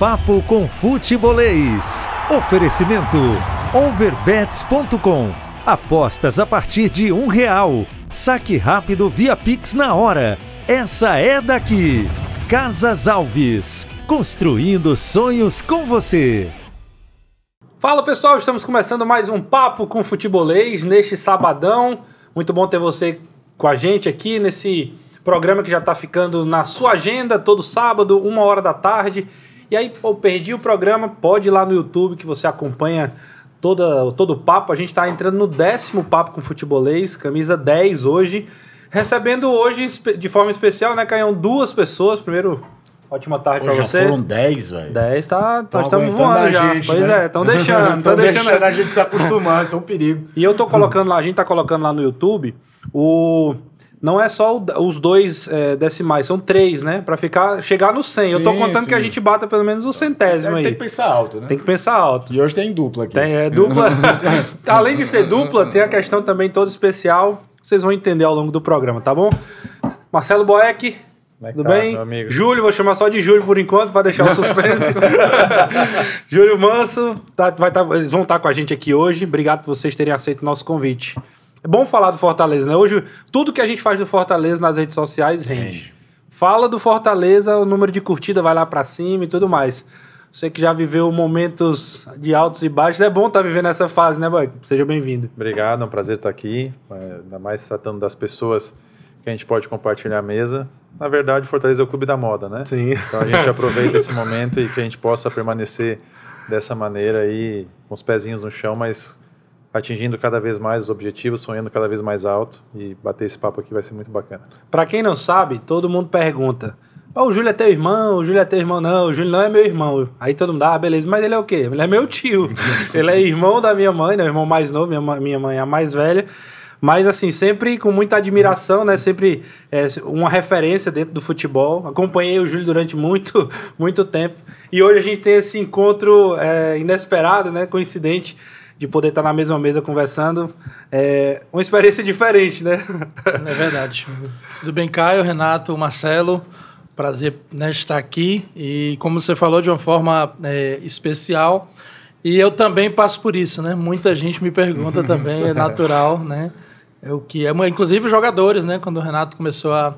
Papo com Futebolês. Oferecimento overbets.com. Apostas a partir de um real. Saque rápido via Pix na hora. Essa é daqui. Casas Alves. Construindo sonhos com você. Fala pessoal, estamos começando mais um Papo com Futebolês neste sabadão. Muito bom ter você com a gente aqui nesse programa que já está ficando na sua agenda todo sábado, uma hora da tarde. E aí, pô, perdi o programa, pode ir lá no YouTube que você acompanha toda, todo o papo. A gente está entrando no décimo papo com futebolês, camisa 10 hoje. Recebendo hoje, de forma especial, né, Caião, duas pessoas. Primeiro, ótima tarde para você. Já foram 10, velho. 10, tá, tá nós estamos voando já. Gente, pois né? é, estão deixando. Estão deixando, deixando a gente se acostumar, isso é um perigo. E eu tô colocando lá, a gente tá colocando lá no YouTube o não é só o, os dois é, decimais, são três, né? Para ficar chegar no 100. Sim, eu tô contando sim. que a gente bata pelo menos o centésimo é, aí. Tem que pensar alto, né? Tem que pensar alto. E hoje tem dupla aqui. Tem, é dupla. Além de ser dupla, tem a questão também toda especial. Vocês vão entender ao longo do programa, tá bom? Marcelo Boeck, é Tudo tá, bem? Júlio, vou chamar só de Júlio por enquanto, para deixar o suspense. Júlio Manso, tá, vai tá, eles vão estar tá com a gente aqui hoje. Obrigado por vocês terem aceito o nosso convite. É bom falar do Fortaleza, né? Hoje, tudo que a gente faz do Fortaleza nas redes sociais rende. rende. Fala do Fortaleza, o número de curtida vai lá para cima e tudo mais. Você que já viveu momentos de altos e baixos, é bom estar tá vivendo essa fase, né, boy? Seja bem-vindo. Obrigado, é um prazer estar tá aqui. É, ainda mais tratando das pessoas que a gente pode compartilhar a mesa. Na verdade, Fortaleza é o clube da moda, né? Sim. Então a gente aproveita esse momento e que a gente possa permanecer dessa maneira aí, com os pezinhos no chão, mas atingindo cada vez mais os objetivos, sonhando cada vez mais alto e bater esse papo aqui vai ser muito bacana. Para quem não sabe, todo mundo pergunta: oh, o Júlio é teu irmão, o Júlio é teu irmão, não, o Júlio não é meu irmão. Aí todo mundo, ah, beleza, mas ele é o quê? Ele é meu tio. ele é irmão da minha mãe, né? irmão mais novo, minha, mãe, minha mãe é a mais velha. Mas, assim, sempre com muita admiração, né? Sempre é, uma referência dentro do futebol. Acompanhei o Júlio durante muito, muito tempo. E hoje a gente tem esse encontro é, inesperado, né? Coincidente de poder estar na mesma mesa conversando. É uma experiência diferente, né? É verdade. Tudo bem, Caio, Renato, Marcelo. Prazer né, estar aqui. E como você falou, de uma forma é, especial. E eu também passo por isso, né? Muita gente me pergunta também, é natural, né? É o que é, inclusive os jogadores, né? Quando o Renato começou a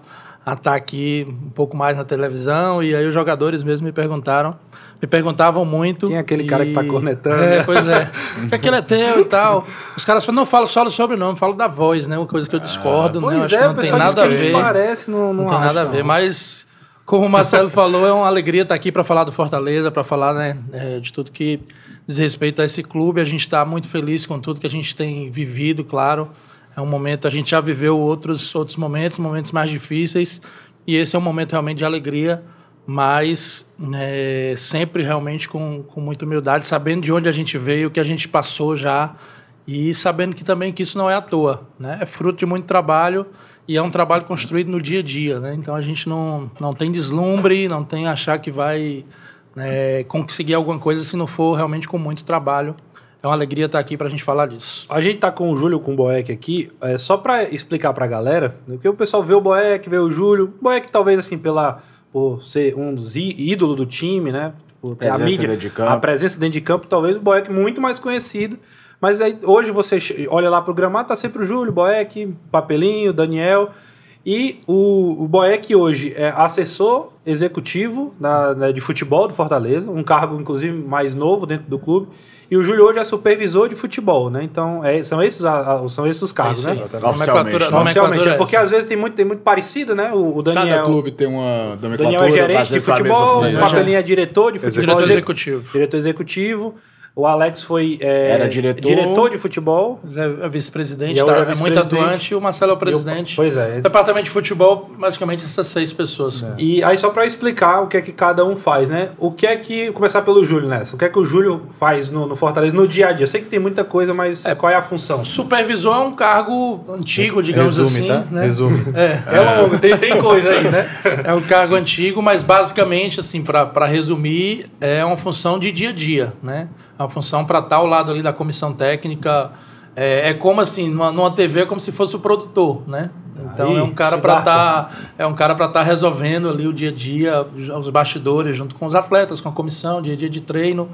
estar aqui um pouco mais na televisão, e aí os jogadores mesmo me perguntaram me perguntavam muito. Tinha aquele e... cara que tá cornetando. É, pois é. que aquilo é teu e tal. Os caras falam, não falo só do sobrenome, falo da voz, né? Uma coisa que eu ah, discordo, ah, pois né? é, não tem nada a ver. Parece, não, não, não tem acho, nada a ver, mas como o Marcelo falou, é uma alegria estar tá aqui para falar do Fortaleza, para falar né, é, de tudo que diz respeito a esse clube. A gente está muito feliz com tudo que a gente tem vivido, claro. É um momento, a gente já viveu outros, outros momentos, momentos mais difíceis, e esse é um momento realmente de alegria mas né, sempre realmente com, com muita humildade, sabendo de onde a gente veio, o que a gente passou já e sabendo que também que isso não é à toa, né? É fruto de muito trabalho e é um trabalho construído no dia a dia, né? Então a gente não, não tem deslumbre, não tem achar que vai né, conseguir alguma coisa se não for realmente com muito trabalho. É uma alegria estar aqui para a gente falar disso. A gente está com o Júlio com o Boeck aqui, é, só para explicar para a galera, né, porque o pessoal vê o Boeck, vê o Júlio, Boeck talvez assim pela por ser um dos ídolos do time, né? Por ter a mídia, a presença dentro de campo, talvez o Boeck muito mais conhecido. Mas aí, hoje você olha lá pro gramado, tá sempre o Júlio, Boeck, Papelinho, Daniel. E o, o Boeck hoje é assessor executivo na, né, de futebol do Fortaleza, um cargo inclusive mais novo dentro do clube. E o Júlio hoje é supervisor de futebol, né? Então é, são, esses, a, são esses os cargos, é né? Oficialmente. Né? Oficialmente. É porque às vezes tem muito, tem muito parecido, né? O, o Daniel. Cada clube tem uma Daniel é gerente de futebol, o Papelinho né? é diretor de futebol. Diretor executivo. Diretor executivo. O Alex foi é, Era diretor, diretor de futebol. É vice-presidente, é tá, é vice muito atuante. E o Marcelo é o presidente. Eu, pois é. Departamento de futebol, praticamente essas seis pessoas. É. E aí, só para explicar o que é que cada um faz, né? O que é que. Começar pelo Júlio nessa. O que é que o Júlio faz no, no Fortaleza no dia a dia? Eu sei que tem muita coisa, mas é. qual é a função? Supervisor é um cargo antigo, digamos Resume, assim. Tá? Né? Resume. É, é longo, tem, tem coisa aí, né? É um cargo antigo, mas basicamente, assim, para resumir, é uma função de dia a dia, né? uma função para estar tá ao lado ali da comissão técnica. É, é, como assim, numa, numa TV é como se fosse o produtor, né? Então Aí, é um cara para estar tá, é um cara para estar tá resolvendo ali o dia a dia, os bastidores junto com os atletas, com a comissão, dia a dia de treino.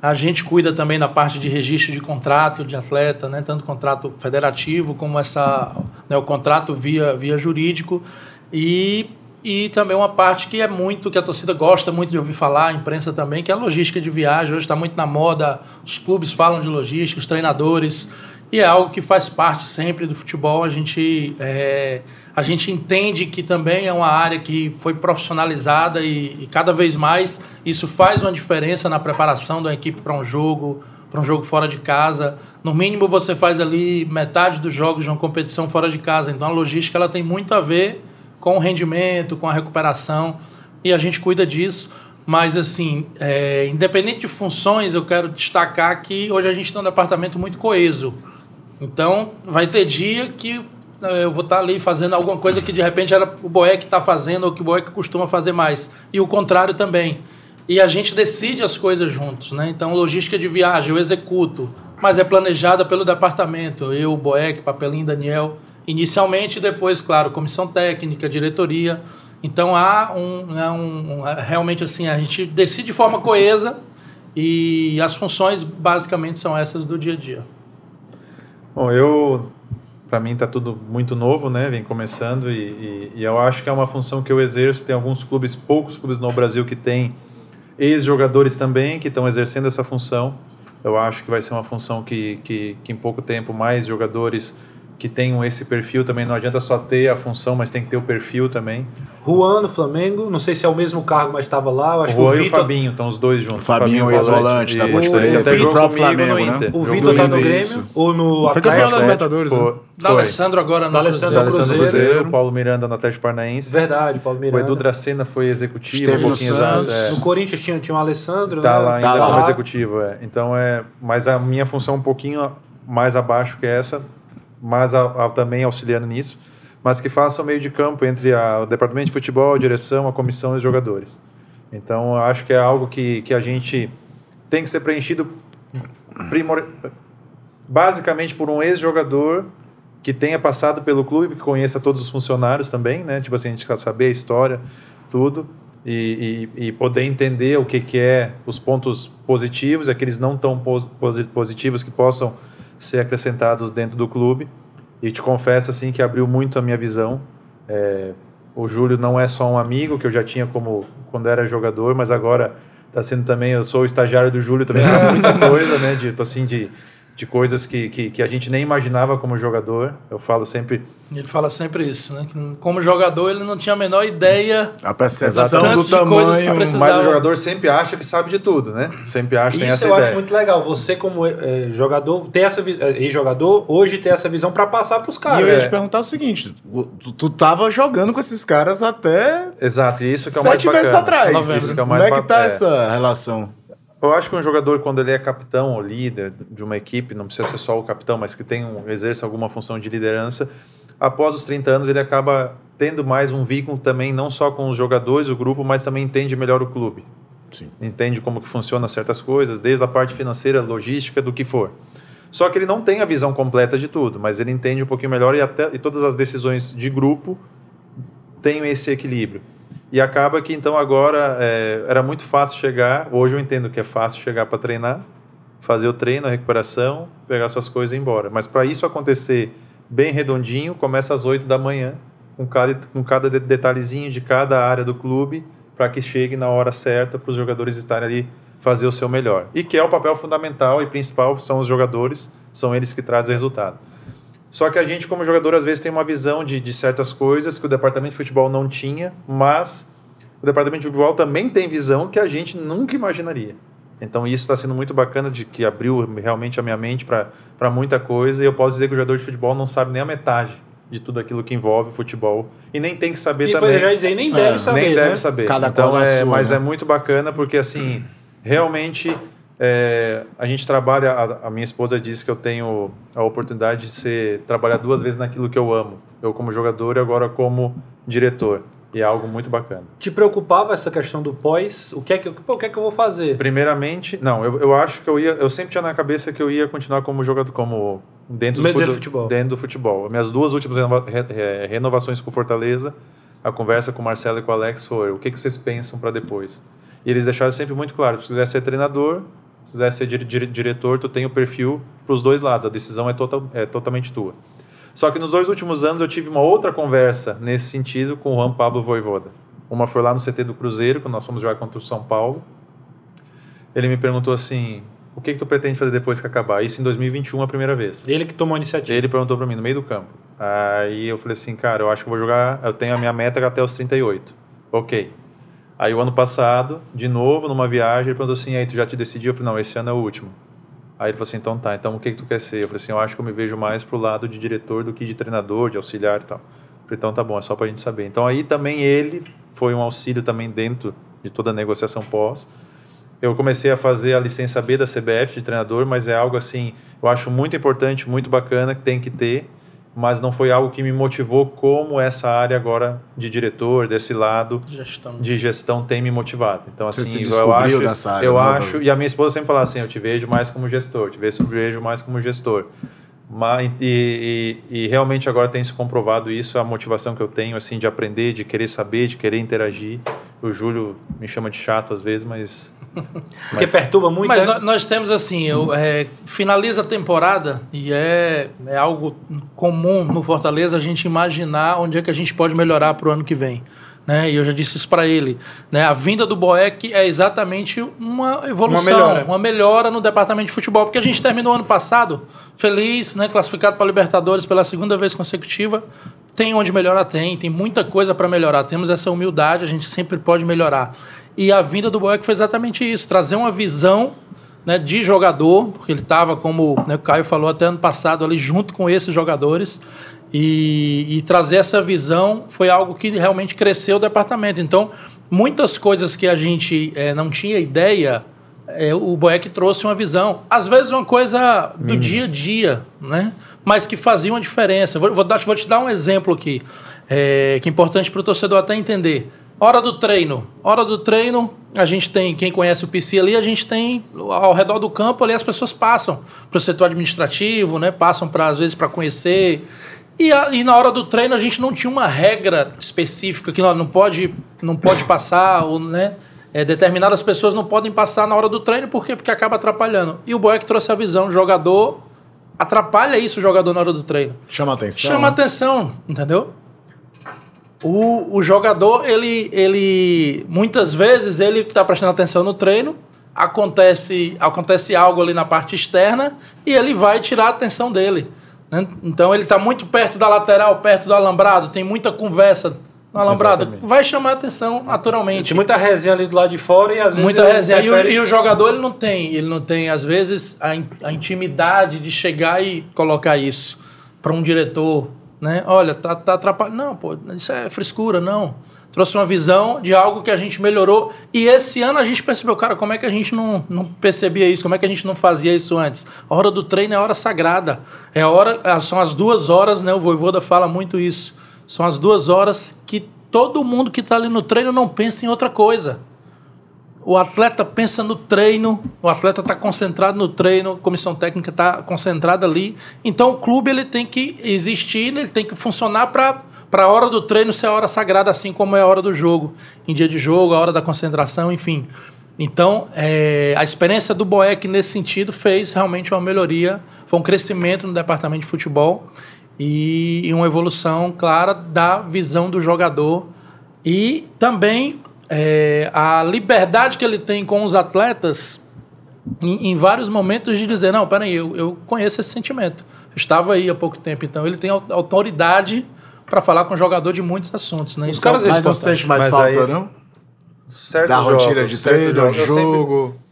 A gente cuida também da parte de registro de contrato de atleta, né? Tanto contrato federativo como essa, né, o contrato via via jurídico e e também uma parte que é muito, que a torcida gosta muito de ouvir falar, a imprensa também, que é a logística de viagem. Hoje está muito na moda, os clubes falam de logística, os treinadores, e é algo que faz parte sempre do futebol. A gente, é, a gente entende que também é uma área que foi profissionalizada e, e cada vez mais isso faz uma diferença na preparação da equipe para um jogo, para um jogo fora de casa. No mínimo, você faz ali metade dos jogos de uma competição fora de casa. Então, a logística ela tem muito a ver com o rendimento, com a recuperação, e a gente cuida disso. Mas, assim, é, independente de funções, eu quero destacar que hoje a gente está um departamento muito coeso. Então, vai ter dia que é, eu vou estar ali fazendo alguma coisa que de repente era o Boeck está fazendo ou que o Boeck costuma fazer mais. E o contrário também. E a gente decide as coisas juntos, né? Então, logística de viagem, eu executo, mas é planejada pelo departamento. Eu, Boeck, Papelinho, Daniel inicialmente, depois, claro, comissão técnica, diretoria. Então há um, né, um, é, realmente assim a gente decide de forma coesa e as funções basicamente são essas do dia a dia. Bom, eu para mim está tudo muito novo, né? Vem começando e, e, e, eu acho que é uma função que eu exerço. Tem alguns clubes, poucos clubes no Brasil que têm ex-jogadores também que estão exercendo essa função. Eu acho que vai ser uma função que, que, que em pouco tempo mais jogadores que tenham esse perfil também. Não adianta só ter a função, mas tem que ter o perfil também. Juan no Flamengo, não sei se é o mesmo cargo, mas estava lá. Eu acho Juan que o Vitor... e o Fabinho estão os dois juntos. O Fabinho, é ex-volante da Ponte O Até Flamengo, no né? Inter. Né? O Vitor está no Grêmio isso. ou no Atlético. Foi campeão Libertadores, né? Da Alessandro agora no Alessandro Cruzeiro. Cruzeiro. O Paulo Miranda no Atlético Paranaense. Verdade, Paulo Miranda. O Edu Dracena foi executivo. um pouquinho exato. É. No Corinthians tinha, tinha o Alessandro, Está né? lá ainda tá como executivo, é. Então é... Mas a minha função é um pouquinho mais abaixo que essa mas a, a, também auxiliando nisso, mas que façam meio de campo entre a, o departamento de futebol, a direção, a comissão e os jogadores. Então, acho que é algo que, que a gente tem que ser preenchido primor... basicamente por um ex-jogador que tenha passado pelo clube, que conheça todos os funcionários também, né? Tipo assim, a gente quer saber a história, tudo, e, e, e poder entender o que, que é os pontos positivos, aqueles não tão positivos que possam ser acrescentados dentro do clube. E te confesso assim que abriu muito a minha visão. É, o Júlio não é só um amigo que eu já tinha como quando era jogador, mas agora está sendo também eu sou o estagiário do Júlio também é muita coisa, né? Tipo assim de de coisas que, que, que, a gente nem imaginava como jogador. Eu falo sempre. Ele fala sempre isso, né? Que como jogador, ele não tinha a menor ideia. A percepção do tamanho. mas o jogador sempre acha que sabe de tudo, né? Sempre acha que tem essa ideia. Isso eu acho muito legal. Você, como é, jogador, ter essa e eh, jogador hoje ter essa visão para passar para os caras. E eu ia é. te perguntar o seguinte: tu, tu tava jogando com esses caras até. Exato, isso que é o mais bacana. Sete meses atrás. Isso que é o mais Como é que tá é. essa relação? Eu acho que um jogador, quando ele é capitão ou líder de uma equipe, não precisa ser só o capitão, mas que tem um, exerce alguma função de liderança, após os 30 anos ele acaba tendo mais um vínculo também, não só com os jogadores, o grupo, mas também entende melhor o clube. Sim. Entende como que funciona certas coisas, desde a parte financeira, logística, do que for. Só que ele não tem a visão completa de tudo, mas ele entende um pouquinho melhor e, até, e todas as decisões de grupo têm esse equilíbrio. E acaba que então agora é, era muito fácil chegar. Hoje eu entendo que é fácil chegar para treinar, fazer o treino, a recuperação, pegar suas coisas e ir embora. Mas para isso acontecer bem redondinho, começa às 8 da manhã, com cada, com cada detalhezinho de cada área do clube, para que chegue na hora certa para os jogadores estarem ali fazer o seu melhor. E que é o papel fundamental e principal são os jogadores, são eles que trazem o resultado. Só que a gente, como jogador, às vezes tem uma visão de, de certas coisas que o departamento de futebol não tinha, mas o departamento de futebol também tem visão que a gente nunca imaginaria. Então isso está sendo muito bacana de que abriu realmente a minha mente para muita coisa e eu posso dizer que o jogador de futebol não sabe nem a metade de tudo aquilo que envolve futebol e nem tem que saber e também. Eu já dizer, nem deve é, saber. Nem né? deve saber. Cada então, qual é, é, sua, mas né? é muito bacana porque assim realmente é, a gente trabalha, a, a, minha esposa disse que eu tenho a oportunidade de ser, trabalhar duas vezes naquilo que eu amo. Eu como jogador e agora como diretor. E é algo muito bacana. Te preocupava essa questão do pós? O que é que, o que, é que eu vou fazer? Primeiramente, não, eu, eu acho que eu ia. Eu sempre tinha na cabeça que eu ia continuar como jogador, como dentro, do, futebol, do, futebol. Dentro do futebol. Minhas duas últimas renova, re, re, renovações com Fortaleza, a conversa com o Marcelo e com o Alex foi: o que, que vocês pensam para depois? E eles deixaram sempre muito claro: se quiser ser treinador, se quiser ser diretor, tu tem o perfil para os dois lados, a decisão é, total, é totalmente tua. Só que nos dois últimos anos eu tive uma outra conversa nesse sentido com o Juan Pablo Voivoda. Uma foi lá no CT do Cruzeiro, quando nós fomos jogar contra o São Paulo. Ele me perguntou assim: o que, que tu pretende fazer depois que acabar? Isso em 2021, a primeira vez. Ele que tomou a iniciativa. Ele perguntou para mim, no meio do campo. Aí eu falei assim: cara, eu acho que vou jogar. Eu tenho a minha meta até os 38. Ok. Aí o ano passado, de novo, numa viagem, ele perguntou assim, aí tu já te decidiu? Eu falei, não, esse ano é o último. Aí ele falou assim, então tá, então o que, que tu quer ser? Eu falei assim, eu acho que eu me vejo mais pro lado de diretor do que de treinador, de auxiliar e tal. Falei, então tá bom, é só pra gente saber. Então aí também ele foi um auxílio também dentro de toda a negociação pós. Eu comecei a fazer a licença B da CBF de treinador, mas é algo assim, eu acho muito importante, muito bacana, que tem que ter, mas não foi algo que me motivou como essa área agora de diretor, desse lado gestão. de gestão tem me motivado. Então, Você assim, eu acho. área, eu né, acho, e a minha esposa sempre fala assim: eu te vejo mais como gestor, te vejo mais como gestor. Mas, e, e, e, realmente agora tem se comprovado isso, a motivação que eu tenho assim de aprender, de querer saber, de querer interagir. O Júlio me chama de chato às vezes, mas. Porque mas... perturba muito. Mas é? nós, temos assim, eu, é, finaliza a temporada e é, é algo comum no Fortaleza a gente imaginar onde é que a gente pode melhorar para o ano que vem. Né? E eu já disse isso para ele. Né? A vinda do Boeck é exatamente uma evolução, uma melhora. uma melhora. no departamento de futebol, porque a gente terminou o ano passado feliz, né? classificado para Libertadores pela segunda vez consecutiva, tem onde melhorar, tem, tem muita coisa para melhorar. Temos essa humildade, a gente sempre pode melhorar. E a vinda do Boeck foi exatamente isso, trazer uma visão né, de jogador, porque ele estava, como né, o Caio falou, até ano passado ali junto com esses jogadores. E, e trazer essa visão foi algo que realmente cresceu o departamento. Então, muitas coisas que a gente é, não tinha ideia, é, o Boeck trouxe uma visão. Às vezes, uma coisa do uhum. dia a dia, né? mas que faziam a diferença. Vou, vou, dar, vou te dar um exemplo aqui, é, que é importante para o torcedor até entender. Hora do treino. Hora do treino, a gente tem, quem conhece o PC ali, a gente tem ao redor do campo ali as pessoas passam para o setor administrativo, né? Passam para às vezes para conhecer. E, a, e, na hora do treino a gente não tinha uma regra específica que não, não pode não pode passar ou né? É, determinadas pessoas não podem passar na hora do treino porque porque acaba atrapalhando. E o Boeck trouxe a visão, do jogador atrapalha isso o jogador na hora do treino. Chama atenção. Chama né? atenção, entendeu? O, o jogador, ele, ele muitas vezes ele está prestando atenção no treino, acontece, acontece algo ali na parte externa e ele vai tirar a atenção dele. Né? Então ele está muito perto da lateral, perto do alambrado, tem muita conversa no alambrado. Exatamente. Vai chamar atenção naturalmente. Tem muita resenha ali do lado de fora e às vezes. Muita resenha. E o, e o, jogador ele não tem, ele não tem, às vezes, a, in, a intimidade de chegar e colocar isso para um diretor. Né? Olha, tá, tá atrapalhando. Não, pô, isso é frescura, não. Trouxe uma visão de algo que a gente melhorou. E esse ano a gente percebeu, cara, como é que a gente não, não percebia isso? Como é que a gente não fazia isso antes? A hora do treino é a hora sagrada. É a hora, são as duas horas, né? O Voivoda fala muito isso são as duas horas que todo mundo que está ali no treino não pensa em outra coisa. O atleta pensa no treino, o atleta está concentrado no treino, a comissão técnica está concentrada ali. Então o clube ele tem que existir, ele tem que funcionar para para a hora do treino ser a hora sagrada, assim como é a hora do jogo, em dia de jogo, a hora da concentração, enfim. Então, é, a experiência do Boeck nesse sentido fez realmente uma melhoria, foi um crescimento no departamento de futebol e uma evolução clara da visão do jogador e também é, a liberdade que ele tem com os atletas em, em, vários momentos de dizer, não, peraí, eu, eu conheço esse sentimento. Eu estava aí há pouco tempo, então ele tem autoridade para falar com o jogador de muitos assuntos. Né? Os então, caras mas mais falta, aí, não? Certo da jogos, rotina de treino, de jogo. Sempre...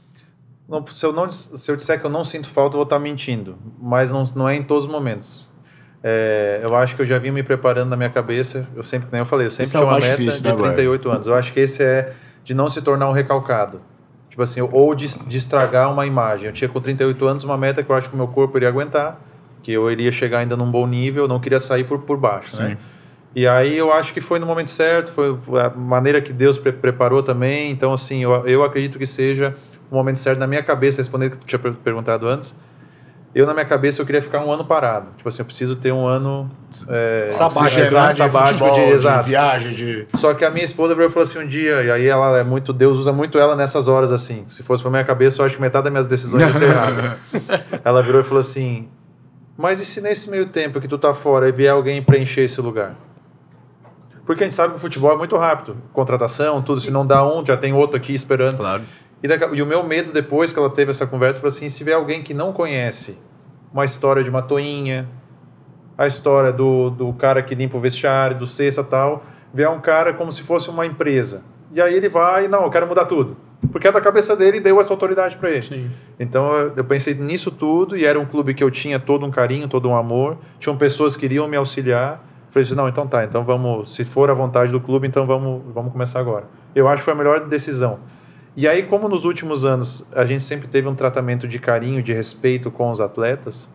Não, se, eu não, se eu disser que eu não sinto falta, eu vou estar mentindo. Mas não, não é em todos os momentos. É, eu acho que eu já vim me preparando na minha cabeça. Eu sempre, nem eu falei, eu sempre é tinha é uma meta difícil, de né, 38 anos. Eu acho que esse é de não se tornar um recalcado. Tipo assim, ou de, de estragar uma imagem. Eu tinha com 38 anos uma meta que eu acho que o meu corpo iria aguentar, que eu iria chegar ainda num bom nível, não queria sair por, por baixo, né? Sim. né? E aí eu acho que foi no momento certo, foi a maneira que Deus pre preparou também. Então, assim, eu, eu acredito que seja o momento certo na minha cabeça, respondendo o que tu tinha perguntado antes eu na minha cabeça eu queria ficar um ano parado. Tipo assim, eu preciso ter um ano é, sabático, exato, tipo sabático de, futebol, de, exato. de viagem. De... Só que a minha esposa veio e falou assim um dia, e aí ela é muito, Deus usa muito ela nessas horas assim. Se fosse pra minha cabeça, eu acho que metade das minhas decisões iam ser erradas. ela virou e falou assim: Mas e se nesse meio tempo que tu tá fora e vier alguém preencher esse lugar? Porque a gente sabe que o futebol é muito rápido. Contratação, tudo. Se não dá um, já tem outro aqui esperando. Claro. E, e o meu medo depois que ela teve essa conversa foi assim: se vê alguém que não conhece uma história de uma toinha, a história do, do cara que limpa o vestiário, do cesta tal, vier um cara como se fosse uma empresa. E aí ele vai, não, eu quero mudar tudo. Porque é da cabeça dele e deu essa autoridade para ele. Sim. Então eu pensei nisso tudo e era um clube que eu tinha todo um carinho, todo um amor. Tinham pessoas que queriam me auxiliar. Falei assim, não, então tá, então vamos, se for a vontade do clube, então vamos, vamos começar agora. Eu acho que foi a melhor decisão. E aí, como nos últimos anos a gente sempre teve um tratamento de carinho, de respeito com os atletas,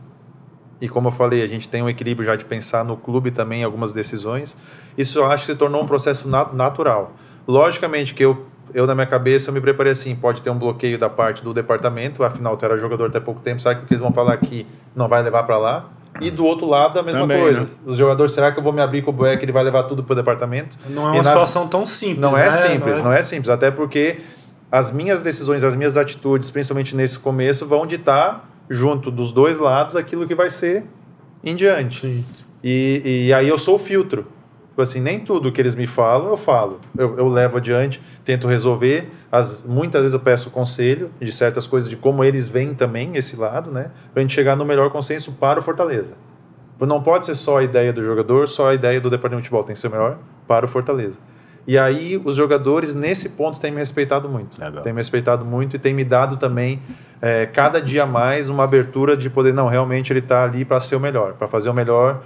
e como eu falei, a gente tem um equilíbrio já de pensar no clube também algumas decisões, isso eu acho que se tornou um processo nat natural. Logicamente que eu, eu, na minha cabeça, eu me preparei assim, pode ter um bloqueio da parte do departamento, afinal, tu era jogador até pouco tempo, sabe que o que eles vão falar aqui não vai levar para lá? E do outro lado, a mesma Também, coisa. Né? Os jogadores, será que eu vou me abrir com o Boeck, ele vai levar tudo para o departamento? Não é uma na... situação tão simples. Não é né? simples, não é... não é simples. Até porque as minhas decisões, as minhas atitudes, principalmente nesse começo, vão ditar, junto dos dois lados, aquilo que vai ser em diante. Sim. E, e aí eu sou o filtro. Tipo assim, nem tudo que eles me falam, eu falo. Eu, eu levo adiante, tento resolver. As, muitas vezes eu peço conselho de certas coisas, de como eles veem também esse lado, né? Pra gente chegar no melhor consenso para o Fortaleza. Não pode ser só a ideia do jogador, só a ideia do departamento de futebol. Tem que ser melhor para o Fortaleza. E aí os jogadores, nesse ponto, têm me respeitado muito. Legal. Têm me respeitado muito e têm me dado também, é, cada dia mais, uma abertura de poder, não, realmente ele está ali para ser o melhor, para fazer o melhor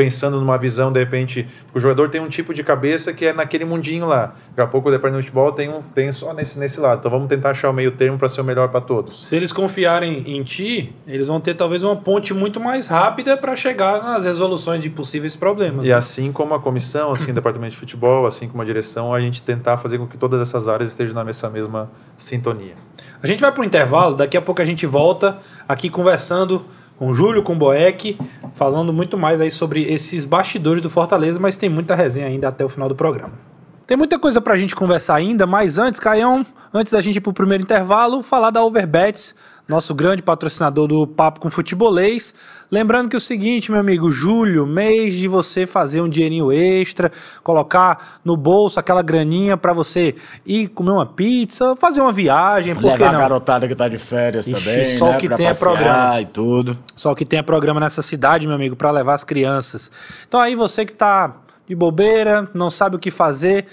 pensando numa visão, de repente, o jogador tem um tipo de cabeça que é naquele mundinho lá. Daqui a pouco o departamento de futebol tem, um, tem só nesse, nesse lado. Então vamos tentar achar o meio termo para ser o melhor para todos. Se eles confiarem em ti, eles vão ter talvez uma ponte muito mais rápida para chegar nas resoluções de possíveis problemas. E né? assim como a comissão, assim, o departamento de futebol, assim como a direção, a gente tentar fazer com que todas essas áreas estejam nessa mesma sintonia. A gente vai para o intervalo, daqui a pouco a gente volta aqui conversando com Júlio, com Boeck, falando muito mais aí sobre esses bastidores do Fortaleza, mas tem muita resenha ainda até o final do programa. Tem muita coisa pra gente conversar ainda, mas antes, Caião, antes da gente ir pro primeiro intervalo, falar da Overbets, nosso grande patrocinador do Papo com Futebolês. Lembrando que é o seguinte, meu amigo, julho, mês de você fazer um dinheirinho extra, colocar no bolso aquela graninha para você ir comer uma pizza, fazer uma viagem, por Levar a garotada que tá de férias Ixi, também, só né? que pra tem é programa. e tudo. Só que tem é programa nessa cidade, meu amigo, para levar as crianças. Então aí você que tá de bobeira, não sabe o que fazer,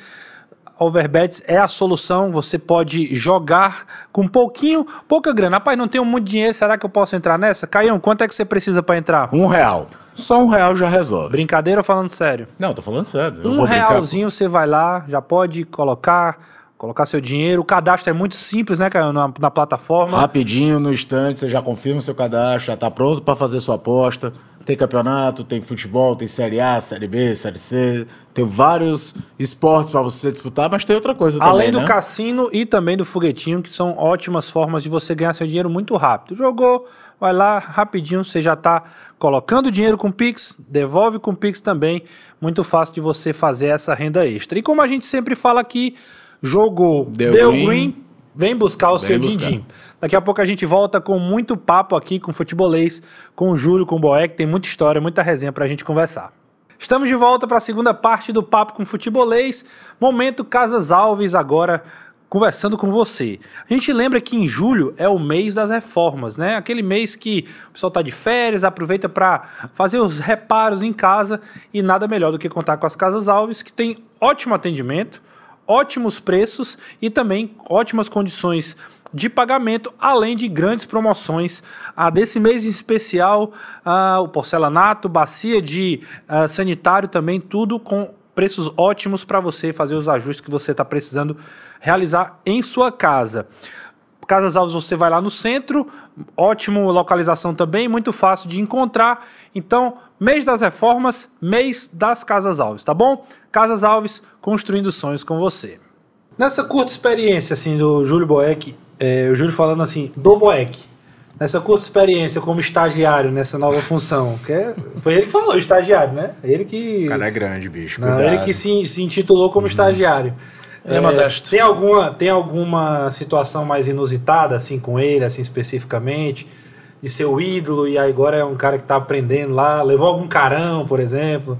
Overbets é a solução. Você pode jogar com pouquinho, pouca grana. Rapaz, não tenho muito dinheiro, será que eu posso entrar nessa? Caião, quanto é que você precisa para entrar? Um real. Só um real já resolve. Brincadeira ou falando sério? Não, tô falando sério. Eu um realzinho brincar. você vai lá, já pode colocar, colocar seu dinheiro. O cadastro é muito simples, né, Caio, na, na plataforma. Rapidinho, no instante, você já confirma o seu cadastro, já tá pronto para fazer sua aposta. Tem campeonato, tem futebol, tem Série A, Série B, Série C. Tem vários esportes para você disputar, mas tem outra coisa Além também. Além do né? cassino e também do foguetinho, que são ótimas formas de você ganhar seu dinheiro muito rápido. Jogou, vai lá, rapidinho, você já está colocando dinheiro com Pix, devolve com Pix também. Muito fácil de você fazer essa renda extra. E como a gente sempre fala aqui, jogou, deu, deu green, green, vem buscar o vem seu din-din. Daqui a pouco a gente volta com muito papo aqui com futebolês, com o Júlio, com o Boeck. Tem muita história, muita resenha para a gente conversar. Estamos de volta para a segunda parte do Papo com Futebolês. Momento Casas Alves agora conversando com você. A gente lembra que em julho é o mês das reformas, né? Aquele mês que o pessoal está de férias, aproveita para fazer os reparos em casa e nada melhor do que contar com as Casas Alves, que tem ótimo atendimento, ótimos preços e também ótimas condições de pagamento, além de grandes promoções. Ah, desse mês em especial, ah, o porcelanato, bacia de ah, sanitário também, tudo com preços ótimos para você fazer os ajustes que você está precisando realizar em sua casa. Casas Alves você vai lá no centro, ótimo localização também, muito fácil de encontrar. Então, mês das reformas, mês das Casas Alves, tá bom? Casas Alves construindo sonhos com você. Nessa curta experiência assim do Júlio Boeck é, o Júlio falando assim, do Boeck, nessa curta experiência como estagiário nessa nova função, que é, foi ele que falou, estagiário, né? É ele que... O cara é grande, bicho, não, Ele que se, se intitulou como uhum. estagiário. Ele é, é modesto. Tem alguma, tem alguma situação mais inusitada, assim, com ele, assim, especificamente? De seu ídolo e agora é um cara que está aprendendo lá? Levou algum carão, por exemplo?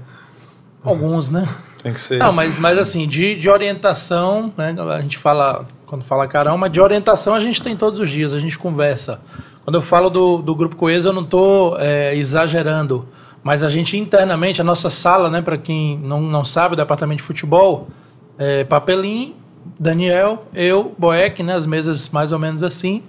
Alguns, né? Tem que ser. Não, mas, mas assim, de, de orientação, né? A gente fala, quando fala carão, mas de orientação a gente tem todos os dias, a gente conversa. Quando eu falo do, do Grupo Coeso, eu não estou é, exagerando, mas a gente internamente, a nossa sala, né, para quem não, não sabe, do departamento de futebol, é, Papelim, Daniel, eu, Boeck, né, as mesas mais ou menos assim,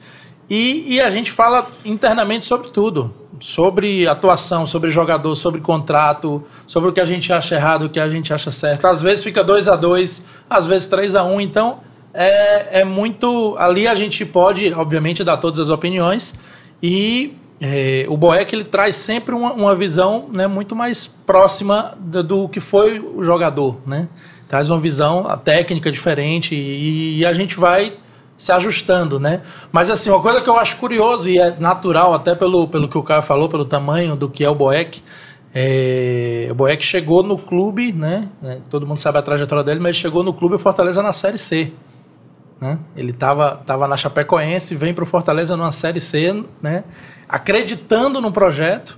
e, e a gente fala internamente sobre tudo sobre atuação, sobre jogador, sobre contrato, sobre o que a gente acha errado, o que a gente acha certo. Às vezes fica 2 a 2 às vezes 3 a 1 um, então é, é muito. Ali a gente pode, obviamente, dar todas as opiniões e é, o Boeck ele traz sempre uma, uma visão né, muito mais próxima do, do, que foi o jogador, né? Traz uma visão, a técnica diferente e, e a gente vai se ajustando, né? Mas assim, uma coisa que eu acho curioso e é natural, até pelo, pelo que o cara falou, pelo tamanho do que é o Boeck, é, o Boeck chegou no clube, né? É, todo mundo sabe a trajetória dele, mas ele chegou no clube Fortaleza na Série C. Né? Ele estava tava na Chapecoense, vem para o Fortaleza numa Série C, né? acreditando no projeto,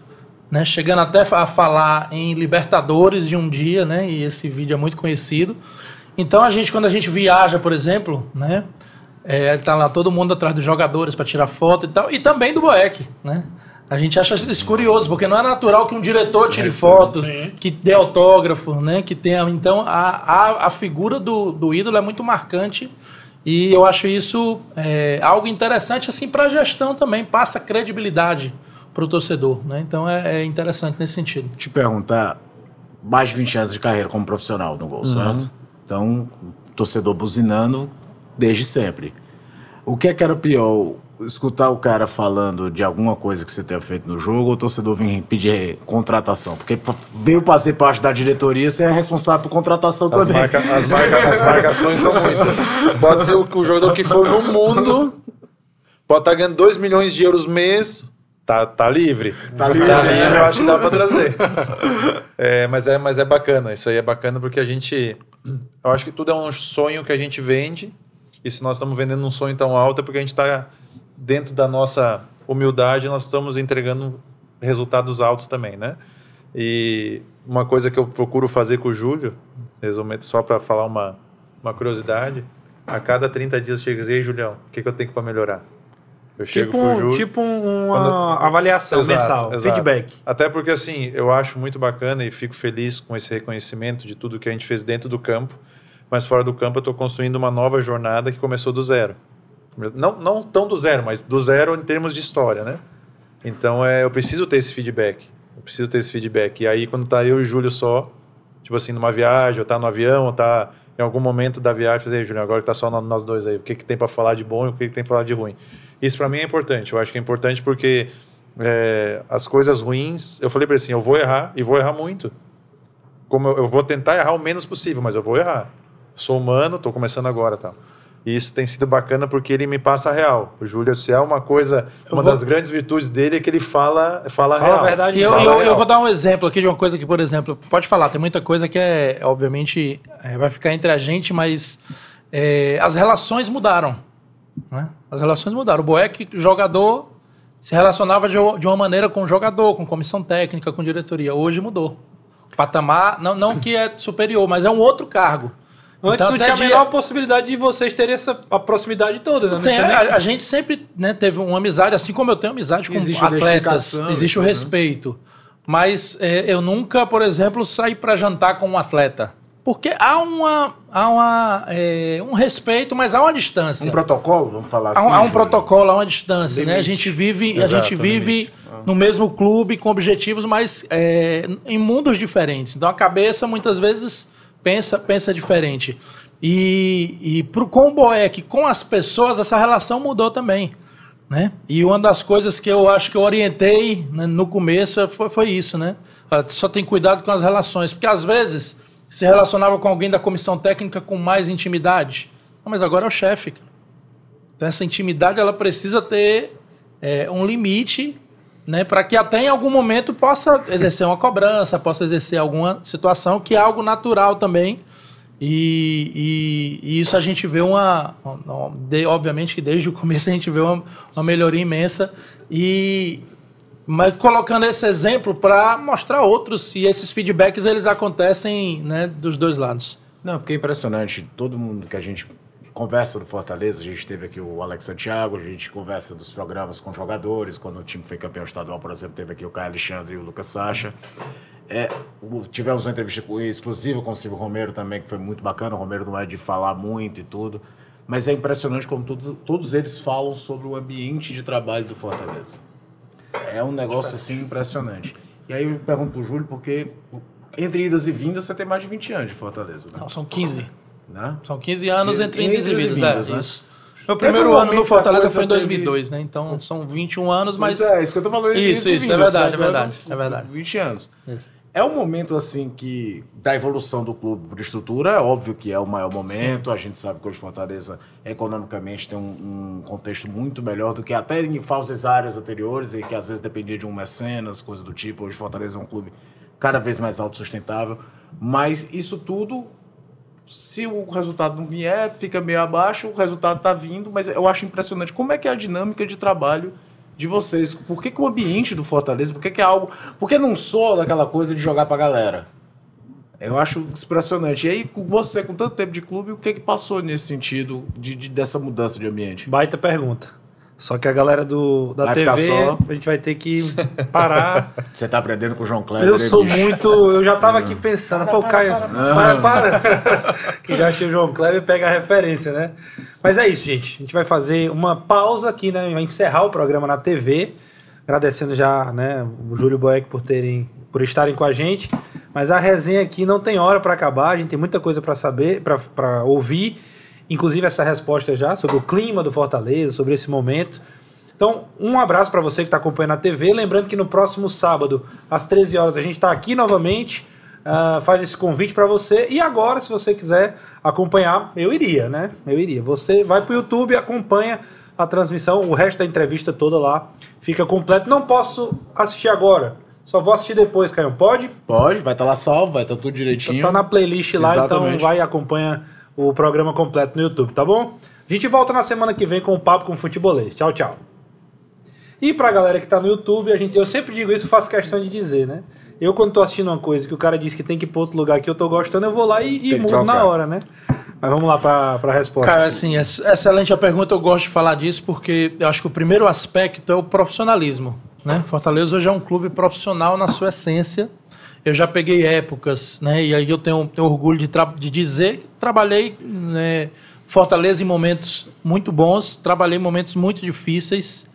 né? chegando até a falar em Libertadores de um dia, né? e esse vídeo é muito conhecido. Então, a gente, quando a gente viaja, por exemplo, né? É, tá lá todo mundo atrás dos jogadores para tirar foto e tal, e também do Boeck, né? A gente acha isso curioso, porque não é natural que um diretor tire é, fotos, que dê autógrafo, né? Que tenha. Então, a, a, a figura do, do ídolo é muito marcante. E eu acho isso é, algo interessante assim para a gestão também, passa credibilidade para o torcedor. Né? Então é, é, interessante nesse sentido. Te perguntar, mais de 20 anos de carreira como profissional no Gol, uhum. certo? Então, torcedor buzinando, desde sempre. O que é que era pior? Escutar o cara falando de alguma coisa que você tenha feito no jogo ou o torcedor vir pedir contratação? Porque veio fazer parte da diretoria, você é responsável por contratação as também. Marca, as, marca, as marcações são muitas. Pode ser o, o jogador que for no mundo, pode estar tá ganhando 2 milhões de euros mês, Tá, tá, livre. Tá livre. Tá livre, né? eu acho que dá para trazer. É, mas, é, mas é bacana, isso aí é bacana porque a gente. Eu acho que tudo é um sonho que a gente vende e se nós estamos vendendo um sonho tão alto é porque a gente está, dentro da nossa humildade, nós estamos entregando resultados altos também, né? E uma coisa que eu procuro fazer com o Júlio, resumindo só para falar uma, uma curiosidade, a cada 30 dias chega e diz, Ei, Julião, o que, que eu tenho para melhorar? Eu tipo, Júlio, tipo uma quando... avaliação exato, mensal, exato. feedback. Até porque assim, eu acho muito bacana e fico feliz com esse reconhecimento de tudo que a gente fez dentro do campo mas fora do campo eu estou construindo uma nova jornada que começou do zero. Não, não tão do zero, mas do zero em termos de história, né? Então é, eu preciso ter esse feedback. Eu preciso ter esse feedback. E aí, quando tá eu e o Júlio só, tipo assim, numa viagem, ou tá no avião, ou tá em algum momento da viagem, fazer, assim, Júlio, agora que tá só nós dois aí, o que, que tem para falar de bom e o que, que tem para falar de ruim. Isso para mim é importante. Eu acho que é importante porque é, as coisas ruins, eu falei para ele assim, eu vou errar e vou errar muito. Como eu, eu vou tentar errar o menos possível, mas eu vou errar sou humano, estou começando agora, tal. Tá? E isso tem sido bacana porque ele me passa a real. O Júlio se é uma coisa, eu uma vou... das grandes virtudes dele é que ele fala, fala, fala real. a verdade. eu, eu, real. eu, vou dar um exemplo aqui de uma coisa que, por exemplo, pode falar, tem muita coisa que é, obviamente, é, vai ficar entre a gente, mas é, as relações mudaram. Né? As relações mudaram. O Boeck, jogador, se relacionava de, de uma maneira com o jogador, com comissão técnica, com diretoria. Hoje mudou. O patamar, não, não que é superior, mas é um outro cargo. Antes então, não tinha a menor possibilidade de vocês terem essa a proximidade toda, né? Tem, a, a, gente sempre né, teve uma amizade, assim como eu tenho amizade com existe atletas, existe o né? respeito. Né? Mas é, eu nunca, por exemplo, saí para jantar com um atleta. Porque há, uma, há uma, é, um respeito, mas há uma distância. Um protocolo, vamos falar assim. Há, há um protocolo, há uma distância, limite. né? A gente vive, Exato, a gente vive no mesmo clube, com objetivos, mas é, em mundos diferentes. Então a cabeça, muitas vezes pensa, pensa diferente. E, e pro que com as pessoas, essa relação mudou também. Né? E uma das coisas que eu acho que eu orientei né, no começo foi, foi isso, né? Ah, só tem cuidado com as relações, porque às vezes se relacionava com alguém da comissão técnica com mais intimidade. Ah, mas agora é o chefe. Então essa intimidade ela precisa ter é, um limite né, para que até em algum momento possa exercer uma cobrança, possa exercer alguma situação que é algo natural também. E, e, e isso a gente vê uma, obviamente que desde o começo a gente vê uma, uma melhoria imensa e mas colocando esse exemplo para mostrar outros e esses feedbacks eles acontecem né, dos dois lados. Não, porque é impressionante todo mundo que a gente conversa do Fortaleza, a gente teve aqui o Alex Santiago, a gente conversa dos programas com jogadores, quando o time foi campeão estadual, por exemplo, teve aqui o Caio Alexandre e o Lucas Sacha. É, tivemos uma entrevista exclusiva com o Silvio Romero também, que foi muito bacana, o Romero não é de falar muito e tudo, mas é impressionante como todos, todos eles falam sobre o ambiente de trabalho do Fortaleza. É um negócio, assim, impressionante. E aí eu pergunto pro Júlio, porque entre idas e vindas você tem mais de 20 anos de Fortaleza, né? Não, são 15. Né? São 15 anos entre, entre idas e é, Né? Meu primeiro ano no Fortaleza foi em 2002, teve... né? Então são 21 anos, mas. é, isso que eu tô falando. Isso, isso, é, né? é verdade, é verdade, é verdade. 20 anos. Isso. É um momento assim que da evolução do clube por estrutura, é óbvio que é o maior momento. Sim. A gente sabe que hoje Fortaleza economicamente tem um, um, contexto muito melhor do que até em falsas áreas anteriores e que às vezes dependia de um mecenas, coisas do tipo. Hoje Fortaleza é um clube cada vez mais autossustentável, mas isso tudo se o resultado não vier, fica meio abaixo, o resultado está vindo, mas eu acho impressionante como é que é a dinâmica de trabalho de vocês. Por que, que o ambiente do Fortaleza, por que, que é algo. Por que não sou daquela coisa de jogar para a galera? Eu acho impressionante. E aí, com você, com tanto tempo de clube, o que, que passou nesse sentido de, de dessa mudança de ambiente? Baita pergunta. Só que a galera do, da vai TV, a gente vai ter que parar. Você tá aprendendo com o João Cleber? Eu sou bicho. muito. Eu já tava aqui é. pensando, para, pô, Caio, para, para. para. que já achei o João e pega a referência, né? Mas é isso, gente. A gente vai fazer uma pausa aqui, né? Vai encerrar o programa na TV. Agradecendo já, né, o Júlio Boeck por terem, por estarem com a gente. Mas a resenha aqui não tem hora para acabar, a gente tem muita coisa para saber, para ouvir inclusive essa resposta já, sobre o clima do Fortaleza, sobre esse momento. Então, um abraço para você que está acompanhando a TV. Lembrando que no próximo sábado, às 13 horas, a gente está aqui novamente. Uh, faz esse convite para você. E agora, se você quiser acompanhar, eu iria, né? Eu iria. Você vai para o YouTube, acompanha a transmissão, o resto da entrevista toda lá fica completo. Não posso assistir agora. Só vou assistir depois, Caio. Pode? Pode, vai estar tá lá salvo, vai estar tá tudo direitinho. Tá, tá na playlist lá, então Exatamente. então vai e acompanha o programa completo no YouTube, tá bom? A gente volta na semana que vem com o papo com o futebolês. Tchau, tchau. E pra galera que tá no YouTube, a gente, eu sempre digo isso, faço questão de dizer, né? Eu quando tô assistindo uma coisa que o cara diz que tem que ir pra outro lugar que eu tô gostando, eu vou lá e, e mudo na hora, né? Mas vamos lá pra, pra resposta. Cara, assim, excelente a pergunta, eu gosto de falar disso porque eu acho que o primeiro aspecto é o profissionalismo, né? Fortaleza hoje é um clube profissional na sua essência, eu já peguei épocas, né? E aí eu tenho, tenho orgulho de, de dizer que trabalhei né, Fortaleza em momentos muito bons, trabalhei em momentos muito difíceis,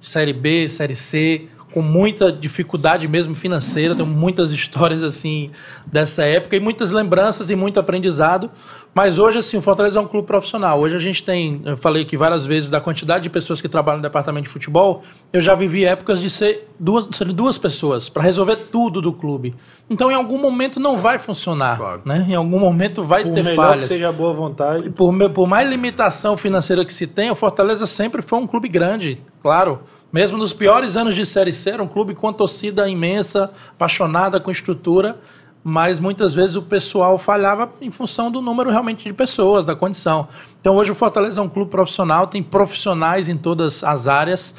Série B, Série C, com muita dificuldade mesmo financeira, tenho muitas histórias assim dessa época e muitas lembranças e muito aprendizado. Mas hoje assim, o Fortaleza é um clube profissional. Hoje a gente tem, eu falei aqui várias vezes da quantidade de pessoas que trabalham no departamento de futebol. Eu já vivi épocas de ser duas, ser duas pessoas para resolver tudo do clube. Então em algum momento não vai funcionar, claro. né? Em algum momento vai por ter falhas. Que seja boa vontade. Por, por mais limitação financeira que se tenha, o Fortaleza sempre foi um clube grande, claro mesmo nos piores anos de Série C, era um clube com uma torcida imensa, apaixonada com estrutura, mas muitas vezes o pessoal falhava em função do número realmente de pessoas, da condição. Então hoje o Fortaleza é um clube profissional, tem profissionais em todas as áreas,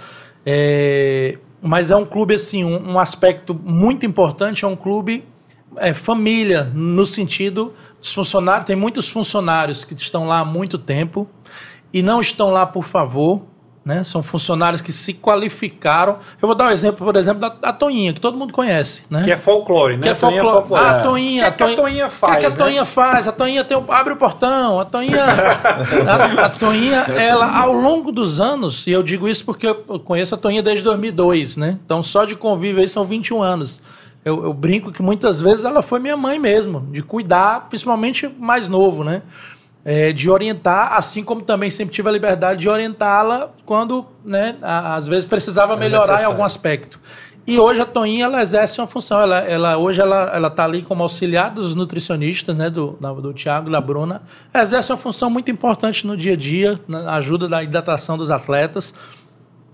é... mas é um clube, assim, um, um aspecto muito importante, é um clube é, família, no sentido dos funcionários, tem muitos funcionários que estão lá há muito tempo e não estão lá por favor, né? São funcionários que se qualificaram. Eu vou dar um exemplo, por exemplo, da, da que todo mundo conhece. Né? Que é folclore, né? Que é folclore. É ah, a Toninha, O que, é a Toninha faz? O que, é a né? Toninha faz? A Toninha tem abre o portão. A Toninha, a, a ela, ao longo dos anos, e eu digo isso porque eu conheço a Toninha desde 2002, né? Então, só de convívio aí são 21 anos. Eu, eu brinco que muitas vezes ela foi minha mãe mesmo, de cuidar, principalmente mais novo, né? é, de orientar, assim como também sempre tive a liberdade de orientá-la quando, né, às vezes precisava melhorar é em algum aspecto. E hoje a Toinha ela exerce uma função. Ela, ela hoje ela ela está ali como auxiliar dos nutricionistas, né, do do Tiago e da Bruna. exerce uma função muito importante no dia a dia, na ajuda da hidratação dos atletas.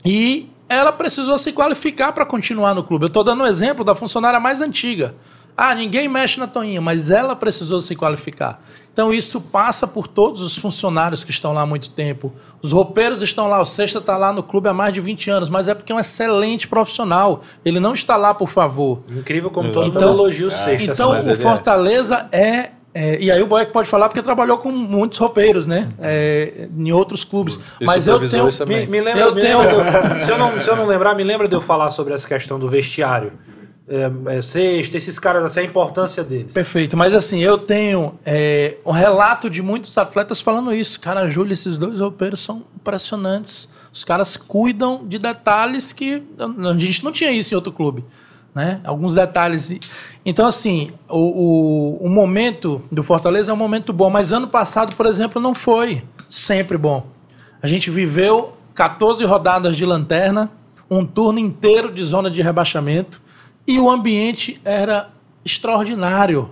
E ela precisou se qualificar para continuar no clube. Eu estou dando um exemplo da funcionária mais antiga. Ah, ninguém mexe na toninha, mas ela precisou se qualificar. Então isso passa por todos os funcionários que estão lá há muito tempo. Os roupeiros estão lá, o Sexta está lá no clube há mais de 20 anos, mas é porque é um excelente profissional. Ele não está lá por favor. Incrível como todo então, elogio o ah, Sexta. Então assim, o é. Fortaleza é é, e aí o Boeck pode falar porque trabalhou com muitos roupeiros, né? É, em outros clubes. Mas eu tenho. Me, me, lembra, eu me tenho... lembra se, eu não, se eu não lembrar, me lembra de eu falar sobre essa questão do vestiário. É, é, Sexta, esses caras, assim, a importância deles. Perfeito, mas assim, eu tenho é, um relato de muitos atletas falando isso. Cara, Júlio, esses dois roupeiros são impressionantes. Os caras cuidam de detalhes que a gente não tinha isso em outro clube. Né? Alguns detalhes. Então, assim, o, o, o momento do Fortaleza é um momento bom, mas ano passado, por exemplo, não foi sempre bom. A gente viveu 14 rodadas de lanterna, um turno inteiro de zona de rebaixamento e o ambiente era extraordinário.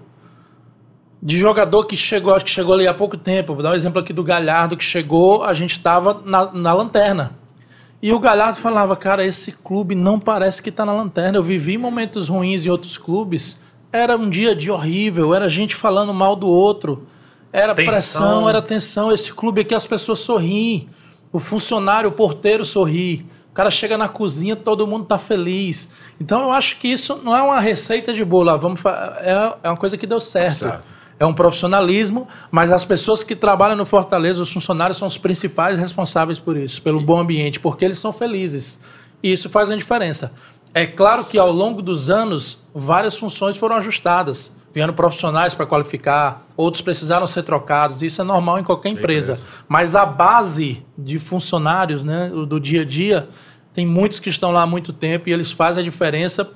De jogador que chegou, acho que chegou ali há pouco tempo. Vou dar um exemplo aqui do Galhardo, que chegou, a gente estava na, na lanterna. E o Galhardo falava, cara, esse clube não parece que está na lanterna. Eu vivi momentos ruins em outros clubes. Era um dia de horrível, era gente falando mal do outro. Era tensão. pressão, era tensão. Esse clube aqui as pessoas sorriem. O funcionário, o porteiro sorri cara chega na cozinha, todo mundo tá feliz. Então eu acho que isso não é uma receita de bolo. Ah, vamos é, é uma coisa que deu tá certo. É um profissionalismo, mas as pessoas que trabalham no Fortaleza, os funcionários, são os principais responsáveis por isso, pelo bom ambiente, porque eles são felizes. E isso faz a diferença. É claro que ao longo dos anos, várias funções foram ajustadas. Vieram profissionais para qualificar, outros precisaram ser trocados. Isso é normal em qualquer empresa. empresa. Mas a base de funcionários né, do dia a dia tem muitos que estão lá há muito tempo e eles fazem a diferença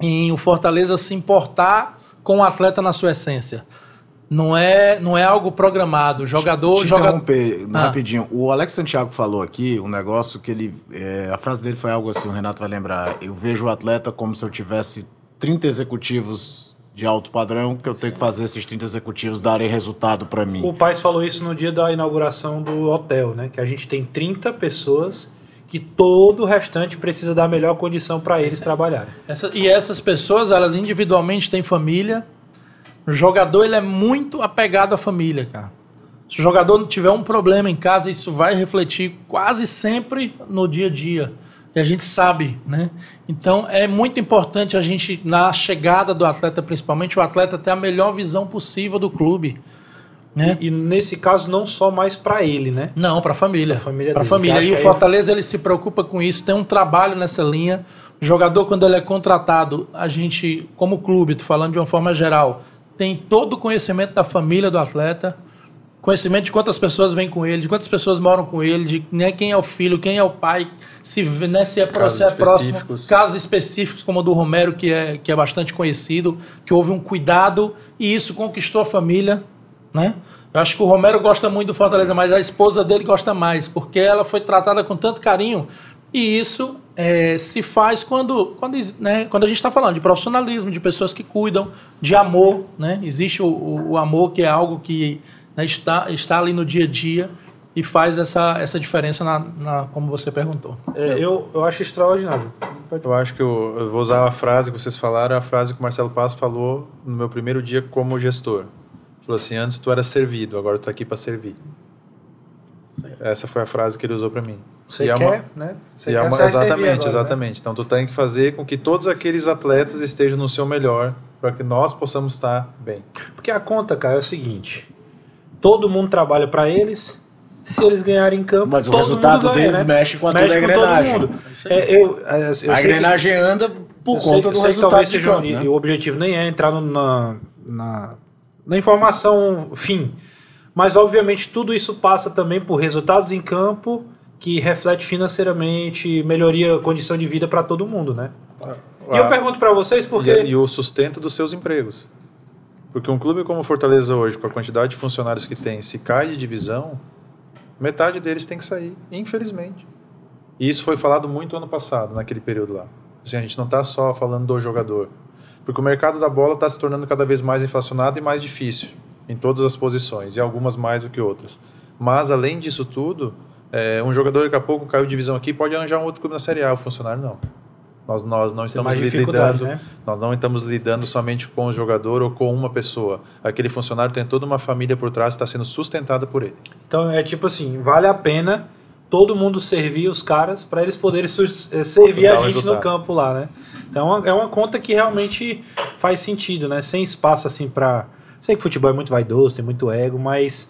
em o Fortaleza se importar com o atleta na sua essência. Não é, não é algo programado. Jogador. Te joga... ah. rapidinho. O Alex Santiago falou aqui um negócio que ele. É, a frase dele foi algo assim, o Renato vai lembrar. Eu vejo o atleta como se eu tivesse 30 executivos de alto padrão, que eu Sim. tenho que fazer esses 30 executivos darem resultado para mim. O Paz falou isso no dia da inauguração do hotel, né? Que a gente tem 30 pessoas que todo o restante precisa dar a melhor condição para eles trabalharem. Essa, e essas pessoas, elas individualmente têm família. O jogador ele é muito apegado à família, cara. Se o jogador não tiver um problema em casa, isso vai refletir quase sempre no dia a dia. E a gente sabe, né? Então é muito importante a gente, na chegada do atleta, principalmente, o atleta ter a melhor visão possível do clube. Né? E, e, nesse caso não só mais para ele, né? Não, para a família. Para família. Pra família. E o Fortaleza ele... ele se preocupa com isso, tem um trabalho nessa linha. O jogador quando ele é contratado, a gente, como clube, tô falando de uma forma geral, tem todo o conhecimento da família do atleta, conhecimento de quantas pessoas vêm com ele, de quantas pessoas moram com ele, de né, quem é o filho, quem é o pai, se, né, se é, casos se é próximo. Casos específicos, como o do Romero, que é, que é bastante conhecido, que houve um cuidado e isso conquistou a família né? Eu acho que o Romero gosta muito do Fortaleza, mas a esposa dele gosta mais, porque ela foi tratada com tanto carinho. E isso é, se faz quando, quando, né, quando a gente está falando de profissionalismo, de pessoas que cuidam, de amor. Né? Existe o, o amor, que é algo que né, está, está ali no dia a dia e faz essa, essa diferença, na, na como você perguntou. É, eu, eu acho extraordinário. Eu acho que eu, eu vou usar a frase que vocês falaram, a frase que o Marcelo Passo falou no meu primeiro dia como gestor. Falou assim: antes tu era servido, agora tu tá aqui para servir. Sim. Essa foi a frase que ele usou para mim. Você quer, é uma, né? Você é quer é uma, exatamente, agora, né? exatamente. Né? Então tu tem que fazer com que todos aqueles atletas estejam no seu melhor para que nós possamos estar bem. Porque a conta, cara, é o seguinte: todo mundo trabalha para eles. Se eles ganharem em campo, mas o resultado ganha, deles né? mexe com a mexe toda engrenagem. Todo mundo. É, é eu, é, eu, eu a engrenagem anda por eu conta sei, do sei resultado. Talvez seja campo, né? o objetivo nem é entrar no, na, na na informação fim. Mas, obviamente, tudo isso passa também por resultados em campo que reflete financeiramente, melhoria condição de vida para todo mundo, né? Ah, e eu ah, pergunto para vocês porque... E, e o sustento dos seus empregos. Porque um clube como Fortaleza hoje, com a quantidade de funcionários que tem, se cai de divisão, metade deles tem que sair, infelizmente. E isso foi falado muito ano passado, naquele período lá. Assim, a gente não está só falando do jogador, porque o mercado da bola está se tornando cada vez mais inflacionado e mais difícil em todas as posições, e algumas mais do que outras. Mas, além disso tudo, é, um jogador daqui a pouco caiu de divisão aqui pode arranjar um outro clube na Série A, o funcionário não. Nós, nós não estamos lidando, né? nós não estamos lidando somente com o jogador ou com uma pessoa. Aquele funcionário tem toda uma família por trás, está sendo sustentada por ele. Então é tipo assim, vale a pena todo mundo servia os caras para eles poderem eh, servir a gente no campo lá, né? Então é uma, é uma conta que realmente faz sentido, né? Sem espaço assim para sei que futebol é muito vaidoso, tem muito ego, mas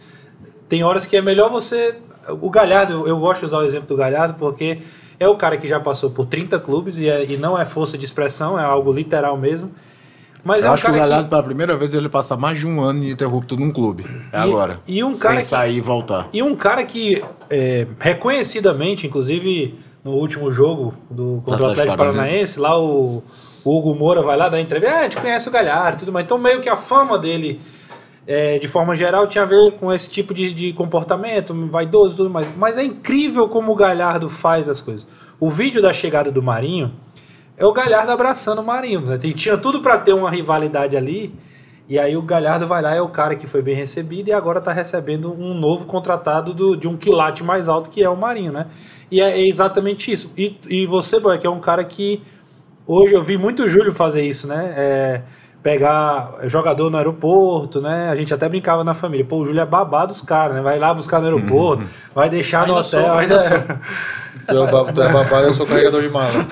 tem horas que é melhor você o Galhardo, eu gosto de usar o exemplo do Galhardo porque é o cara que já passou por 30 clubes e, é, e não é força de expressão, é algo literal mesmo mas é eu é um acho cara que o Galhardo, pela primeira vez, ele passa mais de um ano ininterrupto num clube. É e, agora. E um cara sem que... sair e voltar. E um cara que, é, reconhecidamente, inclusive no último jogo do, contra o Atlético Paranaense, lá o, o, Hugo Moura vai lá dar entrevista, ah, a gente conhece o Galhardo e tudo mais. Então, meio que a fama dele, é, de forma geral, tinha a ver com esse tipo de, de comportamento, vaidoso e tudo mais. Mas é incrível como o Galhardo faz as coisas. O vídeo da chegada do Marinho é o Galhardo abraçando o Marinho. Né? Tinha tudo para ter uma rivalidade ali. E aí o Galhardo vai lá, é o cara que foi bem recebido e agora está recebendo um novo contratado do, de um quilate mais alto que é o Marinho, né? E é, é exatamente isso. E, e você, Boy, que é um cara que hoje eu vi muito o Júlio fazer isso, né? É, pegar jogador no aeroporto, né? A gente até brincava na família, pô, o Júlio é babado os caras, né? Vai lá buscar no uhum. aeroporto, uhum. vai deixar ainda no hotel, sou, ainda. Né? ainda Tu é, tu é babado, eu sou carregador de mala.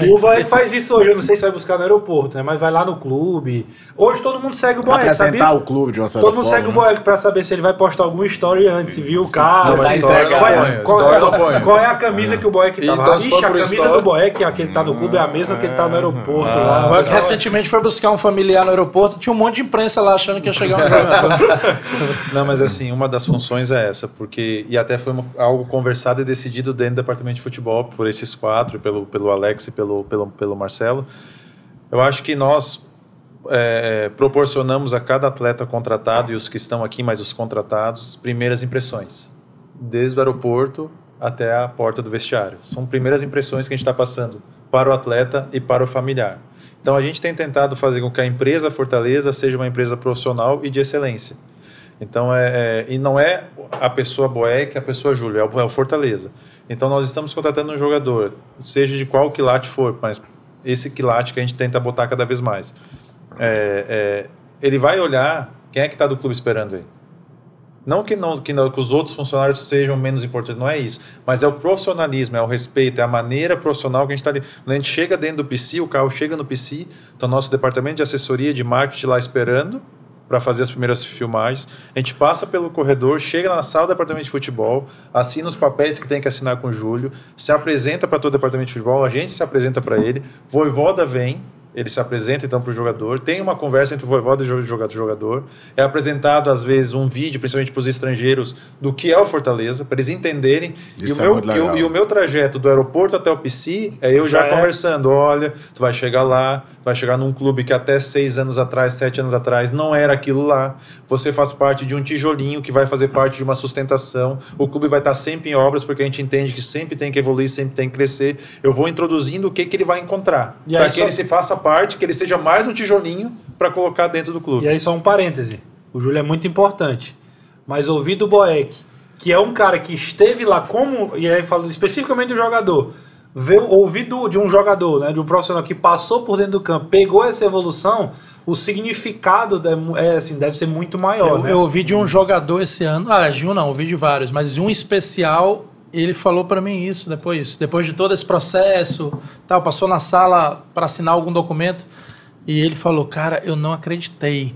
O Boeck faz isso hoje, eu não sei se vai buscar no aeroporto, né? Mas vai lá no clube. Hoje todo mundo segue o Boeck, Apresentar o clube de uma certa Todo mundo forma, segue né? o Boeck pra saber se ele vai postar alguma story antes, se viu o carro. vai entregar, qual, é, qual, qual, qual, é a camisa é. que o Boeck tá lá? Então, Ixi, a camisa história- do Boeck, a que ele tá no clube, é a mesma que ele tá no hum. aeroporto ah, lá. Boeck recentemente foi buscar um familiar no aeroporto, tinha um monte de imprensa lá achando que ia chegar um Não, mas assim, uma das funções é essa, porque. E até foi algo conversado e decidido decidido dentro do departamento de futebol por esses quatro, pelo, pelo Alex e pelo, pelo, pelo Marcelo. Eu acho que nós é, proporcionamos a cada atleta contratado e os que estão aqui, mas os contratados, primeiras impressões, desde o aeroporto até a porta do vestiário. São primeiras impressões que a gente está passando para o atleta e para o familiar. Então a gente tem tentado fazer com que a empresa Fortaleza seja uma empresa profissional e de excelência. Então, é, é, e não é a pessoa Boeck, a pessoa Júlio, é, é o, Fortaleza. Então, nós estamos contratando um jogador, seja de qual quilate for, mas esse quilate que a gente tenta botar cada vez mais. É, é ele vai olhar quem é que está do clube esperando ele. Não que, não, que não que os outros funcionários sejam menos importantes, não é isso. Mas é o profissionalismo, é o respeito, é a maneira profissional que a gente está ali. Quando a gente chega dentro do PC, o carro chega no PC, então nosso departamento de assessoria de marketing lá esperando, para fazer as primeiras filmagens. A gente passa pelo corredor, chega na sala do departamento de futebol, assina os papéis que tem que assinar com o Júlio, se apresenta para todo o departamento de futebol, a gente se apresenta para ele, voivoda vem, ele se apresenta então para o jogador, tem uma conversa entre o voivoda e o jogador, é apresentado às vezes um vídeo, principalmente para os estrangeiros, do que é o Fortaleza, para eles entenderem. E o, é meu, e, o, e o, meu, trajeto do aeroporto até o PC é eu já, já é. conversando: olha, tu vai chegar lá, vai chegar num clube que até seis anos atrás, sete anos atrás, não era aquilo lá. Você faz parte de um tijolinho que vai fazer parte de uma sustentação. O clube vai estar sempre em obras, porque a gente entende que sempre tem que evoluir, sempre tem que crescer. Eu vou introduzindo o que, que ele vai encontrar, para que só... ele se faça parte parte, que ele seja mais um tijolinho para colocar dentro do clube. E aí só um parêntese. O Júlio é muito importante. Mas ouvir do Boeck, que é um cara que esteve lá como, e aí falando especificamente do jogador, ver, ouvir do, de um jogador, né, de um profissional que passou por dentro do campo, pegou essa evolução, o significado é, é assim, deve ser muito maior. Eu, né? eu ouvi de um jogador esse ano, ah, de um não, ouvi de vários, mas de um especial ele falou para mim isso depois, depois de todo esse processo, tal, passou na sala para assinar algum documento e ele falou, cara, eu não acreditei.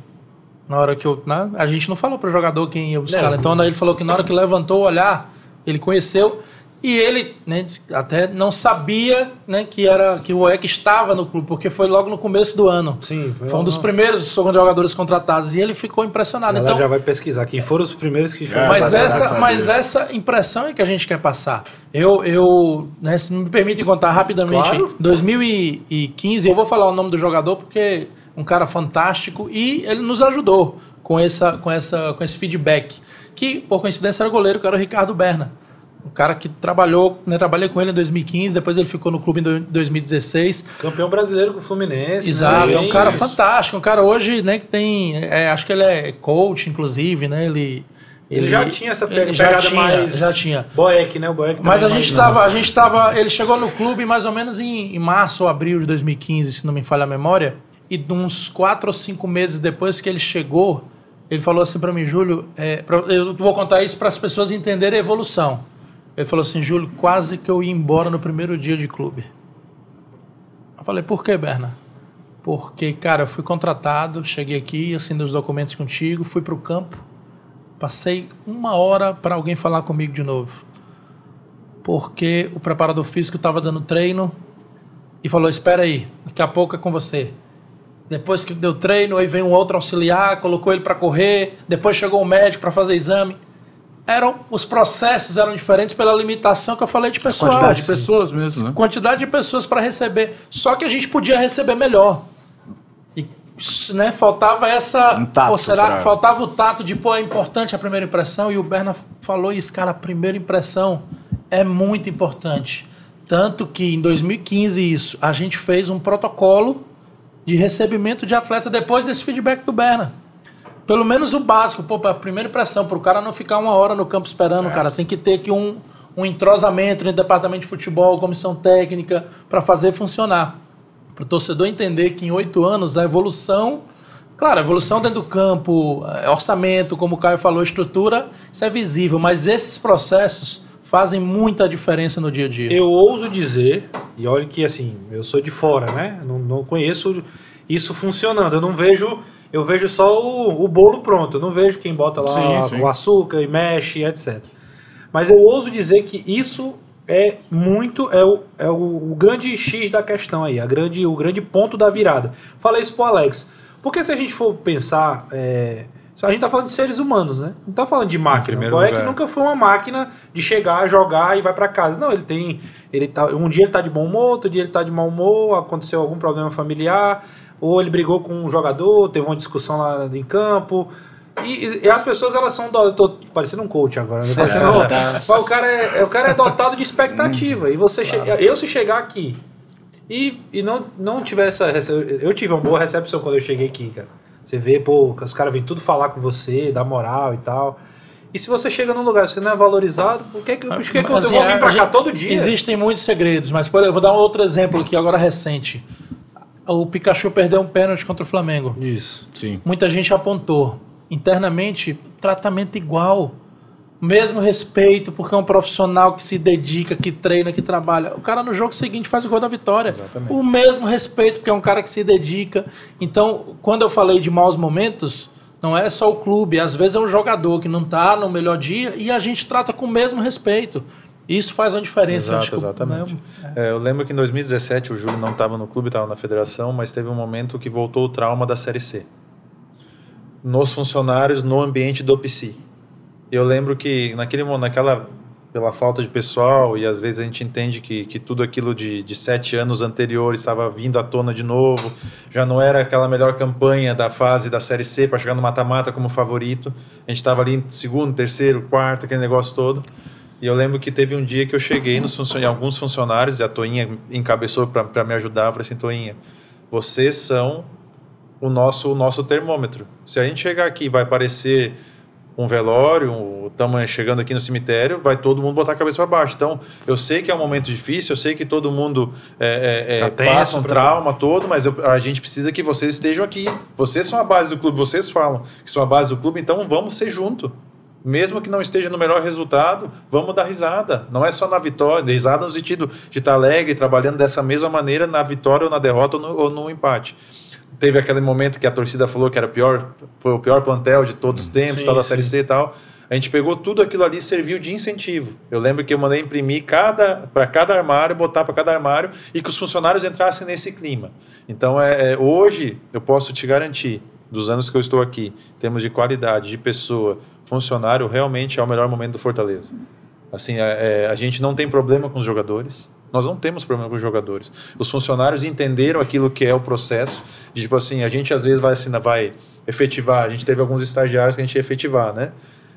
Na hora que eu, na, né, a gente não falou para o jogador quem ia buscar, não. então né, ele falou que na hora que levantou o olhar, ele conheceu e ele né, até não sabia né, que era que o OEC estava no clube, porque foi logo no começo do ano. Sim, foi, foi um dos primeiros jogadores contratados. E ele ficou impressionado. Ela então, já vai pesquisar quem foram os primeiros que foram. Mas, essa, mas essa impressão é que a gente quer passar. Eu, eu né, se me permite contar rapidamente, claro. 2015, eu vou falar o nome do jogador porque um cara fantástico e ele nos ajudou com, essa, com, essa, com esse feedback. Que, por coincidência, era goleiro, que era o Ricardo Berna. O cara que trabalhou, né, trabalhei com ele em 2015, depois ele ficou no clube em 2016. Campeão brasileiro com o Fluminense. Né? Exato, né? é um é cara Isso. fantástico. Um cara hoje, né, que tem. É, acho que ele é coach, inclusive, né? Ele. Ele, ele já tinha essa pegada já tinha, mais. Já tinha. Boeck, né? O Boeck Mas a é gente estava. A gente tava. Ele chegou no clube mais ou menos em, em março ou abril de 2015, se não me falha a memória. E uns quatro ou cinco meses depois que ele chegou, ele falou assim para mim, Júlio, é, pra, eu vou contar isso para as pessoas entenderem a evolução. Ele falou assim, Júlio, quase que eu ia embora no primeiro dia de clube. Eu falei, por que, Berna? Porque, cara, eu fui contratado, cheguei aqui, assinei os documentos contigo, fui para o campo, passei uma hora para alguém falar comigo de novo. Porque o preparador físico estava dando treino e falou, espera aí, daqui a pouco é com você. Depois que deu treino, aí veio um outro auxiliar, colocou ele para correr, depois chegou o um médico para fazer exame eram os processos eram diferentes pela limitação que eu falei de pessoas. A quantidade de pessoas mesmo, né? Quantidade de pessoas para receber. Só que a gente podia receber melhor. né, faltava essa. Um tato, ou será faltava o tato de, pô, é importante a primeira impressão. E o Berna falou isso, cara, a primeira impressão é muito importante. Tanto que em 2015, isso, a gente fez um protocolo de recebimento de atleta depois desse feedback do Berna. Pelo menos o básico, pô, pra primeira impressão, para o cara não ficar uma hora no campo esperando, é. cara. Tem que ter que um, um entrosamento no departamento de futebol, comissão técnica, para fazer funcionar. Para o torcedor entender que em oito anos a evolução, claro, a evolução dentro do campo, é, orçamento, como o Caio falou, estrutura, isso é visível, mas esses processos fazem muita diferença no dia a dia. Eu ouso dizer, e olha que assim, eu sou de fora, né? Não, não conheço isso funcionando. Eu não vejo eu vejo só o, o bolo pronto, eu não vejo quem bota lá sim, sim. o açúcar e mexe, etc. Mas eu ouso dizer que isso é muito, é o, é o, o grande X da questão aí, a grande, o grande ponto da virada. Falei isso pro Alex, porque se a gente for pensar. É, a gente está falando de seres humanos, né? Não está falando de máquina. O é que nunca foi uma máquina de chegar, jogar e vai para casa? Não, ele tem. Ele tá, um dia ele está de bom humor, outro dia ele está de mau humor, aconteceu algum problema familiar, ou ele brigou com um jogador, teve uma discussão lá em campo. E, e, as pessoas, elas são. Do, tô parecendo um coach agora. Né? É. tá. mas o, cara é, o cara é dotado de expectativa. e você claro. che, eu, se chegar aqui e, e não, não tiver essa. Eu tive uma boa recepção quando eu cheguei aqui, cara. Você vê, pô, os caras vêm tudo falar com você, dar moral e tal. E se você chega num lugar e você não é valorizado, por que, por que, que eu vou é, vir pra cá todo dia? Existem muitos segredos, mas eu vou dar um outro exemplo aqui, agora recente o Pikachu perdeu um pênalti contra o Flamengo. Isso, sim. Muita gente apontou. Internamente, tratamento igual. Mesmo respeito, porque é um profissional que se dedica, que treina, que trabalha. O cara no jogo seguinte faz o gol da vitória. Exatamente. O mesmo respeito, porque é um cara que se dedica. Então, quando eu falei de maus momentos, não é só o clube, às vezes é um jogador que não está no melhor dia e a gente trata com o mesmo respeito. Isso faz uma diferença. Exato, exatamente. É. É, eu lembro que em 2017 o Júlio não estava no clube, estava na federação, mas teve um momento que voltou o trauma da Série C. Nos funcionários, no ambiente do PC. Eu lembro que naquele, naquela pela falta de pessoal e às vezes a gente entende que, que tudo aquilo de, de sete anos anteriores estava vindo à tona de novo, já não era aquela melhor campanha da fase da Série C para chegar no mata-mata como favorito, a gente estava ali em segundo, terceiro, quarto, aquele negócio todo. E eu lembro que teve um dia que eu cheguei nos alguns funcionários, e a Toinha encabeçou para me ajudar, eu falei assim, Toinha, vocês são o nosso, o nosso termômetro. Se a gente chegar aqui vai parecer um velório, estamos um, chegando aqui no cemitério, vai todo mundo botar a cabeça para baixo. Então, eu sei que é um momento difícil, eu sei que todo mundo é, é, é tá passa um né? trauma todo, mas eu, a gente precisa que vocês estejam aqui. Vocês são a base do clube, vocês falam que são a base do clube, então vamos ser junto mesmo que não esteja no melhor resultado, vamos dar risada. Não é só na vitória, risada no sentido de estar alegre, trabalhando dessa mesma maneira na vitória ou na derrota ou no, ou no empate. Teve aquele momento que a torcida falou que era pior, o pior plantel de todos os hum. tempos, tal, da sim. Série C e tal. A gente pegou tudo aquilo ali e serviu de incentivo. Eu lembro que eu mandei imprimir cada para cada armário, botar para cada armário e que os funcionários entrassem nesse clima. Então, é, é, hoje eu posso te garantir, dos anos que eu estou aqui, em termos de qualidade, de pessoa, funcionário realmente é o melhor momento do Fortaleza. Assim, é, é, a gente não tem problema com os jogadores. Nós não temos problema com os jogadores. Os funcionários entenderam aquilo que é o processo. De, tipo assim, a gente às vezes vai, assim, vai efetivar. A gente teve alguns estagiários que a gente ia efetivar, né?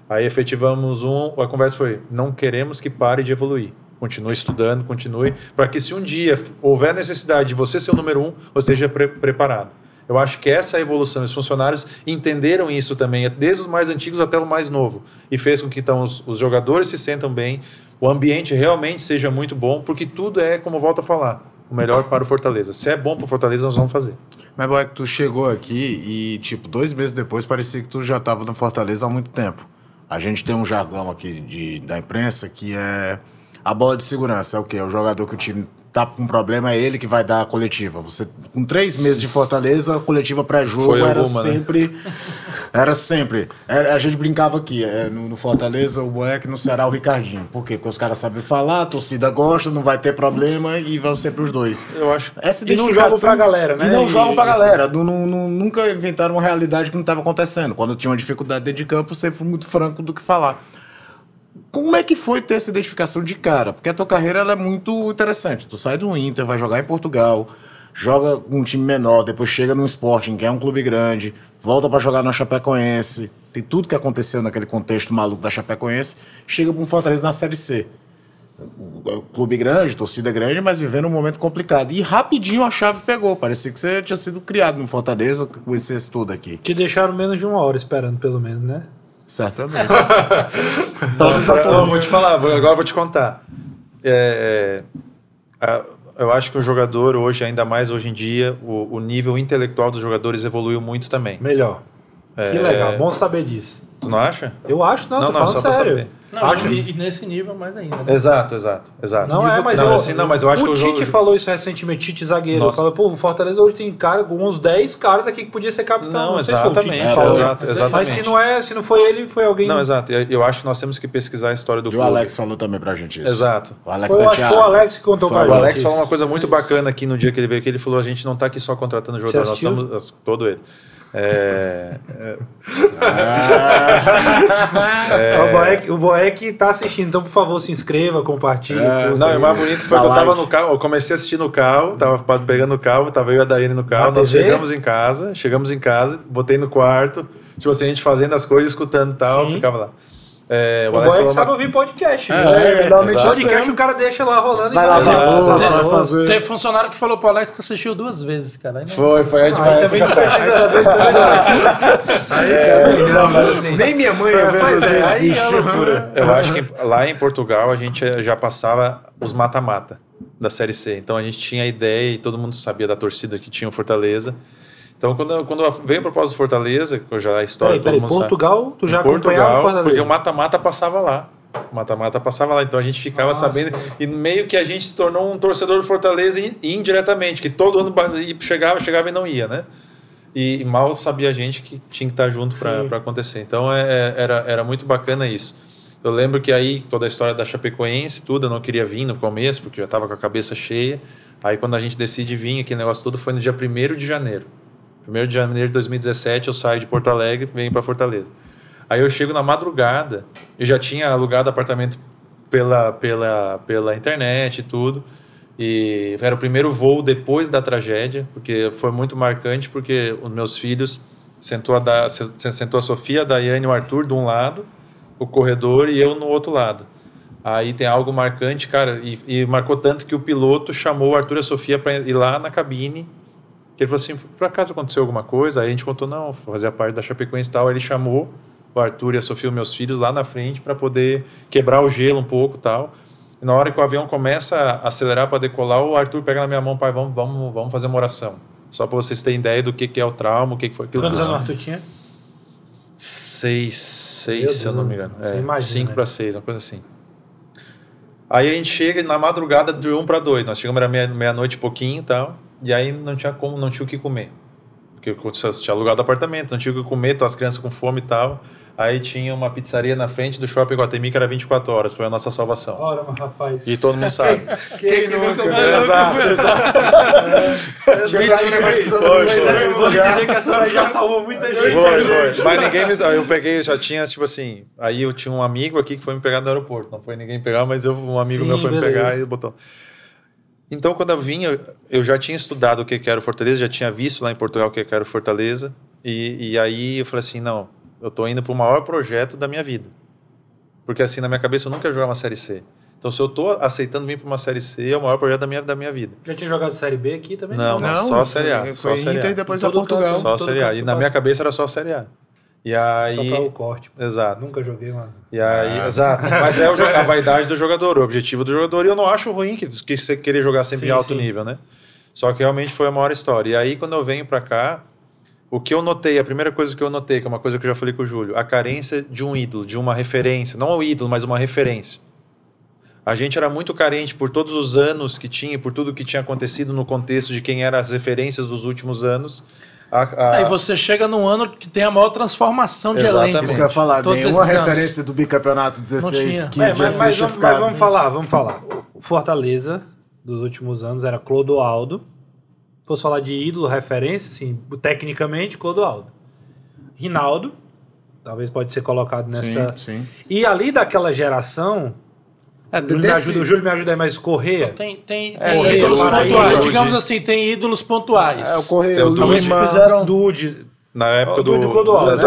Aí efetivamos um, a conversa foi: não queremos que pare de evoluir. Continue estudando, continue, para que se um dia houver necessidade de você ser o número um, você esteja pre preparado. Eu acho que essa evolução, os funcionários entenderam isso também, desde os mais antigos até o mais novo, e fez com que então, os, os jogadores se sentam bem, o ambiente realmente seja muito bom, porque tudo é, como volta a falar, o melhor para o Fortaleza. Se é bom para o Fortaleza, nós vamos fazer. Mas, Black, tu chegou aqui e, tipo, dois meses depois parecia que tu já estava no Fortaleza há muito tempo. A gente tem um jargão aqui de, da imprensa que é a bola de segurança. É o quê? É o jogador que o time tá com um problema, é ele que vai dar a coletiva. Você, com três meses de Fortaleza, a coletiva pré-jogo era, né? sempre, né? era sempre. Era sempre. a gente brincava aqui, é, no, no, Fortaleza, o Boeck, no Ceará, o Ricardinho. Por quê? Porque os caras sabem falar, a torcida gosta, não vai ter problema e vão ser pros dois. Eu acho. Essa e não jogam pra galera, né? E não jogam pra a galera. Assim. Não, não, nunca inventaram uma realidade que não estava acontecendo. Quando tinha uma dificuldade dentro de campo, sempre fui muito franco do que falar. Como é que foi ter essa identificação de cara? Porque a tua carreira é muito interessante. Tu sai do Inter, vai jogar em Portugal, joga um time menor, depois chega num Sporting, que é um clube grande, volta para jogar na Chapecoense. Tem tudo que aconteceu naquele contexto maluco da Chapecoense, chega para um Fortaleza na Série C. Clube grande, torcida grande, mas vivendo um momento complicado. E rapidinho a chave pegou. Parecia que você tinha sido criado no Fortaleza com esse estudo aqui. Te deixaram menos de uma hora esperando, pelo menos, né? Certamente. Então, eu vou te falar, agora agora vou te contar. É, é, a, eu acho que o jogador hoje, ainda mais hoje em dia, o, o nível intelectual dos jogadores evoluiu muito também. Melhor. É, que legal, bom saber disso. Tu não acha? Eu acho, não, não tô não, falando sério. Não, acho... e, e, nesse nível mais ainda. Né? Exato, exato, exato. Não nível... é, mas, não, eu, assim, não, mas eu acho o que o Tite jogo... falou isso recentemente, Tite zagueiro. Ele falou, pô, o Fortaleza hoje tem cara, uns 10 caras aqui que podia ser capitão. Não, não exatamente, se falou, exato, exatamente. Mas se não, é, se não foi ele, foi alguém. Não, exato. Eu, eu acho que nós temos que pesquisar a história do e clube. o Alex falou também pra gente isso. Exato. O Alex foi, acho que o Alex que contou pra gente. O Alex falou uma coisa muito bacana aqui no dia que ele veio aqui. Ele falou: a gente não tá aqui só contratando jogador, nós estamos. Todo ele. É... Ah. É... O, Boeck, o tá assistindo, então por favor se inscreva, compartilhe. É... Não, o mais bonito foi que eu tava no carro, eu comecei a assistir no carro, tava pegando o carro, tava eu e a Daiane no carro, Na nós TV? chegamos em casa, chegamos em casa, botei no quarto, tipo assim, a gente fazendo as coisas, escutando tal, Sim. ficava lá. É, o, o é Alex sabe ouvir podcast. É, né? é, podcast o cara deixa lá rolando. Vai lá, vai é, fazer. Teve funcionário que falou pro Alex que assistiu duas vezes, cara. Aí é foi, foi. Aí, ah, também não precisa. Assim, nem minha mãe é, faz aí, Eu acho que lá em Portugal a gente já passava os mata-mata da Série C. Então a gente tinha a ideia e todo mundo sabia da torcida que tinha o Fortaleza. Então, quando, quando veio a proposta do Fortaleza, que eu já a história peraí, peraí, Portugal, tu já acompanhava Portugal, Porque o mata-mata passava lá. O mata-mata passava lá, então a gente ficava Nossa. Ah, sabendo. E meio que a gente se tornou um torcedor do Fortaleza indiretamente, que todo ano chegava, chegava e não ia, né? E, e mal sabia a gente que tinha que estar junto para acontecer. Então é, é, era, era muito bacana isso. Eu lembro que aí toda a história da Chapecoense, tudo, eu não queria vir no começo, porque já estava com a cabeça cheia. Aí quando a gente decide vir, aquele negócio todo foi no dia 1 de janeiro. 1 de janeiro de 2017 eu saio de Porto Alegre venho para Fortaleza. Aí eu chego na madrugada, eu já tinha alugado apartamento pela, pela, pela internet e tudo. E era o primeiro voo depois da tragédia, porque foi muito marcante, porque os meus filhos sentou a, da, sentou a Sofia, a Daiane e o Arthur de um lado, o corredor e eu no outro lado. Aí tem algo marcante, cara, e, e marcou tanto que o piloto chamou o Arthur e a Sofia para ir lá na cabine ele falou assim: por acaso aconteceu alguma coisa? Aí a gente contou: não, fazia parte da Chapecoense e tal. Aí ele chamou o Arthur e a Sofia, meus filhos, lá na frente para poder quebrar o gelo um pouco tal. E na hora que o avião começa a acelerar para decolar, o Arthur pega na minha mão: pai, vamos, vamos, vamos fazer uma oração. Só para vocês terem ideia do que, que é o trauma, o que, que foi aquilo. Quantos anos o Arthur tinha? Seis, seis, se eu não me engano. É, imagina, cinco né? para seis, uma coisa assim. Aí a gente chega na madrugada de um para dois. Nós chegamos era meia-noite meia e pouquinho e tal. E aí não tinha como, não tinha o que comer. Porque eu tinha alugado apartamento, não tinha o que comer, as crianças com fome e tal. Aí tinha uma pizzaria na frente do shopping Guatemi que era 24 horas, foi a nossa salvação. Ora, rapaz. E todo mundo sabe. Quem, quem, nunca? Né? né? Exato, exato. Né? Vou dizer que essa daí já salvou muita gente. Foi, né? foi. Mas ninguém me. Eu peguei, já tinha, tipo assim. Aí eu tinha um amigo aqui que foi me pegar no aeroporto. Não foi ninguém pegar, mas eu, um amigo Sim, meu foi beleza. me pegar e botou. Então, quando eu vinha, eu já tinha estudado o que era o Fortaleza, já tinha visto lá em Portugal o que era o Fortaleza. E, e aí eu falei assim: não, eu estou indo para o maior projeto da minha vida. Porque assim, na minha cabeça, eu nunca ia jogar uma Série C. Então, se eu estou aceitando vir para uma Série C, é o maior projeto da minha, da minha vida. Já tinha jogado Série B aqui também? Não, não, não só a Série A. Foi só a Série A. e depois a Portugal. só a Série A. E na minha cabeça era só a Série A. E aí... Só para o corte. Exato. Nunca joguei, mas... E aí, ah. Exato. Mas é a vaidade do jogador, o objetivo do jogador. E eu não acho ruim que, que você querer jogar sempre sim, em alto sim. nível, né? Só que realmente foi a maior história. E aí, quando eu venho para cá, o que eu notei, a primeira coisa que eu notei, que é uma coisa que eu já falei com o Júlio, a carência de um ídolo, de uma referência. Não o ídolo, mas uma referência. A gente era muito carente por todos os anos que tinha, por tudo que tinha acontecido no contexto de quem eram as referências dos últimos anos. A, a... Aí você chega num ano que tem a maior transformação de Exatamente. elenco. Isso que eu ia falar, Todos nenhuma referência anos. do bicampeonato 16, 15, mas, mas, mas, vamos, mas vamos falar, vamos falar. O Fortaleza dos últimos anos era Clodoaldo. Posso falar de ídolo, referência, assim, tecnicamente, Clodoaldo. Rinaldo, talvez pode ser colocado nessa. Sim, sim. E ali daquela geração, o, ah, Júlio desse... ajuda, o, Júlio me ajuda, aí, mas Correia. Então, tem, tem, é, ídolos é pontuais. Digamos assim, tem ídolos pontuais. É, o Correia, o Lima, fizeram... Dude, na época do, do Clodoaldo. do né?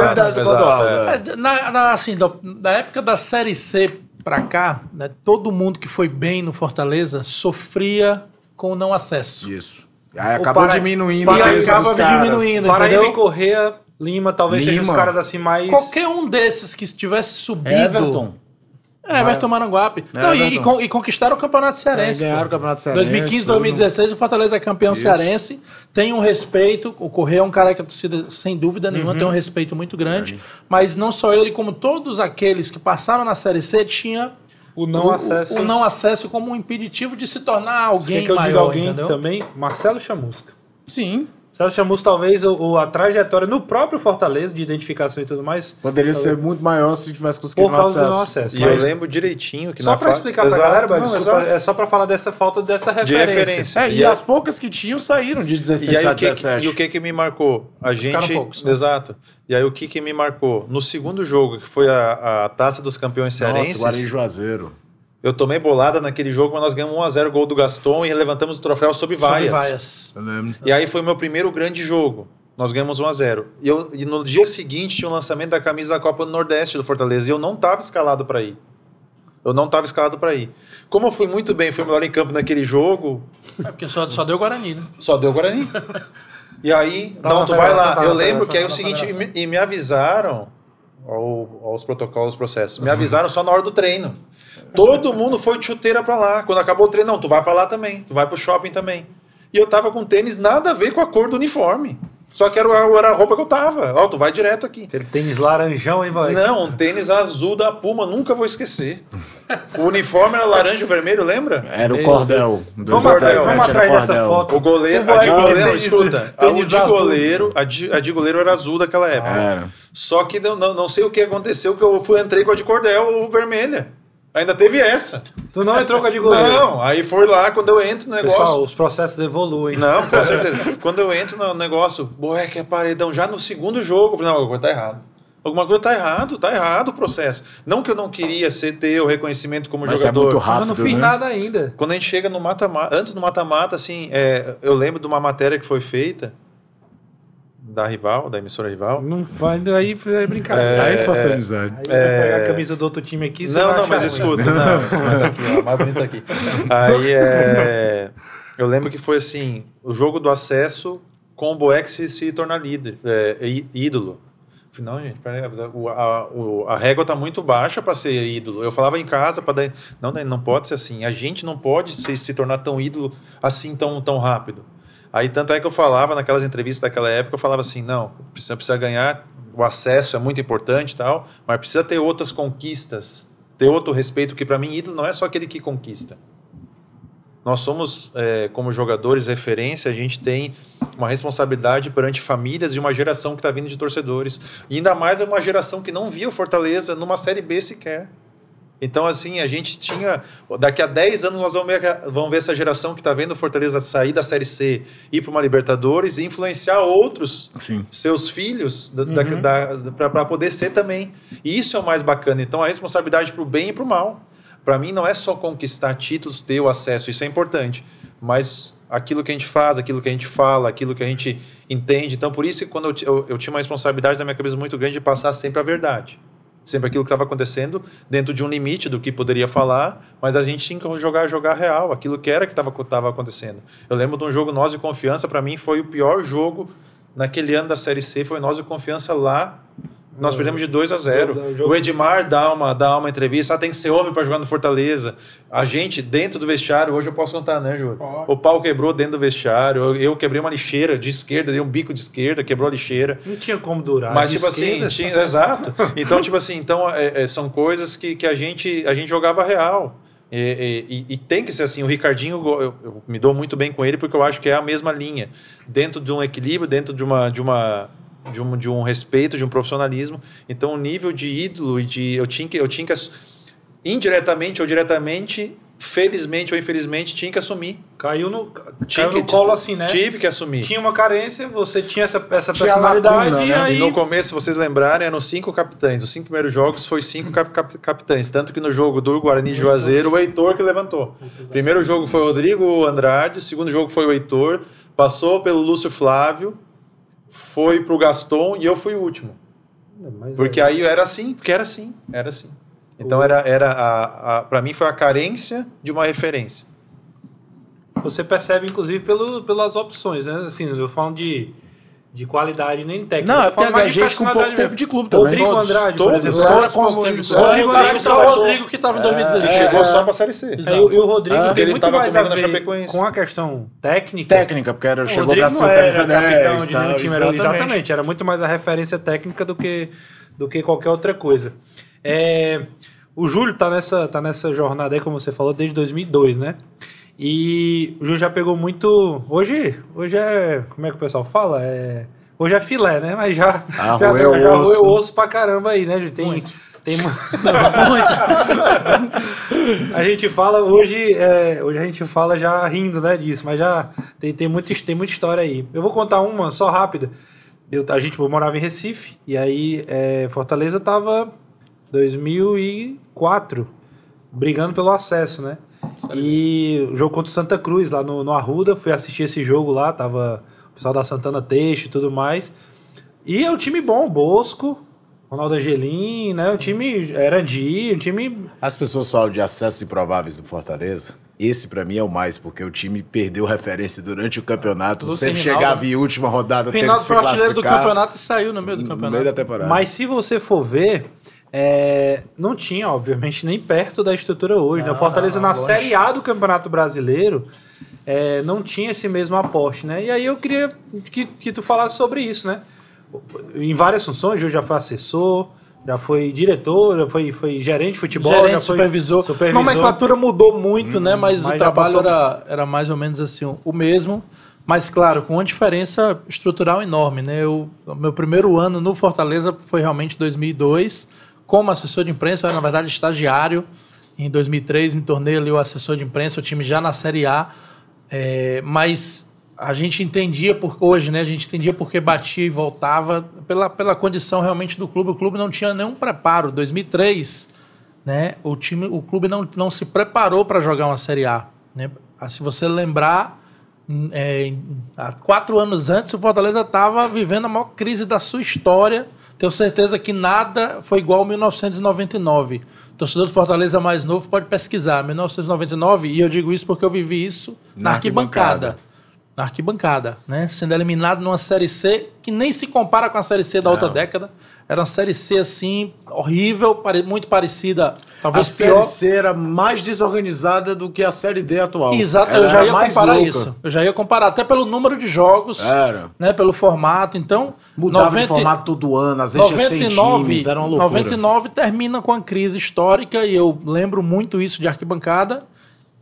é. na, na, assim, da, época da Série C para cá, né, todo mundo que foi bem no Fortaleza sofria com o não acesso. Isso. Aí acabou para, diminuindo. E acaba diminuindo, para entendeu? Paraíba Correia, Lima, talvez Lima. sejam os caras assim mais... Qualquer um desses que estivesse subido... Everton. É, vai tomar É, não, E, e, conquistaram o Campeonato é, Cearense. É, ganharam o Campeonato Cearense. 2015, 2016, o Fortaleza é campeão Isso. cearense. Tem um respeito. O Correia é um cara que a torcida, sem dúvida nenhuma, uhum. tem um respeito muito grande. Mas não só ele, como todos aqueles que passaram na Série C, tinha o não o, acesso. O, o não acesso como um impeditivo de se tornar alguém Você quer que eu maior, diga alguém entendeu? também? Marcelo Chamusca. Sim. Celso Chamus, talvez o, a trajetória no próprio Fortaleza de identificação e tudo mais. Poderia ser muito maior se tivesse conseguido por causa acesso. do acesso. E mas... eu lembro direitinho que Só para fa... explicar para a galera, não, desculpa, é só para falar dessa falta dessa referência. De referência. É, e, e as poucas que tinham saíram de 16 para 17. Que, e o que que me marcou? A gente. Poucos, né? Exato. E aí o que que me marcou? No segundo jogo, que foi a, a Taça dos Campeões Cearenses. Nossa, o Juazeiro. Eu tomei bolada naquele jogo, mas nós ganhamos 1x0 gol do Gaston e levantamos o troféu sob vaias. vaias. E aí foi o meu primeiro grande jogo. Nós ganhamos 1x0. E, eu, e no dia seguinte tinha o lançamento da camisa da Copa do Nordeste do Fortaleza. E eu não estava escalado para ir. Eu não estava escalado para ir. Como eu fui muito bem, fui melhor em campo naquele jogo. É porque só, só deu Guarani, né? Só deu Guarani. E aí, tá não, tu vai lá. Tá eu lembro que aí é o seguinte, e me, e me avisaram aos protocolos, processos, me uhum. avisaram só na hora do treino. Todo mundo foi de chuteira pra lá. Quando acabou o treino, não, tu vai pra lá também, tu vai pro shopping também. E eu tava com tênis nada a ver com a cor do uniforme. Só que era, era a roupa que eu tava. Ó, tu vai direto aqui. Aquele tênis laranjão, hein, vai? Não, um tênis azul da Puma, nunca vou esquecer. o uniforme era laranja e vermelho, lembra? Era o cordel. Vamos, cordel. vamos atrás dessa foto. O goleiro, a de goleiro, tênis, escuta, tênis a de goleiro, a de, a de goleiro era azul daquela época. Ah, Só que não, não, não sei o que aconteceu, que eu fui, entrei com a de cordel vermelha. Ainda teve essa. Tu não entrou é com a de goleiro? Não, aí foi lá, quando eu entro no negócio. Pessoal, os processos evoluem. Não, com é. certeza. quando eu entro no negócio, boé, que é paredão já no segundo jogo. Eu falei, não, alguma coisa tá errado. Alguma coisa tá errado, tá errado o processo. Não que eu não queria ser, ter o reconhecimento como Mas é jogador. É muito rápido, eu não fiz né? nada ainda. Quando a gente chega no mata-mata, antes do mata-mata, assim, é, eu lembro de uma matéria que foi feita da rival, da emissora rival. Não vai, daí é brincadeira. É, aí faça é, amizade. É. Aí é, a camisa do outro time aqui. Não, não, mas escuta, não, tá aqui, ó, mais bonito aqui. Aí é. Eu lembro que foi assim: o jogo do acesso, Combo X se torna líder, é, ídolo. Não, gente, peraí, a, a, a, régua tá muito baixa para ser ídolo. Eu falava em casa para Não, não pode ser assim. A gente não pode se, se tornar tão ídolo assim tão, tão rápido. Aí tanto é que eu falava naquelas entrevistas daquela época, eu falava assim, não, precisa, precisa ganhar, o acesso é muito importante e tal, mas precisa ter outras conquistas, ter outro respeito, que para mim ídolo não é só aquele que conquista. Nós somos, é, como jogadores referência, a gente tem uma responsabilidade perante famílias e uma geração que está vindo de torcedores. E ainda mais é uma geração que não viu Fortaleza numa Série B sequer. Então, assim, a gente tinha. Daqui a 10 anos nós vamos ver, vamos ver essa geração que está vendo Fortaleza sair da Série C, ir para uma Libertadores e influenciar outros, Sim. seus filhos, uhum. para poder ser também. E isso é o mais bacana. Então, a responsabilidade para o bem e para o mal. Para mim, não é só conquistar títulos, ter o acesso, isso é importante. Mas aquilo que a gente faz, aquilo que a gente fala, aquilo que a gente entende. Então, por isso que quando eu, eu, eu tinha uma responsabilidade na minha cabeça muito grande de passar sempre a verdade sempre aquilo que estava acontecendo dentro de um limite do que poderia falar, mas a gente tinha que jogar jogar real, aquilo que era que estava acontecendo. Eu lembro de um jogo Nós e Confiança, para mim foi o pior jogo naquele ano da Série C, foi Nós e Confiança lá nós não. perdemos de 2 a 0. O Edmar dá uma, dá uma entrevista, ah, tem que ser homem para jogar no Fortaleza. A gente, dentro do vestiário, hoje eu posso contar, né, Júlio? O pau quebrou dentro do vestiário, eu, eu, quebrei uma lixeira de esquerda, dei um bico de esquerda, quebrou a lixeira. Não tinha como durar. Mas, de tipo assim, esquerda, assim, tinha, exato. Então, tipo assim, então, é, é, são coisas que, que a, gente, a gente jogava real. E, e, e, tem que ser assim. O Ricardinho, eu, eu, me dou muito bem com ele porque eu acho que é a mesma linha. Dentro de um equilíbrio, dentro de uma, de uma, de um, de um respeito, de um profissionalismo. Então, o nível de ídolo e de. Eu tinha que. Eu tinha que indiretamente ou diretamente, felizmente ou infelizmente, tinha que assumir. Caiu no, tinha caiu que, no colo assim, né? Tive que assumir. Tinha uma carência, você tinha essa, essa tinha personalidade lacuna, né? e né? aí... E no começo, se vocês lembrarem, eram cinco capitães. Os cinco primeiros jogos foi cinco cap cap capitães. Tanto que no jogo do Guarani de Juazeiro, o Heitor que levantou. Primeiro jogo foi o Rodrigo Andrade, segundo jogo foi o Heitor, passou pelo Lúcio Flávio, foi pro Gaston e eu fui o último. É, mas porque é... aí era assim, porque era assim, era assim. Então o... era, era a, a para mim foi a carência de uma referência. Você percebe inclusive pelo, pelas opções, né? Assim, eu falo de de qualidade nem técnica. Não, é porque a gente com pouco tempo de clube também. Rodrigo Andrade, por exemplo. Todos, todos, todos, só Rodrigo Andrade, só o Rodrigo que estava em 2016. É, é, chegou só para a Série C. É, e, o Rodrigo tem muito mais a ver com a questão técnica. Técnica, porque era, chegou para ser camisa De time, exatamente, era muito mais a referência técnica do que, do que qualquer outra coisa. o Júlio está nessa, tá nessa jornada aí, como você falou, desde 2002, né? E o Ju já pegou muito. Hoje, hoje é. Como é que o pessoal fala? É, hoje é filé, né? Mas já. Ah, já, roeu tá, já roeu osso pra caramba aí, né, Ju? Tem, muito. Tem muito. a gente fala hoje, é, hoje a gente fala já rindo, né, disso, mas já tem, tem, muito, tem muita história aí. Eu vou contar uma só rápida. Eu, a gente eu morava em Recife e aí é, Fortaleza tava 2004 brigando pelo acesso, né? E o jogo contra o Santa Cruz, lá no, no Arruda, fui assistir esse jogo lá, tava o pessoal da Santana Teixe e tudo mais. E é um time bom, Bosco, Ronaldo Angelim, né? O time de um time. As pessoas falam de acessos improváveis do Fortaleza. Esse para mim é o mais, porque o time perdeu referência durante o campeonato, Lúcio sempre chegava né? em última rodada, Final teve que do campeonato e saiu no meio do campeonato. No meio da temporada. Mas se você for ver, é, não tinha, obviamente, nem perto da estrutura hoje. Não, né? O Fortaleza não, na longe. Série A do Campeonato Brasileiro é, não tinha esse mesmo aporte, né? E aí eu queria que, que tu falasse sobre isso, né? Em várias funções, eu já fui assessor, já foi diretor, já foi, foi gerente de futebol, gerente, já foi supervisor. supervisor. A nomenclatura mudou muito, hum, né? Mas, mas o trabalho era, era mais ou menos assim o mesmo. Mas, claro, com uma diferença estrutural enorme, né? Eu, meu primeiro ano no Fortaleza foi realmente 2002 como assessor de imprensa, eu era, na verdade, estagiário. Em 2003 me tornei ali o assessor de imprensa, o time já na Série A. É, mas a gente entendia por hoje, né? A gente entendia porque batia e voltava pela, pela condição realmente do clube. O clube não tinha nenhum preparo. 2003, né? O time, o clube não, não se preparou para jogar uma Série A. Né? Ah, se você lembrar, hum, é, há quatro anos antes o Fortaleza estava vivendo a maior crise da sua história tenho certeza que nada foi igual 1999. torcedor do Fortaleza mais novo pode pesquisar 1999 e eu digo isso porque eu vivi isso na, na arquibancada. arquibancada. Na arquibancada, né? Sendo eliminado numa série C que nem se compara com a série C da Não. outra década. Era uma série C assim, horrível, muito parecida. Talvez a série pior. C era mais desorganizada do que a série D atual. Exato, era eu já ia comparar louca. isso. Eu já ia comparar até pelo número de jogos, era. né, pelo formato, então mudava 90, formato todo ano, às vezes 99, times, era uma loucura. 99 termina com a crise histórica e eu lembro muito isso de arquibancada.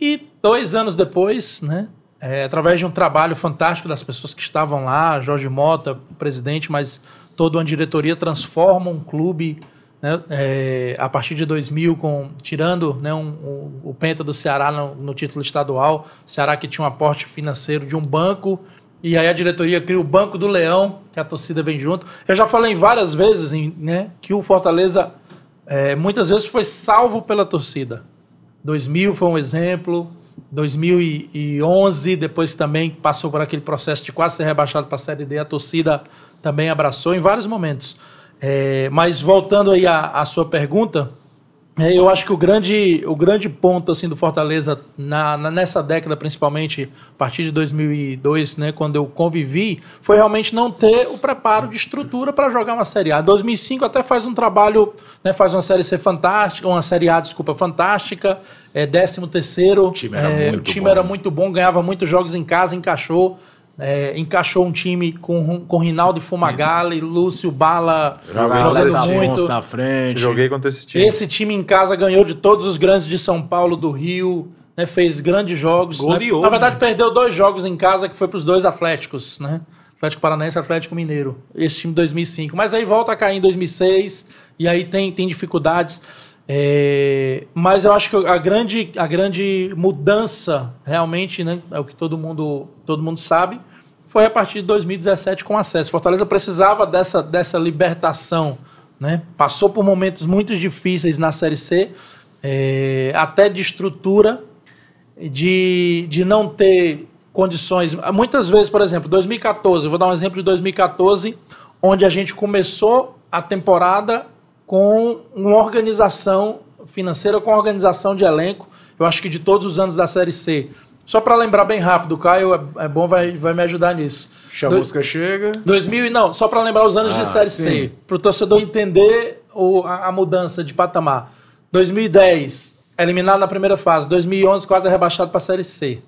E dois anos depois, né, é, através de um trabalho fantástico das pessoas que estavam lá, Jorge Mota, presidente, mas toda uma diretoria transforma um clube né, é, a partir de 2000, com, tirando né, um, um, o Penta do Ceará no, no, título estadual, Ceará que tinha um aporte financeiro de um banco, e aí a diretoria cria o Banco do Leão, que a torcida vem junto. Eu já falei várias vezes em, né, que o Fortaleza é, muitas vezes foi salvo pela torcida. 2000 foi um exemplo, 2011, depois também passou por aquele processo de quase ser rebaixado para a Série D, a torcida também abraçou em vários momentos. É, mas voltando aí à, à sua pergunta, é, eu acho que o grande, o grande ponto assim do Fortaleza na, na, nessa década, principalmente a partir de 2002, né, quando eu convivi, foi realmente não ter o preparo de estrutura para jogar uma Série A. 2005 até faz um trabalho, né, faz uma Série C fantástica, uma Série A, desculpa, fantástica, é, 13 terceiro, o time, era, é, muito o time bom. era muito bom, ganhava muitos jogos em casa, encaixou. É, encaixou um time com, com Rinaldo Fumagalli, Lúcio Bala jogando muito. Na frente. Joguei contra esse time. Esse time em casa ganhou de todos os grandes de São Paulo, do Rio, né, fez grandes jogos. né? Na né? verdade, perdeu dois jogos em casa que foi para os dois Atléticos, né? Atlético Paranaense e Atlético Mineiro. Esse time 2005. Mas aí volta a cair em 2006 e aí tem, tem dificuldades. É, mas eu acho que a grande, a grande mudança, realmente, né, é o que todo mundo, todo mundo sabe, foi a partir de 2017 com acesso. Fortaleza precisava dessa, dessa libertação. Né? Passou por momentos muito difíceis na Série C, é, até de estrutura, de, de não ter condições. Muitas vezes, por exemplo, 2014, vou dar um exemplo de 2014, onde a gente começou a temporada com uma organização financeira, com organização de elenco, eu acho que de todos os anos da Série C. Só para lembrar bem rápido, Caio, é, é, bom, vai, vai me ajudar nisso. Chamusca Do, chega. 2000 não, só para lembrar os anos ah, de Série sim. C, para o torcedor entender o, a, a mudança de patamar. 2010, eliminado na primeira fase. 2011, quase rebaixado para a Série C.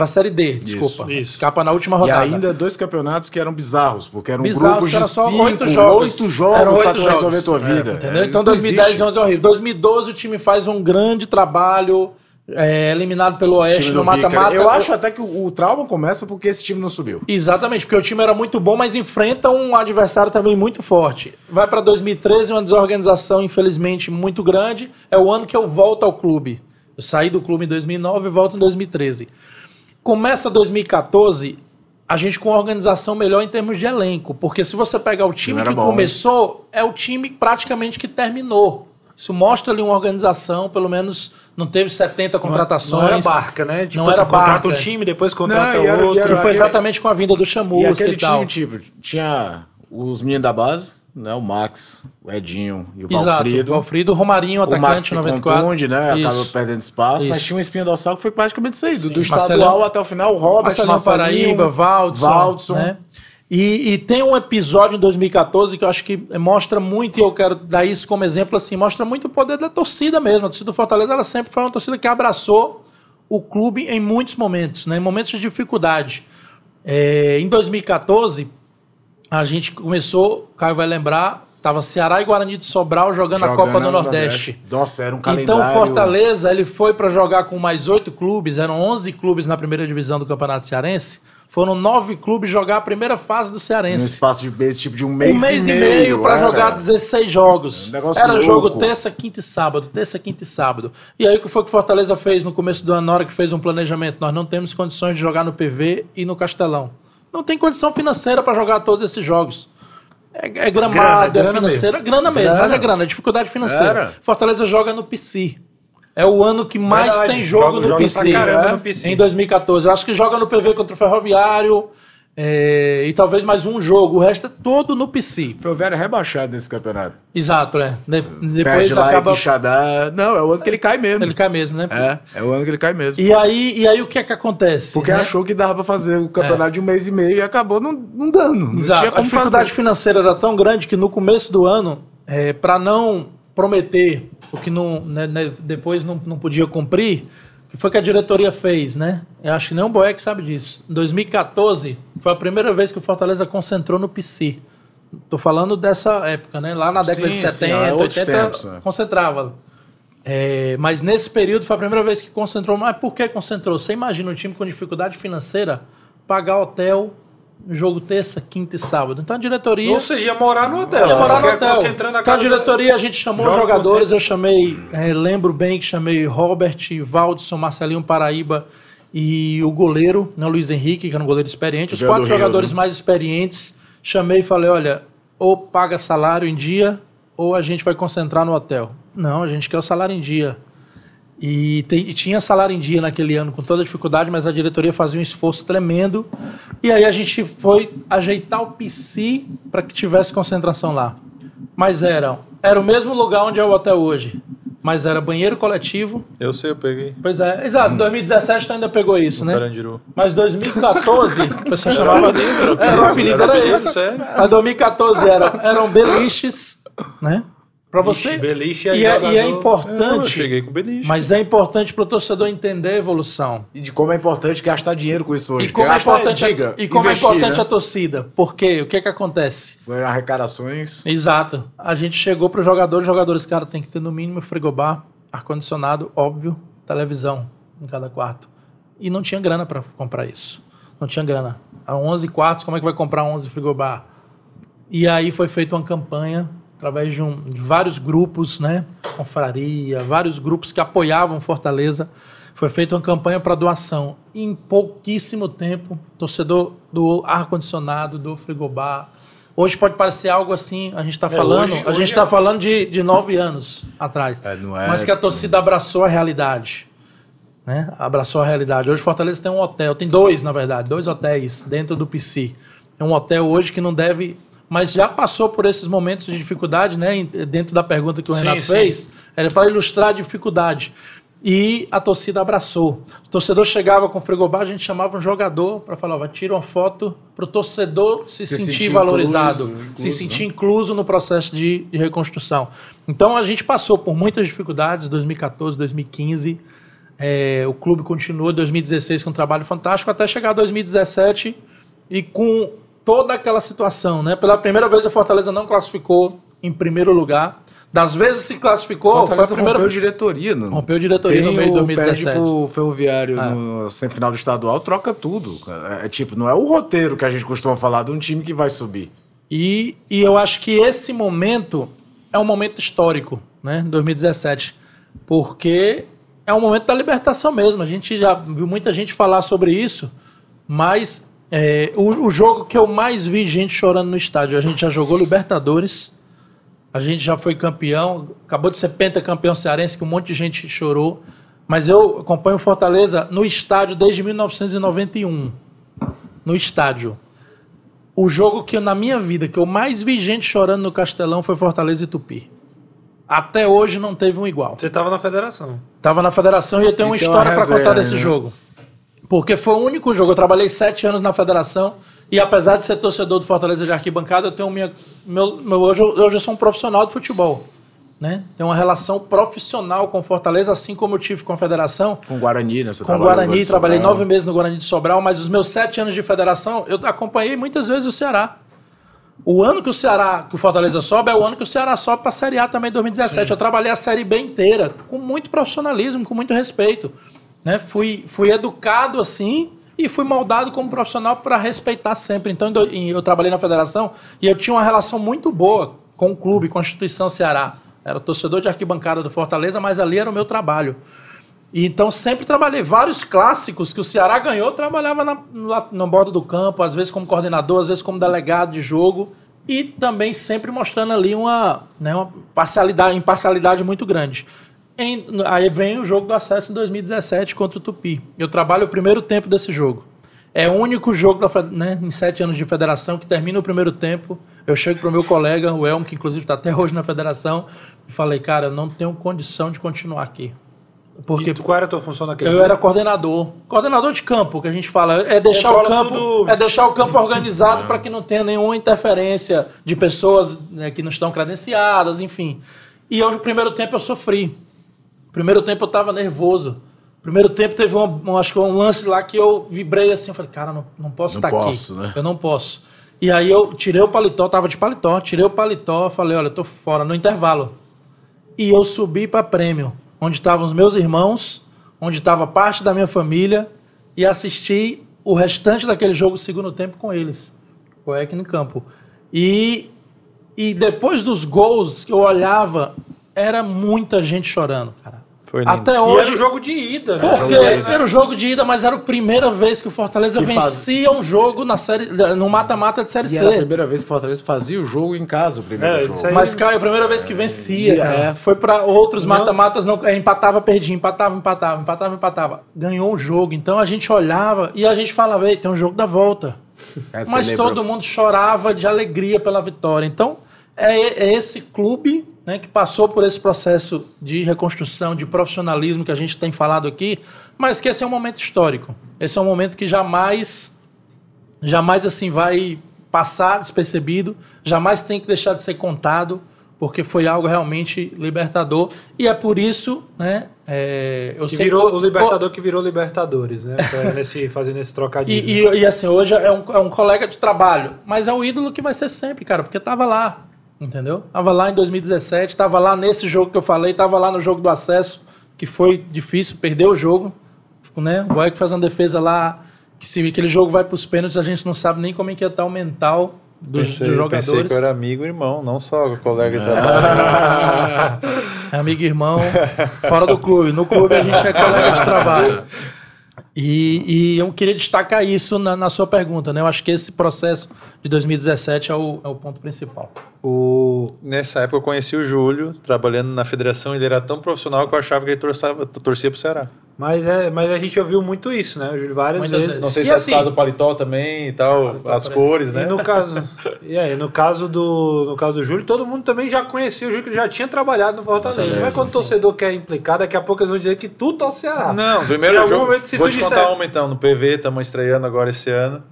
Para a Série D, desculpa. Isso. Escapa na última rodada. E ainda dois campeonatos que eram bizarros, porque eram bizarros, grupos era de só cinco, oito jogos, oito jogos para resolver a tua é, vida. É, entendeu? É, então 2010 e 11 é horrível. 2012 o time faz um grande trabalho, é, eliminado pelo Oeste no mata-mata. Eu acho até que o, o, trauma começa porque esse time não subiu. Exatamente, porque o time era muito bom, mas enfrenta um adversário também muito forte. Vai para 2013, uma desorganização, infelizmente, muito grande. É o ano que eu volto ao clube. Eu saí do clube em 2009 e volto em 2013 começa 2014 a gente com uma organização melhor em termos de elenco, porque se você pegar o time que bom, começou, é o time praticamente que terminou. Isso mostra ali uma organização, pelo menos não teve 70 é- contratações. Não era barca, né? Tipo, não era barca. Assim, contrata um time, depois contrata não, era, outro. Era, era, que foi exatamente com a vinda do Chamusca e, e tal. Time, tipo, tinha os meninos da base, né? O Max, o Edinho e o Valfrido. O Valfrido, o Romarinho, atacante, o Max 94. Contunde, né? Acaba perdendo espaço, Isso. mas tinha uma espinha dorsal que foi praticamente saído. Do, do estadual até o final, o Robert, Marcelinho, Marcelinho Paraíba, Valdson. Valdson. Né? E, e, tem um episódio em 2014 que eu acho que mostra muito, e eu quero dar isso como exemplo, assim, mostra muito o poder da torcida mesmo. A torcida do Fortaleza ela sempre foi uma torcida que abraçou o clube em muitos momentos, né? em momentos de dificuldade. É, em 2014, a gente começou, Caio vai lembrar, estava Ceará e Guarani de Sobral jogando, jogando a Copa do Nordeste. Nordeste. Nossa, era um calendário... Então Fortaleza, ele foi para jogar com mais oito clubes, eram onze clubes na primeira divisão do Campeonato Cearense. Foram nove clubes jogar a primeira fase do Cearense. No espaço de mês, tipo de um mês, um mês e, e meio. meio para é. jogar 16 jogos. É um era louco. jogo terça, quinta e sábado, terça, quinta e sábado. E aí o que foi que Fortaleza fez no começo do ano, na hora que fez um planejamento? Nós não temos condições de jogar no PV e no Castelão não tem condição financeira para jogar todos esses jogos. É, é gramado, grana, é financeiro, é grana mesmo, grana. mas é grana, é dificuldade financeira. Fortaleza joga no PC. É o ano que mais Verdade, tem jogo, joga, no, joga PC, né? no, PC, Em 2014. Eu acho que joga no PV contra o Ferroviário, é, e talvez mais um jogo, o resto é todo no PC. o velho rebaixado nesse campeonato. Exato, é. De, depois Perde lá acaba... Quixadá. Não, é o ano que ele cai mesmo. Ele cai mesmo, né? É, é o ano que ele cai mesmo. E aí, e aí o que é que acontece? Porque né? achou que dava pra fazer o campeonato é. de um mês e meio e acabou não, não dando. Não Exato. A dificuldade fazer. financeira era tão grande que no começo do ano, é, para não prometer o que não, né, né depois não, não podia cumprir que foi que a diretoria fez, né? Eu acho que nem o Boeck sabe disso. Em 2014, foi a primeira vez que o Fortaleza concentrou no PC. Tô falando dessa época, né? Lá na década sim, de 70, sim, 80, tempos, é. concentrava. É, mas nesse período foi a primeira vez que concentrou. Mas por que concentrou? Você imagina um time com dificuldade financeira pagar hotel, jogo terça, quinta e sábado. Então a diretoria. Ou seja, ia morar no hotel. Ia morar no é hotel. então a diretoria, a gente chamou os jogadores, eu chamei, é, lembro bem que chamei Robert, Valdson, Marcelinho Paraíba e o goleiro, né, Luiz Henrique, que era um goleiro experiente. Os quatro Rio, jogadores né? mais experientes, chamei e falei: olha, ou paga salário em dia, ou a gente vai concentrar no hotel. Não, a gente quer o salário em dia. E, tem, e, tinha salário em dia naquele ano com toda a dificuldade, mas a diretoria fazia um esforço tremendo. E aí a gente foi ajeitar o PC para que tivesse concentração lá. Mas era, era o mesmo lugar onde é o hotel hoje. Mas era banheiro coletivo. Eu sei, eu peguei. Pois é, exato. 2017 hum. tu ainda pegou isso, no né? Carandiru. Mas 2014, o pessoal chamava. Era, era, é, o apelido era, era esse. Mas 2014 era, eram beliches, né? Para você. Beliche é e, é, e é importante. Eu cheguei com beliche. Mas é importante para o torcedor entender a evolução. E de como é importante gastar dinheiro com isso hoje. E como, é, importante, diga, a, e como é investir, é importante né? a torcida. Porque o que, é que acontece? Foi arrecadações. Exato. A gente chegou para os jogadores, jogadores, cara, tem que ter no mínimo frigobar, ar-condicionado, óbvio, televisão em cada quarto. E não tinha grana para comprar isso. Não tinha grana. A 11 quartos, como é que vai comprar 11 frigobar? E aí foi feita uma campanha através de, um, de vários grupos, né? Confraria, vários grupos que apoiavam Fortaleza. Foi feita uma campanha para doação. em pouquíssimo tempo, torcedor do ar-condicionado, do frigobar. Hoje pode parecer algo assim, a gente está é, falando, hoje, a gente está é... falando de, de nove anos atrás. É, é, mas que a torcida abraçou a realidade. Né? Abraçou a realidade. Hoje Fortaleza tem um hotel, tem dois, na verdade, dois hotéis dentro do PC. É um hotel hoje que não deve mas já passou por esses momentos de dificuldade, né? Dentro da pergunta que o sim, Renato sim. fez, era para ilustrar a dificuldade. E a torcida abraçou. O torcedor chegava com o frigobar, a gente chamava um jogador para falar: tira uma foto para o torcedor se, se sentir, sentir valorizado, incluso, né? se sentir né? incluso no processo de, de reconstrução. Então a gente passou por muitas dificuldades, 2014, 2015. É, o clube continuou 2016 com um trabalho fantástico até chegar 2017 e com toda aquela situação, né? Pela primeira vez a Fortaleza não classificou em primeiro lugar. Das vezes se classificou, Fortaleza foi a primeira... rompeu diretoria. Né? Rompeu diretoria Tem no meio de 2017. Perde pro ferroviário é. no semifinal do estadual, troca tudo. É, é, tipo, não é o roteiro que a gente costuma falar de um time que vai subir. E, e eu acho que esse momento é um momento histórico, né? 2017. Porque é um momento da libertação mesmo. A gente já viu muita gente falar sobre isso, mas é, o, o, jogo que eu mais vi gente chorando no estádio, a gente já jogou Libertadores, a gente já foi campeão, acabou de ser pentacampeão cearense, que um monte de gente chorou. Mas eu acompanho Fortaleza no estádio desde 1991. No estádio. O jogo que na minha vida que eu mais vi gente chorando no Castelão foi Fortaleza e Tupi. Até hoje não teve um igual. Você estava na federação. Estava na federação e eu tenho uma história para contar desse né? jogo. Porque foi o único jogo. Eu trabalhei sete anos na federação e, apesar de ser torcedor do Fortaleza de arquibancada, eu tenho minha. Meu, meu, hoje, hoje eu sou um profissional de futebol. Né? Tem uma relação profissional com Fortaleza, assim como eu tive com a federação. Com Guarani, né? Você com Guarani, trabalhei né? nove meses no Guarani de Sobral, mas os meus sete anos de federação, eu acompanhei muitas vezes o Ceará. O ano que o Ceará, que o Fortaleza sobe, é o ano que o Ceará sobe para a Série A também em 2017. Sim. Eu trabalhei a Série B inteira, com muito profissionalismo, com muito respeito. Né? Fui, fui educado assim e fui moldado como profissional para respeitar sempre. Então eu trabalhei na federação e eu tinha uma relação muito boa com o clube, com a instituição Ceará. Era torcedor de arquibancada do Fortaleza, mas ali era o meu trabalho. E então sempre trabalhei vários clássicos que o Ceará ganhou, trabalhava na, na, na borda do campo, às vezes como coordenador, às vezes como delegado de jogo e também sempre mostrando ali uma, né, uma parcialidade, imparcialidade muito grande. Em, aí vem o jogo do acesso em 2017 contra o Tupi. Eu trabalho o primeiro tempo desse jogo. É o único jogo da, né, em sete anos de federação que termina o primeiro tempo. Eu chego para o meu colega, o Elmo, que inclusive está até hoje na federação, e falei, cara, eu não tenho condição de continuar aqui. Porque tu, qual era a tua função naquele Eu era coordenador. Coordenador de campo, que a gente fala. É deixar o campo, é deixar o campo organizado para que não tenha nenhuma interferência de pessoas né, que não estão credenciadas, enfim. E hoje, no primeiro tempo eu sofri. Primeiro tempo eu tava nervoso. Primeiro tempo teve um, acho que um lance lá que eu vibrei assim, eu falei, cara, não, não posso estar tá aqui. Né? Eu não posso. E aí eu tirei o paletó, tava de paletó, tirei o paletó, falei, olha, eu tô fora, no intervalo. E eu subi para prêmio, onde estavam os meus irmãos, onde estava parte da minha família, e assisti o restante daquele jogo, segundo tempo, com eles. Cueca no campo. E, e depois dos gols que eu olhava, era muita gente chorando, cara. Foi lindo. Até hoje. E era o jogo de ida, né? Porque era o jogo de ida, mas era a primeira vez que o Fortaleza que vencia faz... um jogo na série, no mata-mata de Série e C. Era a primeira vez que o Fortaleza fazia o jogo em casa, o primeiro é, jogo. Aí... Mas, Caio, é a primeira vez que vencia. É. Foi para outros mata-matas, não... É, empatava, perdia, empatava, empatava, empatava, empatava. Ganhou o jogo. Então a gente olhava e a gente falava, ei, tem um jogo da volta. É, mas todo mundo chorava de alegria pela vitória. Então, é, é esse clube né, que passou por esse processo de reconstrução, de profissionalismo que a gente tem falado aqui, mas que esse é um momento histórico. Esse é um momento que jamais, jamais assim vai passar despercebido, jamais tem que deixar de ser contado, porque foi algo realmente libertador. E é por isso, né? É, eu que sei virou, que, o libertador que virou Libertadores, né? nesse, fazendo esse trocadilho. E, e, e assim, hoje é um, é um colega de trabalho, mas é o ídolo que vai ser sempre, cara, porque estava lá, Entendeu? Tava lá em 2017, tava lá nesse jogo que eu falei, tava lá no jogo do acesso, que foi difícil, perdeu o jogo. Né? O que faz uma defesa lá, que se aquele jogo vai para os pênaltis, a gente não sabe nem como é que ia é estar o mental dos, pensei, dos jogadores. Pensei que eu era amigo e irmão, não só colega de ah. trabalho. É amigo e irmão, fora do clube. No clube a gente é colega de trabalho. E, e, eu queria destacar isso na, na, sua pergunta, né? Eu acho que esse processo de 2017 é o, é o ponto principal. O, nessa época eu conheci o Júlio, trabalhando na federação, ele era tão profissional que eu achava que ele torcia, torcia para o Ceará. Mas, é, mas a gente ouviu muito isso, né, Júlio? Várias vezes. Não sei e se é assim, é do paletó também e tal, as cores, né? E no caso, e aí, no caso do no caso do Júlio, todo mundo também já conhecia o Júlio, que já tinha trabalhado no Fortaleza. Sim, mas quando o torcedor quer implicar, daqui a pouco eles vão dizer que tu torce tá Ceará. Não, primeiro em algum jogo, momento, se vou tu te disser... contar uma então, no PV, estamos estreando agora esse ano.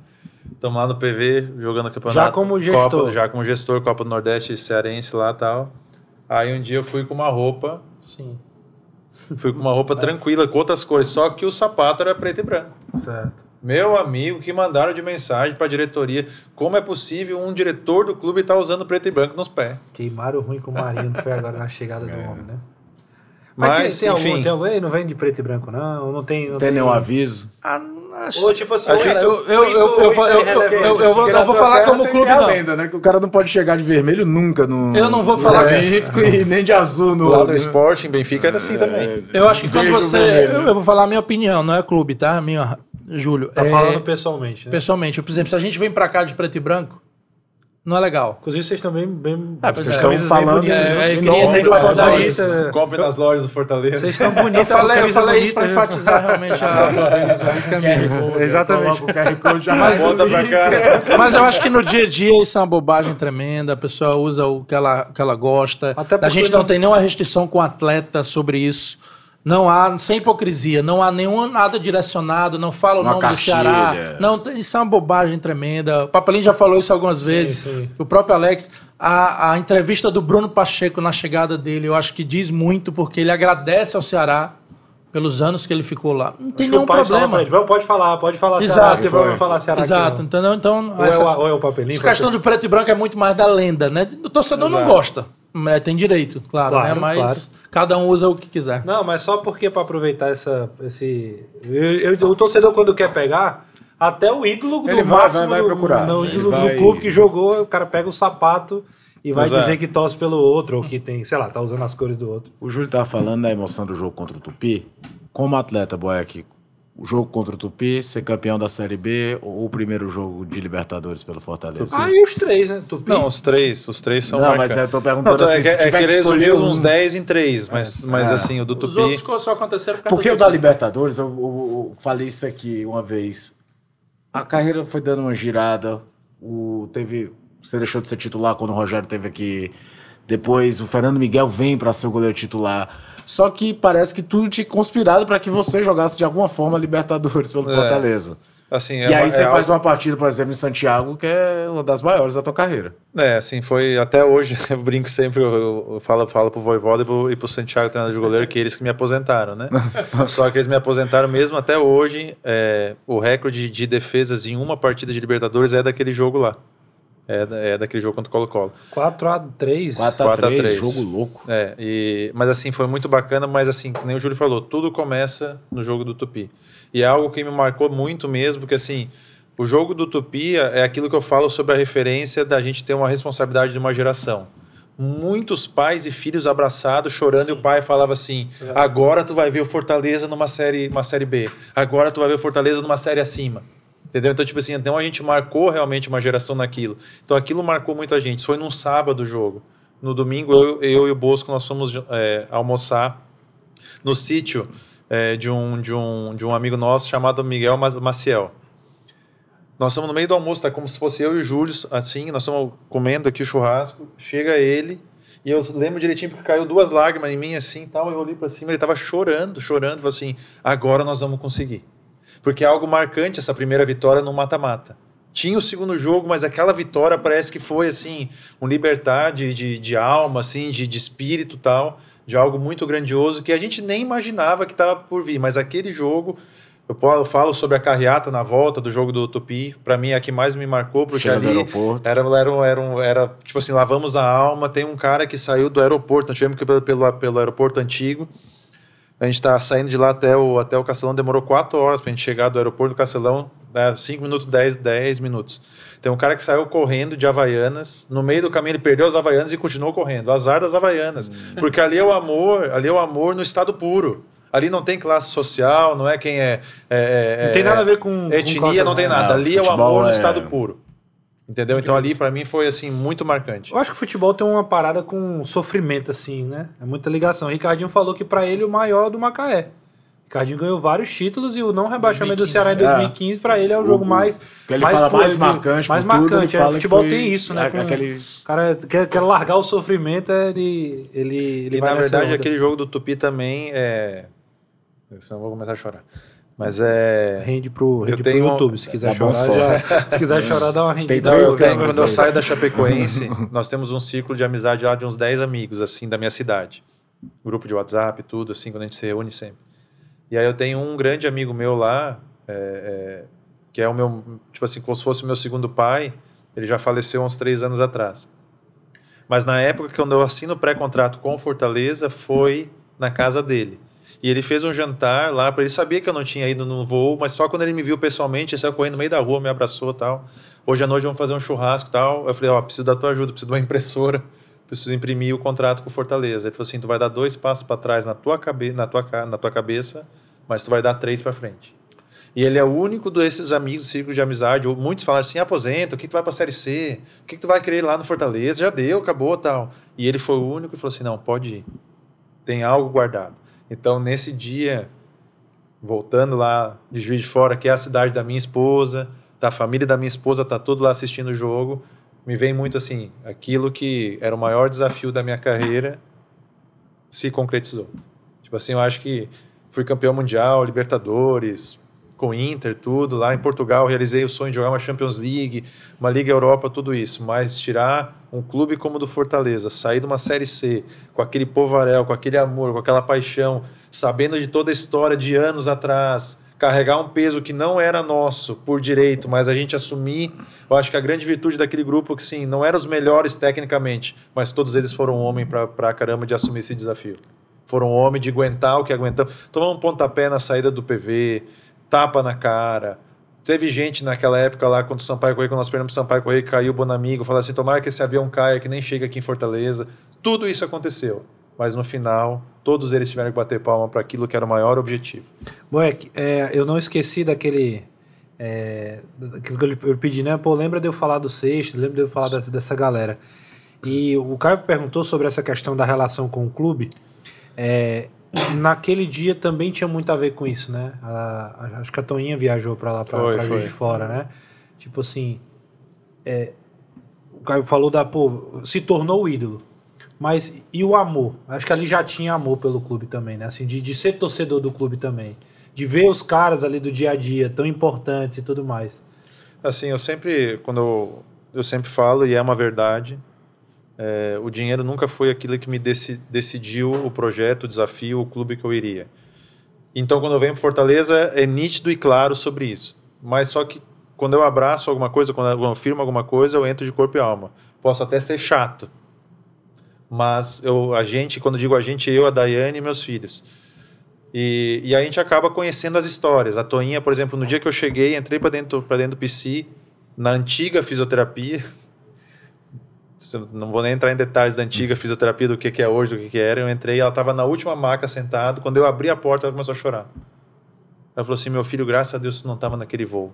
Estamos lá no PV, jogando campeonato. Já como gestor. Copa, já como gestor, Copa do Nordeste Cearense lá e tal. Aí um dia eu fui com uma roupa... Sim Fui com uma roupa é. tranquila, com outras cores, só que o sapato era preto e branco. Certo. Meu amigo, que mandaram de mensagem para a diretoria como é possível um diretor do clube estar tá usando preto e branco nos pés. Queimaram ruim com o Marinho, foi agora na chegada do é. homem, né? Mas, Mas tem, tem, enfim, algum, tem algum, não vem de preto e branco, não? Não tem, não tem, tem nenhum aviso? Ah, não Acho, acho, tipo assim, é eu, eu, eu, eu, eu, vou, falar como clube, não. Lenda, né? Que o cara não pode chegar de vermelho nunca. No, eu não vou falar é, e nem de azul no. Lá do esporte, né? em Benfica era assim é, também. Eu acho que quando você. Eu, eu, vou falar a minha opinião, não é clube, tá? Minha, Júlio. Tá é falando pessoalmente, né? Pessoalmente. Por exemplo, se a gente vem pra cá de preto e branco, não é legal. Inclusive, vocês estão bem. bem ah, vocês é. estão falando. Bem bonitas, né? é, eu queria isso. Compre nas lojas do Fortaleza. Vocês estão bonitos. Eu falei, eu falei isso para né? enfatizar realmente as camisas. Exatamente. Mas, mas eu acho que no dia a dia isso é uma bobagem tremenda. A pessoa usa o que ela, que ela gosta. Até a gente não, não tem nenhuma restrição com o atleta sobre isso. Não há, sem hipocrisia, não há nenhum nada direcionado, não fala o nome caixilha. do Ceará. Não, isso é uma bobagem tremenda. O Papelinho já falou isso algumas vezes. Sim, sim. O próprio Alex. A, a entrevista do Bruno Pacheco na chegada dele, eu acho que diz muito, porque ele agradece ao Ceará pelos anos que ele ficou lá. Não tem Acho nenhum problema. Ele, pode falar, pode falar Exato. Ceará, pode falar Ceará Exato, Então Então, ou, é essa, é o, ou é o papelinho. Essa questão do preto e branco é muito mais da lenda, né? O torcedor Exato. não gosta. Mas é, tem direito, claro, né? claro né? Mas claro. cada um usa o que quiser. Não, mas só porque para aproveitar essa, esse. Eu, eu, o torcedor, quando quer pegar, até o ídolo do ele vai, máximo. Vai, vai procurar. No, no ídolo vai... do clube que jogou, o cara pega o sapato e vai é. dizer que torce pelo outro, ou que tem, sei lá, tá usando as cores do outro. O Júlio tava falando da emoção do jogo contra o Tupi. Como atleta, Boeck, o jogo contra o Tupi, ser campeão da Série B ou o primeiro jogo de Libertadores pelo Fortaleza? Ah, e os três, né? Tupi. Não, os três. Os três são. Não, mas eu tô perguntando não, tô, assim, É, é querer resumir uns 10 em três é, mas, é. mas é. assim, o do Tupi. Os outros só aconteceram por Porque o da Libertadores, eu, eu, eu, falei isso aqui uma vez. A carreira foi dando uma girada. O, teve, você deixou de ser titular quando o Rogério teve aqui. Depois o Fernando Miguel vem para ser o goleiro titular. Só que parece que tudo tinha conspirado para que você jogasse de alguma forma Libertadores pelo é. Fortaleza. Assim, e é aí você é faz uma partida, por exemplo, em Santiago, que é uma das maiores da tua carreira. É, assim, foi até hoje, eu brinco sempre, eu, eu falo, falo pro Voivoda e pro, e pro Santiago, treinador de goleiro, que eles que me aposentaram, né? Só que eles me aposentaram mesmo até hoje, é, o recorde de defesas em uma partida de Libertadores é daquele jogo lá. É, é daquele jogo contra o Colo-Colo. 4x3. 4x3. Jogo louco. É, e, mas assim, foi muito bacana, mas assim, que nem o Júlio falou, tudo começa no jogo do Tupi. E é algo que me marcou muito mesmo, porque assim, o jogo do Tupi é aquilo que eu falo sobre a referência da gente ter uma responsabilidade de uma geração muitos pais e filhos abraçados, chorando, Sim. e o pai falava assim: agora tu vai ver o Fortaleza numa série, uma série B, agora tu vai ver o Fortaleza numa série acima. Entendeu? Então, tipo assim, então a gente marcou realmente uma geração naquilo. Então aquilo marcou muita gente. foi num sábado o jogo. No domingo, eu, eu e o Bosco, nós fomos é, almoçar no sítio é, de, um, de, um, de um amigo nosso chamado Miguel Maciel. Nós estamos no meio do almoço, tá como se fosse eu e o Júlio, assim, nós estamos comendo aqui o churrasco. Chega ele, e eu lembro direitinho porque caiu duas lágrimas em mim, assim, tal. Eu olhei para cima, ele estava chorando, chorando, falou assim: agora nós vamos conseguir porque é algo marcante essa primeira vitória no mata-mata. Tinha o segundo jogo, mas aquela vitória parece que foi assim um libertar de, de, de alma, assim, de, de espírito tal, de algo muito grandioso que a gente nem imaginava que estava por vir. Mas aquele jogo eu falo sobre a carreata na volta do jogo do Tupi. Para mim é a que mais me marcou, porque Chega ali era, era, era, era, tipo assim, lavamos a alma. Tem um cara que saiu do aeroporto, nós tivemos que ir pelo, pelo aeroporto antigo. A gente está saindo de lá até o, até o Castelão, demorou quatro horas para a gente chegar do aeroporto do Castelão, né, cinco minutos, 10, dez minutos. Tem um cara que saiu correndo de Havaianas, no meio do caminho ele perdeu as Havaianas e continuou correndo. Azar das Havaianas. Hum. Porque ali é o amor, ali é o amor no estado puro. Ali não tem classe social, não é quem é. é, é não tem nada é a ver com. Etnia, com não tem nada. Não, ali é o amor no é estado puro. Entendeu? Então ali para mim foi assim muito marcante. Eu acho que o futebol tem uma parada com sofrimento assim, né? É muita ligação. O Ricardinho falou que para ele o maior do Macaé. O Ricardinho ganhou vários títulos e o não rebaixamento 2015, do Ceará em 2015 né? é. para ele é o jogo o, mais que ele mais, fala mais marcante, mais tudo, marcante. É, o futebol foi, tem isso, né? Com, aquele... O cara quer, quer largar o sofrimento, é, ele ele ele e vai na verdade onda. aquele jogo do Tupi também é eu vou começar a chorar. Mas é. Rende pro, rende eu tenho pro YouTube, se quiser tá chorar. Já, se quiser chorar, dá uma rendida. Não, eu tenho, quando eu saio da Chapecoense, nós temos um ciclo de amizade lá de uns 10 amigos, assim, da minha cidade. Grupo de WhatsApp, tudo, assim, quando a gente se reúne sempre. E aí eu tenho um grande amigo meu lá, é, é, que é o meu, tipo assim, como se fosse o meu segundo pai, ele já faleceu uns três anos atrás. Mas na época que eu assino o pré-contrato com Fortaleza, foi na casa dele. E ele fez um jantar lá, para ele sabia que eu não tinha ido no voo, mas só quando ele me viu pessoalmente, ele saiu correndo no meio da rua, me abraçou tal. Hoje à noite vamos fazer um churrasco tal. Eu falei, ó, oh, preciso da tua ajuda, preciso de uma impressora, preciso imprimir o contrato com o Fortaleza. Ele falou assim, tu vai dar dois passos para trás na tua, cabe na, tua, na tua cabeça, mas tu vai dar três para frente. E ele é o único desses amigos do círculo de amizade. Muitos falaram assim: aposenta, o que tu vai pra Série C? O que tu vai querer lá no Fortaleza? Já deu, acabou tal. E ele foi o único que falou assim: não, pode ir. Tem algo guardado. Então, nesse dia, voltando lá de Juiz de Fora, que é a cidade da minha esposa, da tá família da minha esposa, tá todo lá assistindo o jogo, me vem muito assim, aquilo que era o maior desafio da minha carreira se concretizou. Tipo assim, eu acho que fui campeão mundial, Libertadores, com Inter, tudo. Lá em Portugal, realizei o sonho de jogar uma Champions League, uma Liga Europa, tudo isso. Mas tirar um clube como o do Fortaleza, sair de uma Série C, com aquele povarel, com aquele amor, com aquela paixão, sabendo de toda a história de anos atrás, carregar um peso que não era nosso por direito, mas a gente assumir. Eu acho que a grande virtude daquele grupo é que sim, não eram os melhores tecnicamente, mas todos eles foram homem para caramba de assumir esse desafio. Foram homem de aguentar o que aguentam. Tomamos um pontapé na saída do PV, tapa na cara. Teve gente naquela época lá, quando o Sampaio Correia, quando nós perdemos o Sampaio Correia, caiu o Bonamigo, falaram assim, tomara que esse avião caia, que nem chega aqui em Fortaleza. Tudo isso aconteceu. Mas no final, todos eles tiveram que bater palma para aquilo que era o maior objetivo. Boeck, é, eu não esqueci daquele... É, aquilo que eu pedi, né? Pô, lembra de eu falar do sexto, lembra de eu falar dessa, dessa galera. E o Caio perguntou sobre essa questão da relação com o clube. É, naquele dia também tinha muito a ver com isso, né? A, a, acho que a Toninha viajou para lá, para Juiz de Fora, né? Tipo assim, é, o Caio falou da, pô, se tornou o ídolo. Mas e o amor? Acho que ali já tinha amor pelo clube também, né? Assim, de, de ser torcedor do clube também. De ver os caras ali do dia a dia, tão importantes e tudo mais. Assim, eu sempre, quando eu, eu sempre falo, e é uma verdade, é, o dinheiro nunca foi aquilo que me decidiu o projeto, o desafio, o clube que eu iria. Então, quando eu venho para Fortaleza, é nítido e claro sobre isso. Mas só que quando eu abraço alguma coisa, quando eu afirmo alguma coisa, eu entro de corpo e alma. Posso até ser chato, mas eu, a gente, quando digo a gente, eu, a Daiane e meus filhos. E, e a gente acaba conhecendo as histórias. A Toinha, por exemplo, no dia que eu cheguei, entrei para dentro, dentro do PC, na antiga fisioterapia, não vou nem entrar em detalhes da antiga uhum. fisioterapia, do que, que é hoje, do que, que era. Eu entrei, ela estava na última maca sentada. Quando eu abri a porta, ela começou a chorar. Ela falou assim: Meu filho, graças a Deus, tu não estava naquele voo.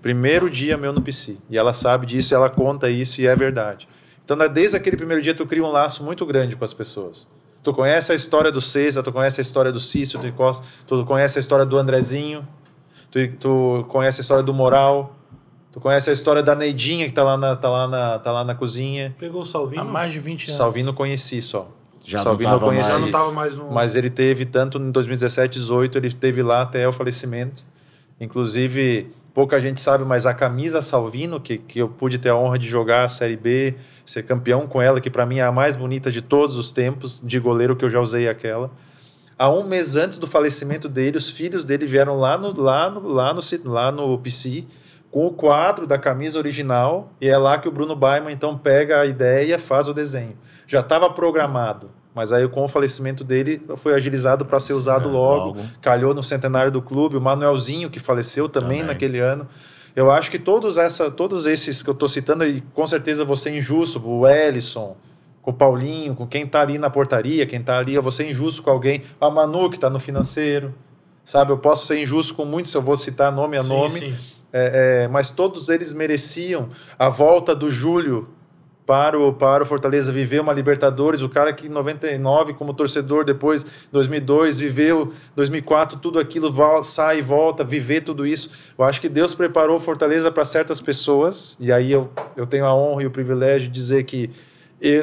Primeiro dia meu no PC. E ela sabe disso, ela conta isso e é verdade. Então, desde aquele primeiro dia, tu cria um laço muito grande com as pessoas. Tu conhece a história do César, tu conhece a história do Cício, tu conhece a história do Andrezinho, tu, tu conhece a história do Moral Tu conhece a história da Neidinha que tá lá na, tá lá na, tá lá na cozinha. Pegou o Salvino? Há mais de 20 anos. Salvino conheci só. Já Salvino não estava conheci. Mais. Já não mais no... Mas ele teve, tanto em 2017, 2018, ele teve lá até o falecimento. Inclusive, pouca gente sabe, mas a camisa Salvino, que, que eu pude ter a honra de jogar a Série B, ser campeão com ela, que para mim é a mais bonita de todos os tempos, de goleiro que eu já usei aquela. Há um mês antes do falecimento dele, os filhos dele vieram lá no, lá no, lá no, lá no, lá no PC com o quadro da camisa original e é lá que o Bruno Baiman então pega a ideia e faz o desenho. Já estava programado, mas aí com o falecimento dele foi agilizado para ser usado é, logo. logo. Calhou no centenário do clube, o Manuelzinho que faleceu também, também. naquele ano. Eu acho que todos, essa, todos esses que eu estou citando, e com certeza você ser é injusto, o Ellison, com o Paulinho, com quem está ali na portaria, quem está ali, eu vou ser injusto com alguém, a Manu que está no financeiro, sabe? Eu posso ser injusto com muitos, eu vou citar nome a sim, nome, sim é, é, mas todos eles mereciam a volta do Júlio para o, para o Fortaleza viver uma Libertadores, o cara que em 99 como torcedor, depois 2002 viveu, 2004 tudo aquilo sai e volta, viver tudo isso. Eu acho que Deus preparou Fortaleza para certas pessoas, e aí eu, eu tenho a honra e o privilégio de dizer que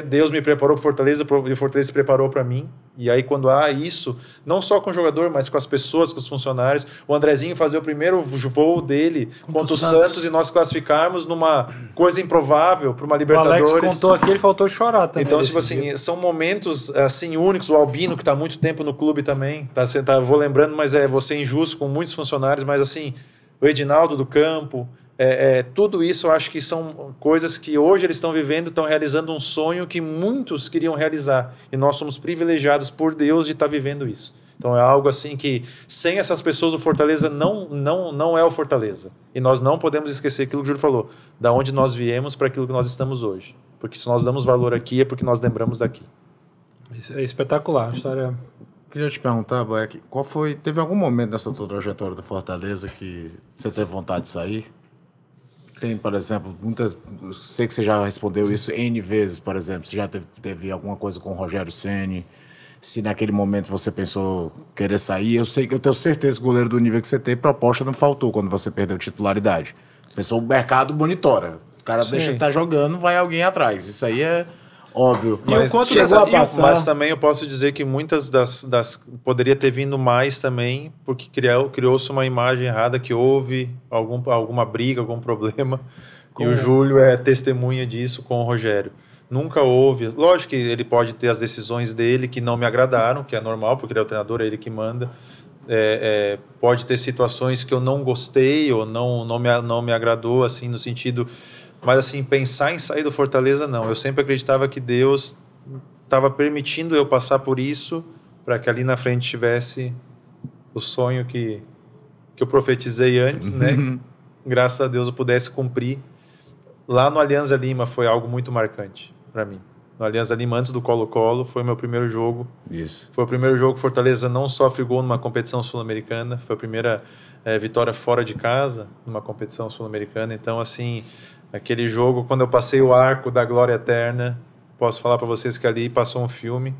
Deus me preparou para Fortaleza, e Fortaleza se preparou para mim. E aí, quando há isso, não só com o jogador, mas com as pessoas, com os funcionários, o Andrezinho fazer o primeiro voo dele contra, contra o Santos. Santos. e nós classificarmos numa coisa improvável para uma Libertadores. O Alex contou aqui, ele faltou chorar também. Então, tipo assim, dia. são momentos assim únicos. O Albino, que está muito tempo no clube também, tá, tá, vou lembrando, mas é você é injusto com muitos funcionários, mas assim, o Edinaldo do Campo, é, é, tudo isso eu acho que são coisas que hoje eles estão vivendo, estão realizando um sonho que muitos queriam realizar. E nós somos privilegiados por Deus de estar tá vivendo isso. Então é algo assim que sem essas pessoas o Fortaleza não, não, não é o Fortaleza. E nós não podemos esquecer aquilo que o Júlio falou, da onde nós viemos para aquilo que nós estamos hoje. Porque se nós damos valor aqui é porque nós lembramos daqui. Isso é espetacular, a história é- Queria te perguntar, Boeck, qual foi. Teve algum momento nessa tua trajetória do Fortaleza que você teve vontade de sair? Tem, por exemplo, muitas. Sei que você já respondeu isso N vezes, por exemplo. Você já teve, teve alguma coisa com o Rogério Ceni se naquele momento você pensou querer sair, eu sei que eu tenho certeza que goleiro do nível que você tem, proposta não faltou quando você perdeu titularidade. Pensou, o mercado monitora. O cara Sim. deixa de estar tá jogando, vai alguém atrás. Isso aí é Óbvio. E mas, o quanto chegou a passar... mas também eu posso dizer que muitas das, das poderia ter vindo mais também, porque criou, criou-se uma imagem errada que houve algum, alguma briga, algum problema. E o Júlio é testemunha disso com o Rogério. Nunca houve. Lógico que ele pode ter as decisões dele que não me agradaram, que é normal, porque ele é o treinador, é ele que manda. É, é, pode ter situações que eu não gostei ou não, não, me, não me agradou, assim, no sentido mas assim, pensar em sair do Fortaleza, não. Eu sempre acreditava que Deus estava permitindo eu passar por isso para que ali na frente tivesse o sonho que, que eu profetizei antes, né? Uhum. Graças a Deus eu pudesse cumprir. Lá no Alianza Lima foi algo muito marcante para mim. No Alianza Lima, antes do Colo-Colo, foi meu primeiro jogo. Isso. Foi o primeiro jogo que Fortaleza não sofre gol numa competição sul-americana. Foi a primeira é, vitória fora de casa numa competição sul-americana. Então, assim, Aquele jogo, quando eu passei o arco da glória eterna, posso falar para vocês que ali passou um filme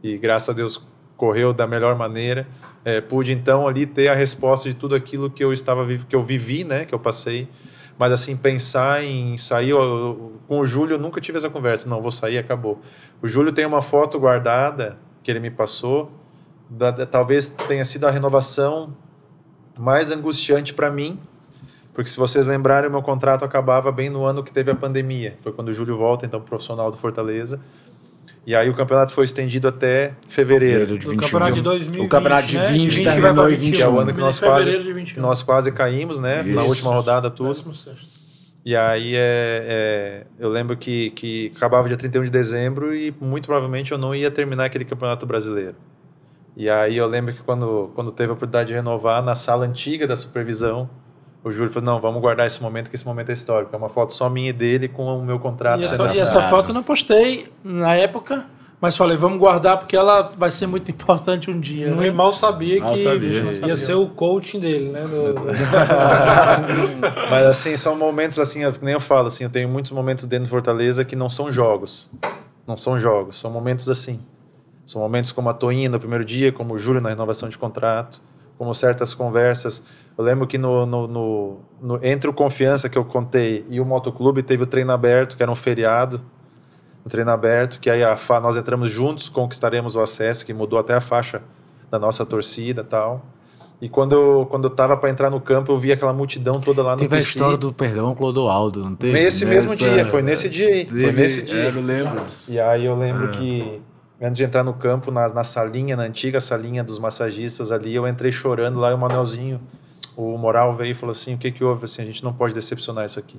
e graças a Deus correu da melhor maneira. É, pude então ali ter a resposta de tudo aquilo que eu estava que eu vivi, né, que eu passei. Mas assim pensar em sair eu, com o Júlio, eu nunca tive essa conversa. Não, vou sair, acabou. O Júlio tem uma foto guardada que ele me passou. Da, da, talvez tenha sido a renovação mais angustiante para mim porque se vocês lembrarem, meu contrato acabava bem no ano que teve a pandemia. Foi quando o Júlio volta, então profissional do Fortaleza. E aí o campeonato foi estendido até fevereiro. O campeonato de 2020, O campeonato de 2020 né? 20 20 Que é o ano que nós de quase, nós quase caímos, né? Na última rodada, tudo. sexto. E aí é, é, eu lembro que, que acabava dia 31 de dezembro e muito provavelmente eu não ia terminar aquele campeonato brasileiro. E aí eu lembro que quando, quando teve a oportunidade de renovar, na sala antiga da supervisão, o Júlio falou, não, vamos guardar esse momento, que esse momento é histórico. É uma foto só minha e dele com o meu contrato. E, essa, e essa foto eu não postei na época, mas falei, vamos guardar porque ela vai ser muito importante um dia. Não, né? mal sabia mal que sabia. ia ser o coaching dele, né? mas assim, são momentos assim, nem eu falo, assim, eu tenho muitos momentos dentro do Fortaleza que não são jogos. Não são jogos, são momentos assim. São momentos como a Toinha no primeiro dia, como o Júlio na renovação de contrato como certas conversas. Eu lembro que no, no, no, no entre o Confiança que eu contei e o Motoclube teve o treino aberto, que era um feriado, um treino aberto, que aí a, nós entramos juntos, conquistaremos o acesso, que mudou até a faixa da nossa torcida tal. E quando, quando eu tava para entrar no campo, eu vi aquela multidão toda lá no Teve PC. a história do perdão Clodoaldo, não teve? Nesse Nessa... mesmo dia, foi nesse dia aí. Foi nesse dia. É, eu lembro. E aí eu lembro é. que antes de entrar no campo, na, na salinha, na antiga salinha dos massagistas ali, eu entrei chorando lá e o Manuelzinho, o Moral veio e falou assim, o que que houve? Assim, a gente não pode decepcionar isso aqui.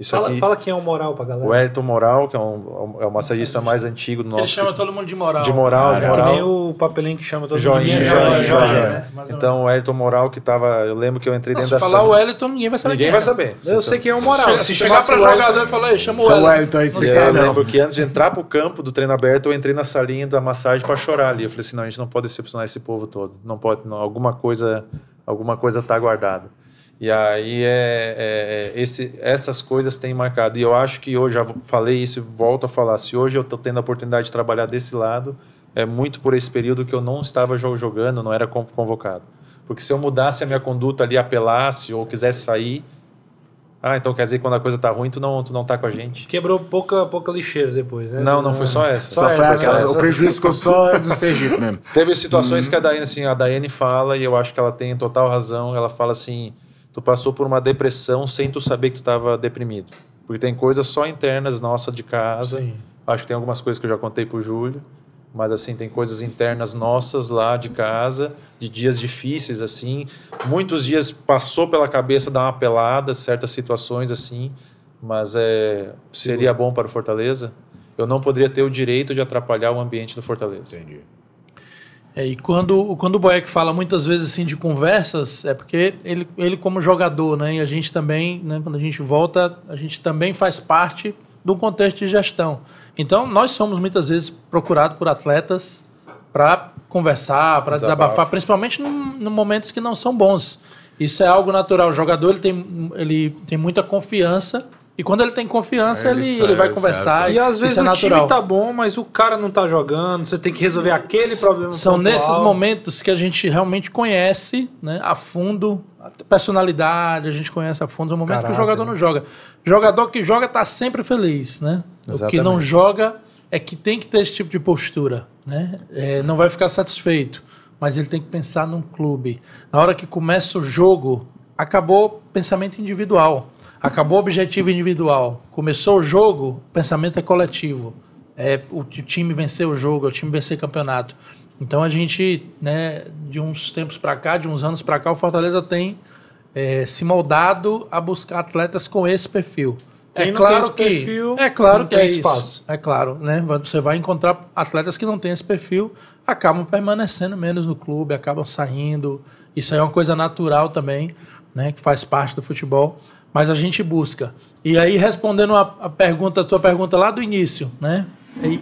Isso fala, aqui, fala quem é o Moral pra galera. O Elton Moral, que é, é, um, é o massagista mais antigo do nosso. Ele chama todo mundo de Moral. De Moral, Cara, Moral. É que nem o papelinho que chama todo joinha, mundo de Joinha, joinha, joinha. Então o Elton Moral que tava. Eu lembro que eu entrei não, dentro da sala. Se falar o Wellington, ninguém vai saber. Ninguém vai é. saber. Eu então, sei quem é o Moral. Se, se chegar pra jogador e falar, chama o Wellington. aí, você Eu lembro que antes de entrar pro campo do treino aberto, eu entrei na salinha da massagem pra chorar ali. Eu falei assim: não, a gente não pode decepcionar esse povo todo. Não pode, não. Alguma coisa. Alguma coisa tá guardada. E aí é, é, é esse, essas coisas têm marcado. E eu acho que hoje, já falei isso e volto a falar, se hoje eu estou tendo a oportunidade de trabalhar desse lado, é muito por esse período que eu não estava jogando, não era convocado. Porque se eu mudasse a minha conduta ali, apelasse ou quisesse sair, ah, então quer dizer que quando a coisa tá ruim, tu não, tu não tá com a gente. Quebrou pouca, pouca lixeira depois, né? Não, não foi só essa. Só, só essa, aquela, essa. O prejuízo ficou só do Sergipe mesmo. Teve situações uhum. que a Daiane, assim, a Daiane fala, e eu acho que ela tem total razão, ela fala assim, tu passou por uma depressão sem tu saber que tu estava deprimido. Porque tem coisas só internas nossas de casa. Sim. Acho que tem algumas coisas que eu já contei pro Júlio, mas assim, tem coisas internas nossas lá de casa, de dias difíceis assim. Muitos dias passou pela cabeça dar uma pelada, certas situações assim, mas é seria bom para o Fortaleza? Eu não poderia ter o direito de atrapalhar o ambiente do Fortaleza. Entendi. É, e quando, quando o Boeck fala muitas vezes assim de conversas, é porque ele, ele como jogador, né, e a gente também, né, quando a gente volta, a gente também faz parte do contexto de gestão. Então, nós somos muitas vezes procurados por atletas para conversar, para desabafar, principalmente em momentos que não são bons. Isso é algo natural. O jogador ele tem, ele tem muita confiança e quando ele tem confiança, é, ele, ele vai é, conversar. E às vezes é o natural. time tá bom, mas o cara não tá jogando, você tem que resolver aquele S problema. São pontual. nesses momentos que a gente realmente conhece né, a fundo a personalidade, a gente conhece a fundo. É o momento Caraca. que o jogador não joga. Jogador que joga tá sempre feliz, né? Exatamente. O que não joga é que tem que ter esse tipo de postura, né? É, não vai ficar satisfeito, mas ele tem que pensar num clube. Na hora que começa o jogo, acabou pensamento individual. Acabou o objetivo individual. Começou o jogo, o pensamento é coletivo. É o time vencer o jogo, é o time vencer o campeonato. Então a gente, né, de uns tempos para cá, de uns anos para cá, o Fortaleza tem é, se moldado a buscar atletas com esse perfil. Quem é claro que perfil, é claro que é espaço. Isso. É claro, né? Você vai encontrar atletas que não têm esse perfil, acabam permanecendo menos no clube, acabam saindo. Isso aí é uma coisa natural também né, que faz parte do futebol, mas a gente busca. E aí, respondendo a, a pergunta, a tua pergunta lá do início, né?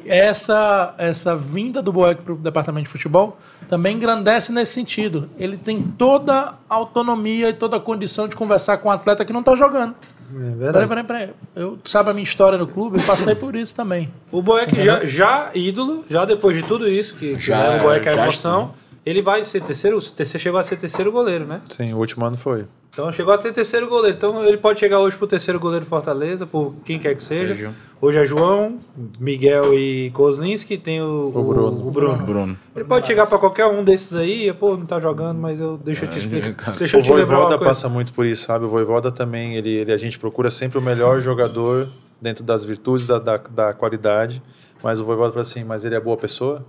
essa, essa vinda do Boeck para o departamento de futebol também engrandece nesse sentido. Ele tem toda a autonomia e toda a condição de conversar com um atleta que não está jogando. É verdade. Peraí, peraí, peraí. Eu, sabe a minha história no clube? Eu passei por isso também. O Boeck uhum. já, já ídolo, já depois de tudo isso, que já, o Boeck é emoção. Ele vai ser terceiro, Terceiro chegou a ser terceiro goleiro, né? Sim, o último ano foi. Então chegou a ter terceiro goleiro. Então ele pode chegar hoje pro terceiro goleiro do Fortaleza, por quem quer que seja. Entendi. Hoje é João, Miguel e Kozlinski, tem o, o, Bruno. O, o Bruno. Ele pode Mas... chegar para qualquer um desses aí, pô, não tá jogando, mas eu deixa eu te é, explicar. Deixa eu o Voivoda passa muito por isso, sabe? O Voivoda também, ele, ele, a gente procura sempre o melhor jogador dentro das virtudes, da, da, da qualidade. Mas o Voivoda fala assim, mas ele é boa pessoa?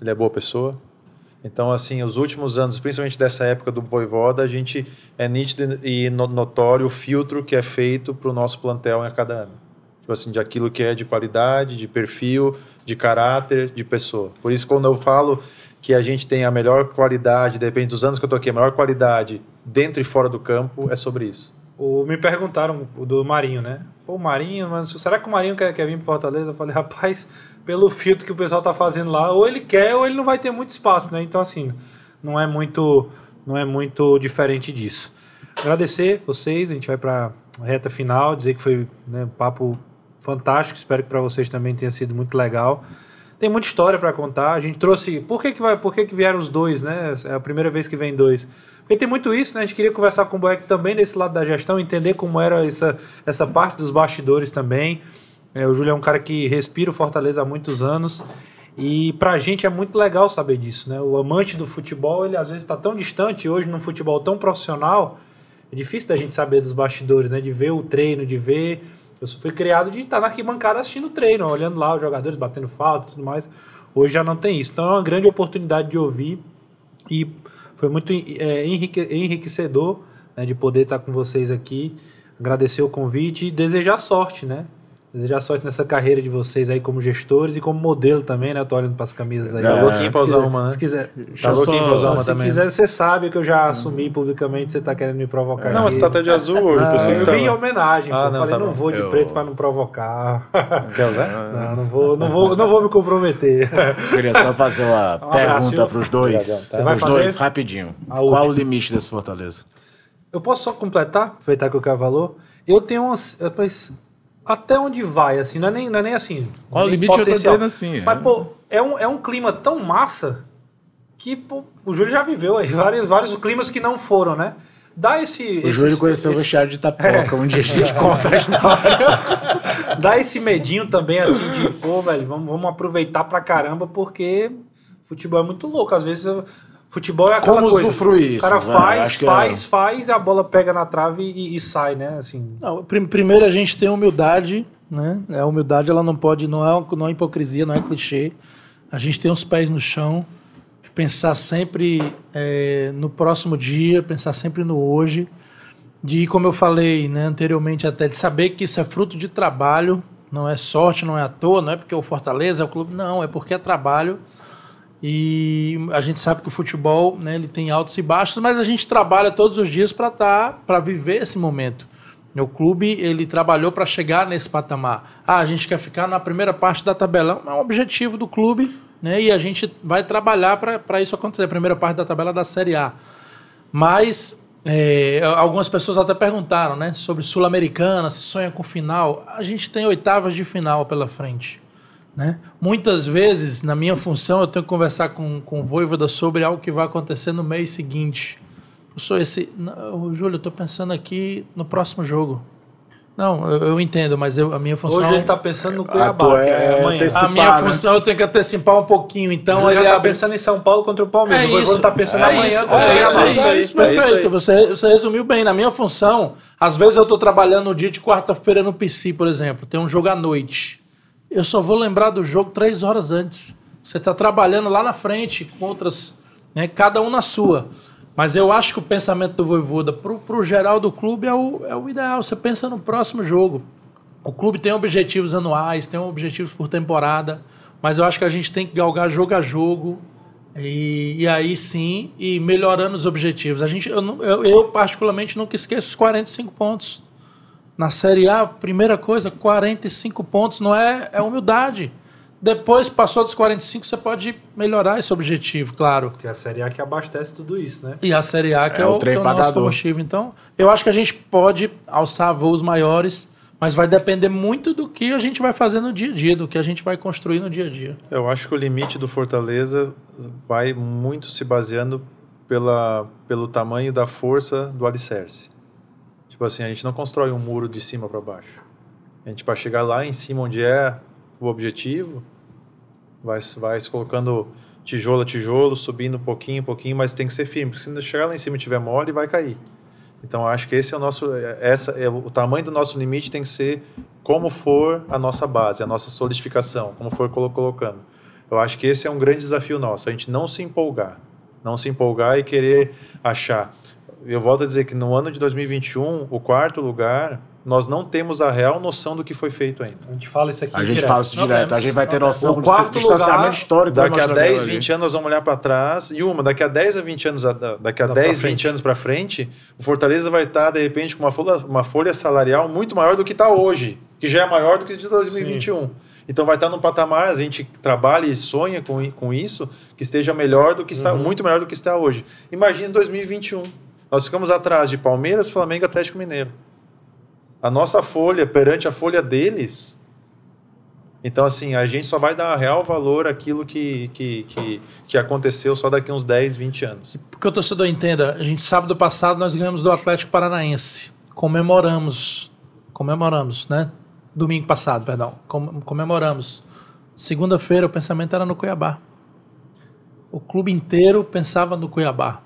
Ele é boa pessoa? Então, assim, os últimos anos, principalmente dessa época do Voivoda, a gente é nítido e notório o filtro que é feito para o nosso plantel em cada ano. Tipo assim, de aquilo que é de qualidade, de perfil, de caráter, de pessoa. Por isso, quando eu falo que a gente tem a melhor qualidade, depende dos anos que eu tô aqui, a melhor qualidade dentro e fora do campo, é sobre isso. O, me perguntaram o do Marinho, né? Pô, o Marinho, mano, será que o Marinho quer, quer vir para Fortaleza? Eu falei, rapaz, pelo filtro que o pessoal tá fazendo lá, ou ele quer ou ele não vai ter muito espaço, né? Então assim, não é muito não é muito diferente disso. Agradecer vocês, a gente vai para reta final, dizer que foi né, um papo fantástico, espero que para vocês também tenha sido muito legal. Tem muita história para contar. A gente trouxe, por que que vai, por que que vieram os dois, né? É a primeira vez que vem dois. Porque tem muito isso, né? A gente queria conversar com o Boeck também nesse lado da gestão, entender como era essa essa parte dos bastidores também. É, o Júlio é um cara que respira o Fortaleza há muitos anos e para a gente é muito legal saber disso, né? O amante do futebol, ele às vezes está tão distante hoje num futebol tão profissional, é difícil da gente saber dos bastidores, né? De ver o treino, de ver. Eu fui criado de estar tá na arquibancada assistindo o treino, olhando lá os jogadores batendo falta e tudo mais. Hoje já não tem isso. Então é uma grande oportunidade de ouvir e foi muito é, enriquecedor né, de poder estar tá com vocês aqui. Agradecer o convite e desejar sorte, né? Desejar sorte nessa carreira de vocês aí como gestores e como modelo também, né? Eu tô olhando para as camisas aí. Tá é, louquinho pra usar uma, né? Se quiser. Tá louquinho pra usar uma também. Se quiser, você sabe que eu já assumi hum. publicamente, você tá querendo me provocar. Não, mas você tá até de azul hoje. Ah, eu vim em homenagem. Ah, não, eu falei, tá não vou de eu... preto para não provocar. Quer usar? Não, não vou, não vou, não vou me comprometer. Queria só fazer uma pergunta para os dois. Tá? Os dois, rapidinho. Qual o limite desse Fortaleza? Eu posso só completar, aproveitar que o cara falou. Eu tenho umas. Eu, até onde vai, assim, não é nem, não é nem assim. Qual o limite potencial. eu tô dizendo assim? É. Mas, é... pô, é um, é um clima tão massa que pô, o Júlio já viveu aí vários, vários climas que não foram, né? Dá esse. O esse, Júlio conheceu esse... o Richard de Itapoca, é. um dia a gente conta a história. Dá esse medinho também, assim, de, pô, velho, vamos, vamos aproveitar pra caramba, porque futebol é muito louco. Às vezes eu Futebol é aquela Como coisa. usufruir isso? O cara né? faz, é- faz, é... faz, a bola pega na trave e, e sai, né? Assim. Não, primeiro a gente tem humildade, né? É, a humildade ela não pode, não é, não é hipocrisia, não é clichê. A gente tem os pés no chão, pensar sempre é, no próximo dia, pensar sempre no hoje, de como eu falei, né, anteriormente até de saber que isso é fruto de trabalho, não é sorte, não é à toa, não é porque o Fortaleza é o clube, não, é porque é trabalho e a gente sabe que o futebol, né, ele tem altos e baixos, mas a gente trabalha todos os dias para tá, para viver esse momento. O clube ele trabalhou para chegar nesse patamar. Ah, a gente quer ficar na primeira parte da tabela. É um objetivo do clube, né? E a gente vai trabalhar para isso acontecer. A primeira parte da tabela da Série A. Mas é, algumas pessoas até perguntaram, né? Sobre Sul-Americana, se sonha com final. A gente tem oitavas de final pela frente. Né? Muitas vezes, na minha função, eu tenho que conversar com, com o Voivoda sobre algo que vai acontecer no mês seguinte. Professor, esse. Não, Júlio, eu estou pensando aqui no próximo jogo. Não, eu, eu entendo, mas eu, a minha função. Hoje ele está pensando no Cuiabá, é, é, amanhã. a minha né? função eu tenho que antecipar um pouquinho. Então ele está abre... pensando em São Paulo contra o Palmeiras. É está pensando é amanhã isso, contra é, é, isso, é, isso, é isso, perfeito. Você, você resumiu bem. Na minha função, às vezes eu estou trabalhando no dia de quarta-feira no PC, por exemplo. Tem um jogo à noite eu só vou lembrar do jogo três horas antes. Você está trabalhando lá na frente com outras, né, cada um na sua. Mas eu acho que o pensamento do Voivoda para o geral do clube é o, é o ideal. Você pensa no próximo jogo. O clube tem objetivos anuais, tem objetivos por temporada, mas eu acho que a gente tem que galgar jogo a jogo e, e aí sim e melhorando os objetivos. A gente, eu, eu, eu particularmente nunca esqueço os 45 pontos na Série A, primeira coisa, 45 pontos não é, é humildade. Depois, passou dos 45, você pode melhorar esse objetivo, claro. Porque a Série A que abastece tudo isso, né? E a Série A que é, é o, trem que é o nosso combustível. Então, eu acho que a gente pode alçar voos maiores, mas vai depender muito do que a gente vai fazer no dia a dia, do que a gente vai construir no dia a dia. Eu acho que o limite do Fortaleza vai muito se baseando pela, pelo tamanho da força do alicerce. Tipo assim, a gente não constrói um muro de cima para baixo. A gente, para chegar lá em cima onde é o objetivo, vai, vai se colocando tijolo a tijolo, subindo um pouquinho, um pouquinho, mas tem que ser firme, porque se não chegar lá em cima e tiver mole, vai cair. Então acho que esse é o nosso, é, essa é o tamanho do nosso limite tem que ser como for a nossa base, a nossa solidificação, como for colocando. Eu acho que esse é um grande desafio nosso, a gente não se empolgar, não se empolgar e querer achar, eu volto a dizer que no ano de 2021, o quarto lugar, nós não temos a real noção do que foi feito ainda. A gente fala isso aqui. A gente direto. fala isso direto. Não, a gente vai ter não, noção do quarto distanciamento lugar, histórico. Daqui a 10, 20 anos nós vamos olhar para trás. E uma, daqui a 10 a 20 anos, daqui a não, 10, 20 anos para frente, o Fortaleza vai estar, de repente, com uma folha, uma folha salarial muito maior do que está hoje, que já é maior do que de 2021. Sim. Então vai estar num patamar, a gente trabalha e sonha com, com isso, que esteja melhor do que está, uhum. muito melhor do que está hoje. Imagina 2021 nós ficamos atrás de Palmeiras, Flamengo e Atlético Mineiro. A nossa folha perante a folha deles. Então, assim, a gente só vai dar real valor àquilo que, que, que, que aconteceu só daqui uns 10, 20 anos. Porque o torcedor entenda, a gente sábado passado nós ganhamos do Atlético Paranaense. Comemoramos. Comemoramos, né? Domingo passado, perdão. Com, comemoramos. Segunda-feira o pensamento era no Cuiabá. O clube inteiro pensava no Cuiabá.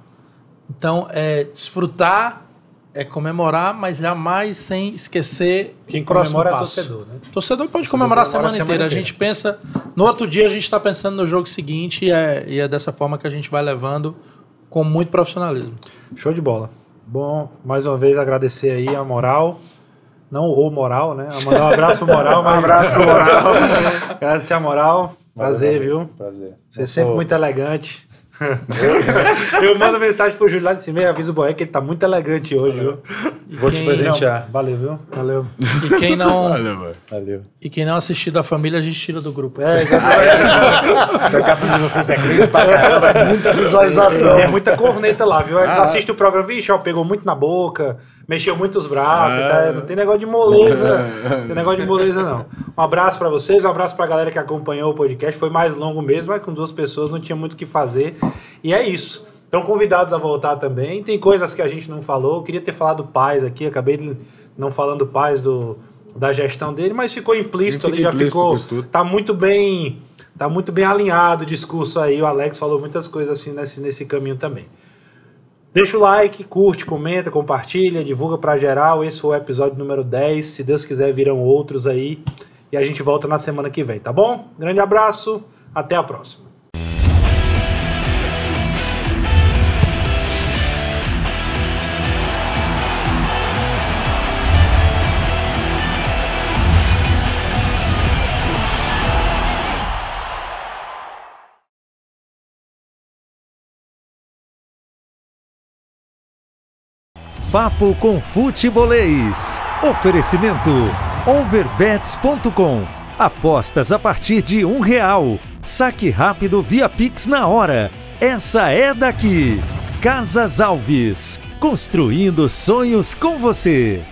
Então, é desfrutar, é comemorar, mas jamais sem esquecer Quem o próximo comemora é passo. é torcedor, né? Torcedor pode comemorar a semana, a semana inteira. A gente pensa, no outro dia a gente está pensando no jogo seguinte e é, e é dessa forma que a gente vai levando com muito profissionalismo. Show de bola. Bom, mais uma vez agradecer aí a moral. Não o moral, né? Mandar um abraço pro moral, mas... Um abraço pro moral. agradecer a moral. Prazer, Valeu, viu? Prazer. Você é sempre muito elegante. eu mando mensagem pro Juliano disse: assim, meio aviso o Boé que ele tá muito elegante hoje, viu? Vou te presentear. Não. Valeu, viu? Valeu. E quem não. Valeu, Valeu. E quem não assistiu da família, a gente tira do grupo. É, exatamente. Ah, é. Trocar a família de vocês é grande pra caramba, é muita visualização. É, é muita corneta lá, viu? Ah. Assiste o programa, vixe, ó, pegou muito na boca, mexeu muito os braços, ah. tá? não tem negócio de moleza. Ah. não tem negócio de moleza, não. Um abraço pra vocês, um abraço pra galera que acompanhou o podcast. Foi mais longo mesmo, mas com duas pessoas não tinha muito o que fazer. E é isso. Estão convidados a voltar também. Tem coisas que a gente não falou. Eu queria ter falado paz aqui, acabei não falando paz do, da gestão dele, mas ficou implícito ali, já ficou. Tá muito bem. Tá muito bem alinhado o discurso aí. O Alex falou muitas coisas assim nesse, nesse caminho também. Deixa o like, curte, comenta, compartilha, divulga para geral. Esse foi o episódio número 10. Se Deus quiser, virão outros aí. E a gente volta na semana que vem, tá bom? Grande abraço, até a próxima. Papo com Futebolês. Oferecimento overbets.com. Apostas a partir de um real. Saque rápido via Pix na hora. Essa é daqui. Casas Alves. Construindo sonhos com você.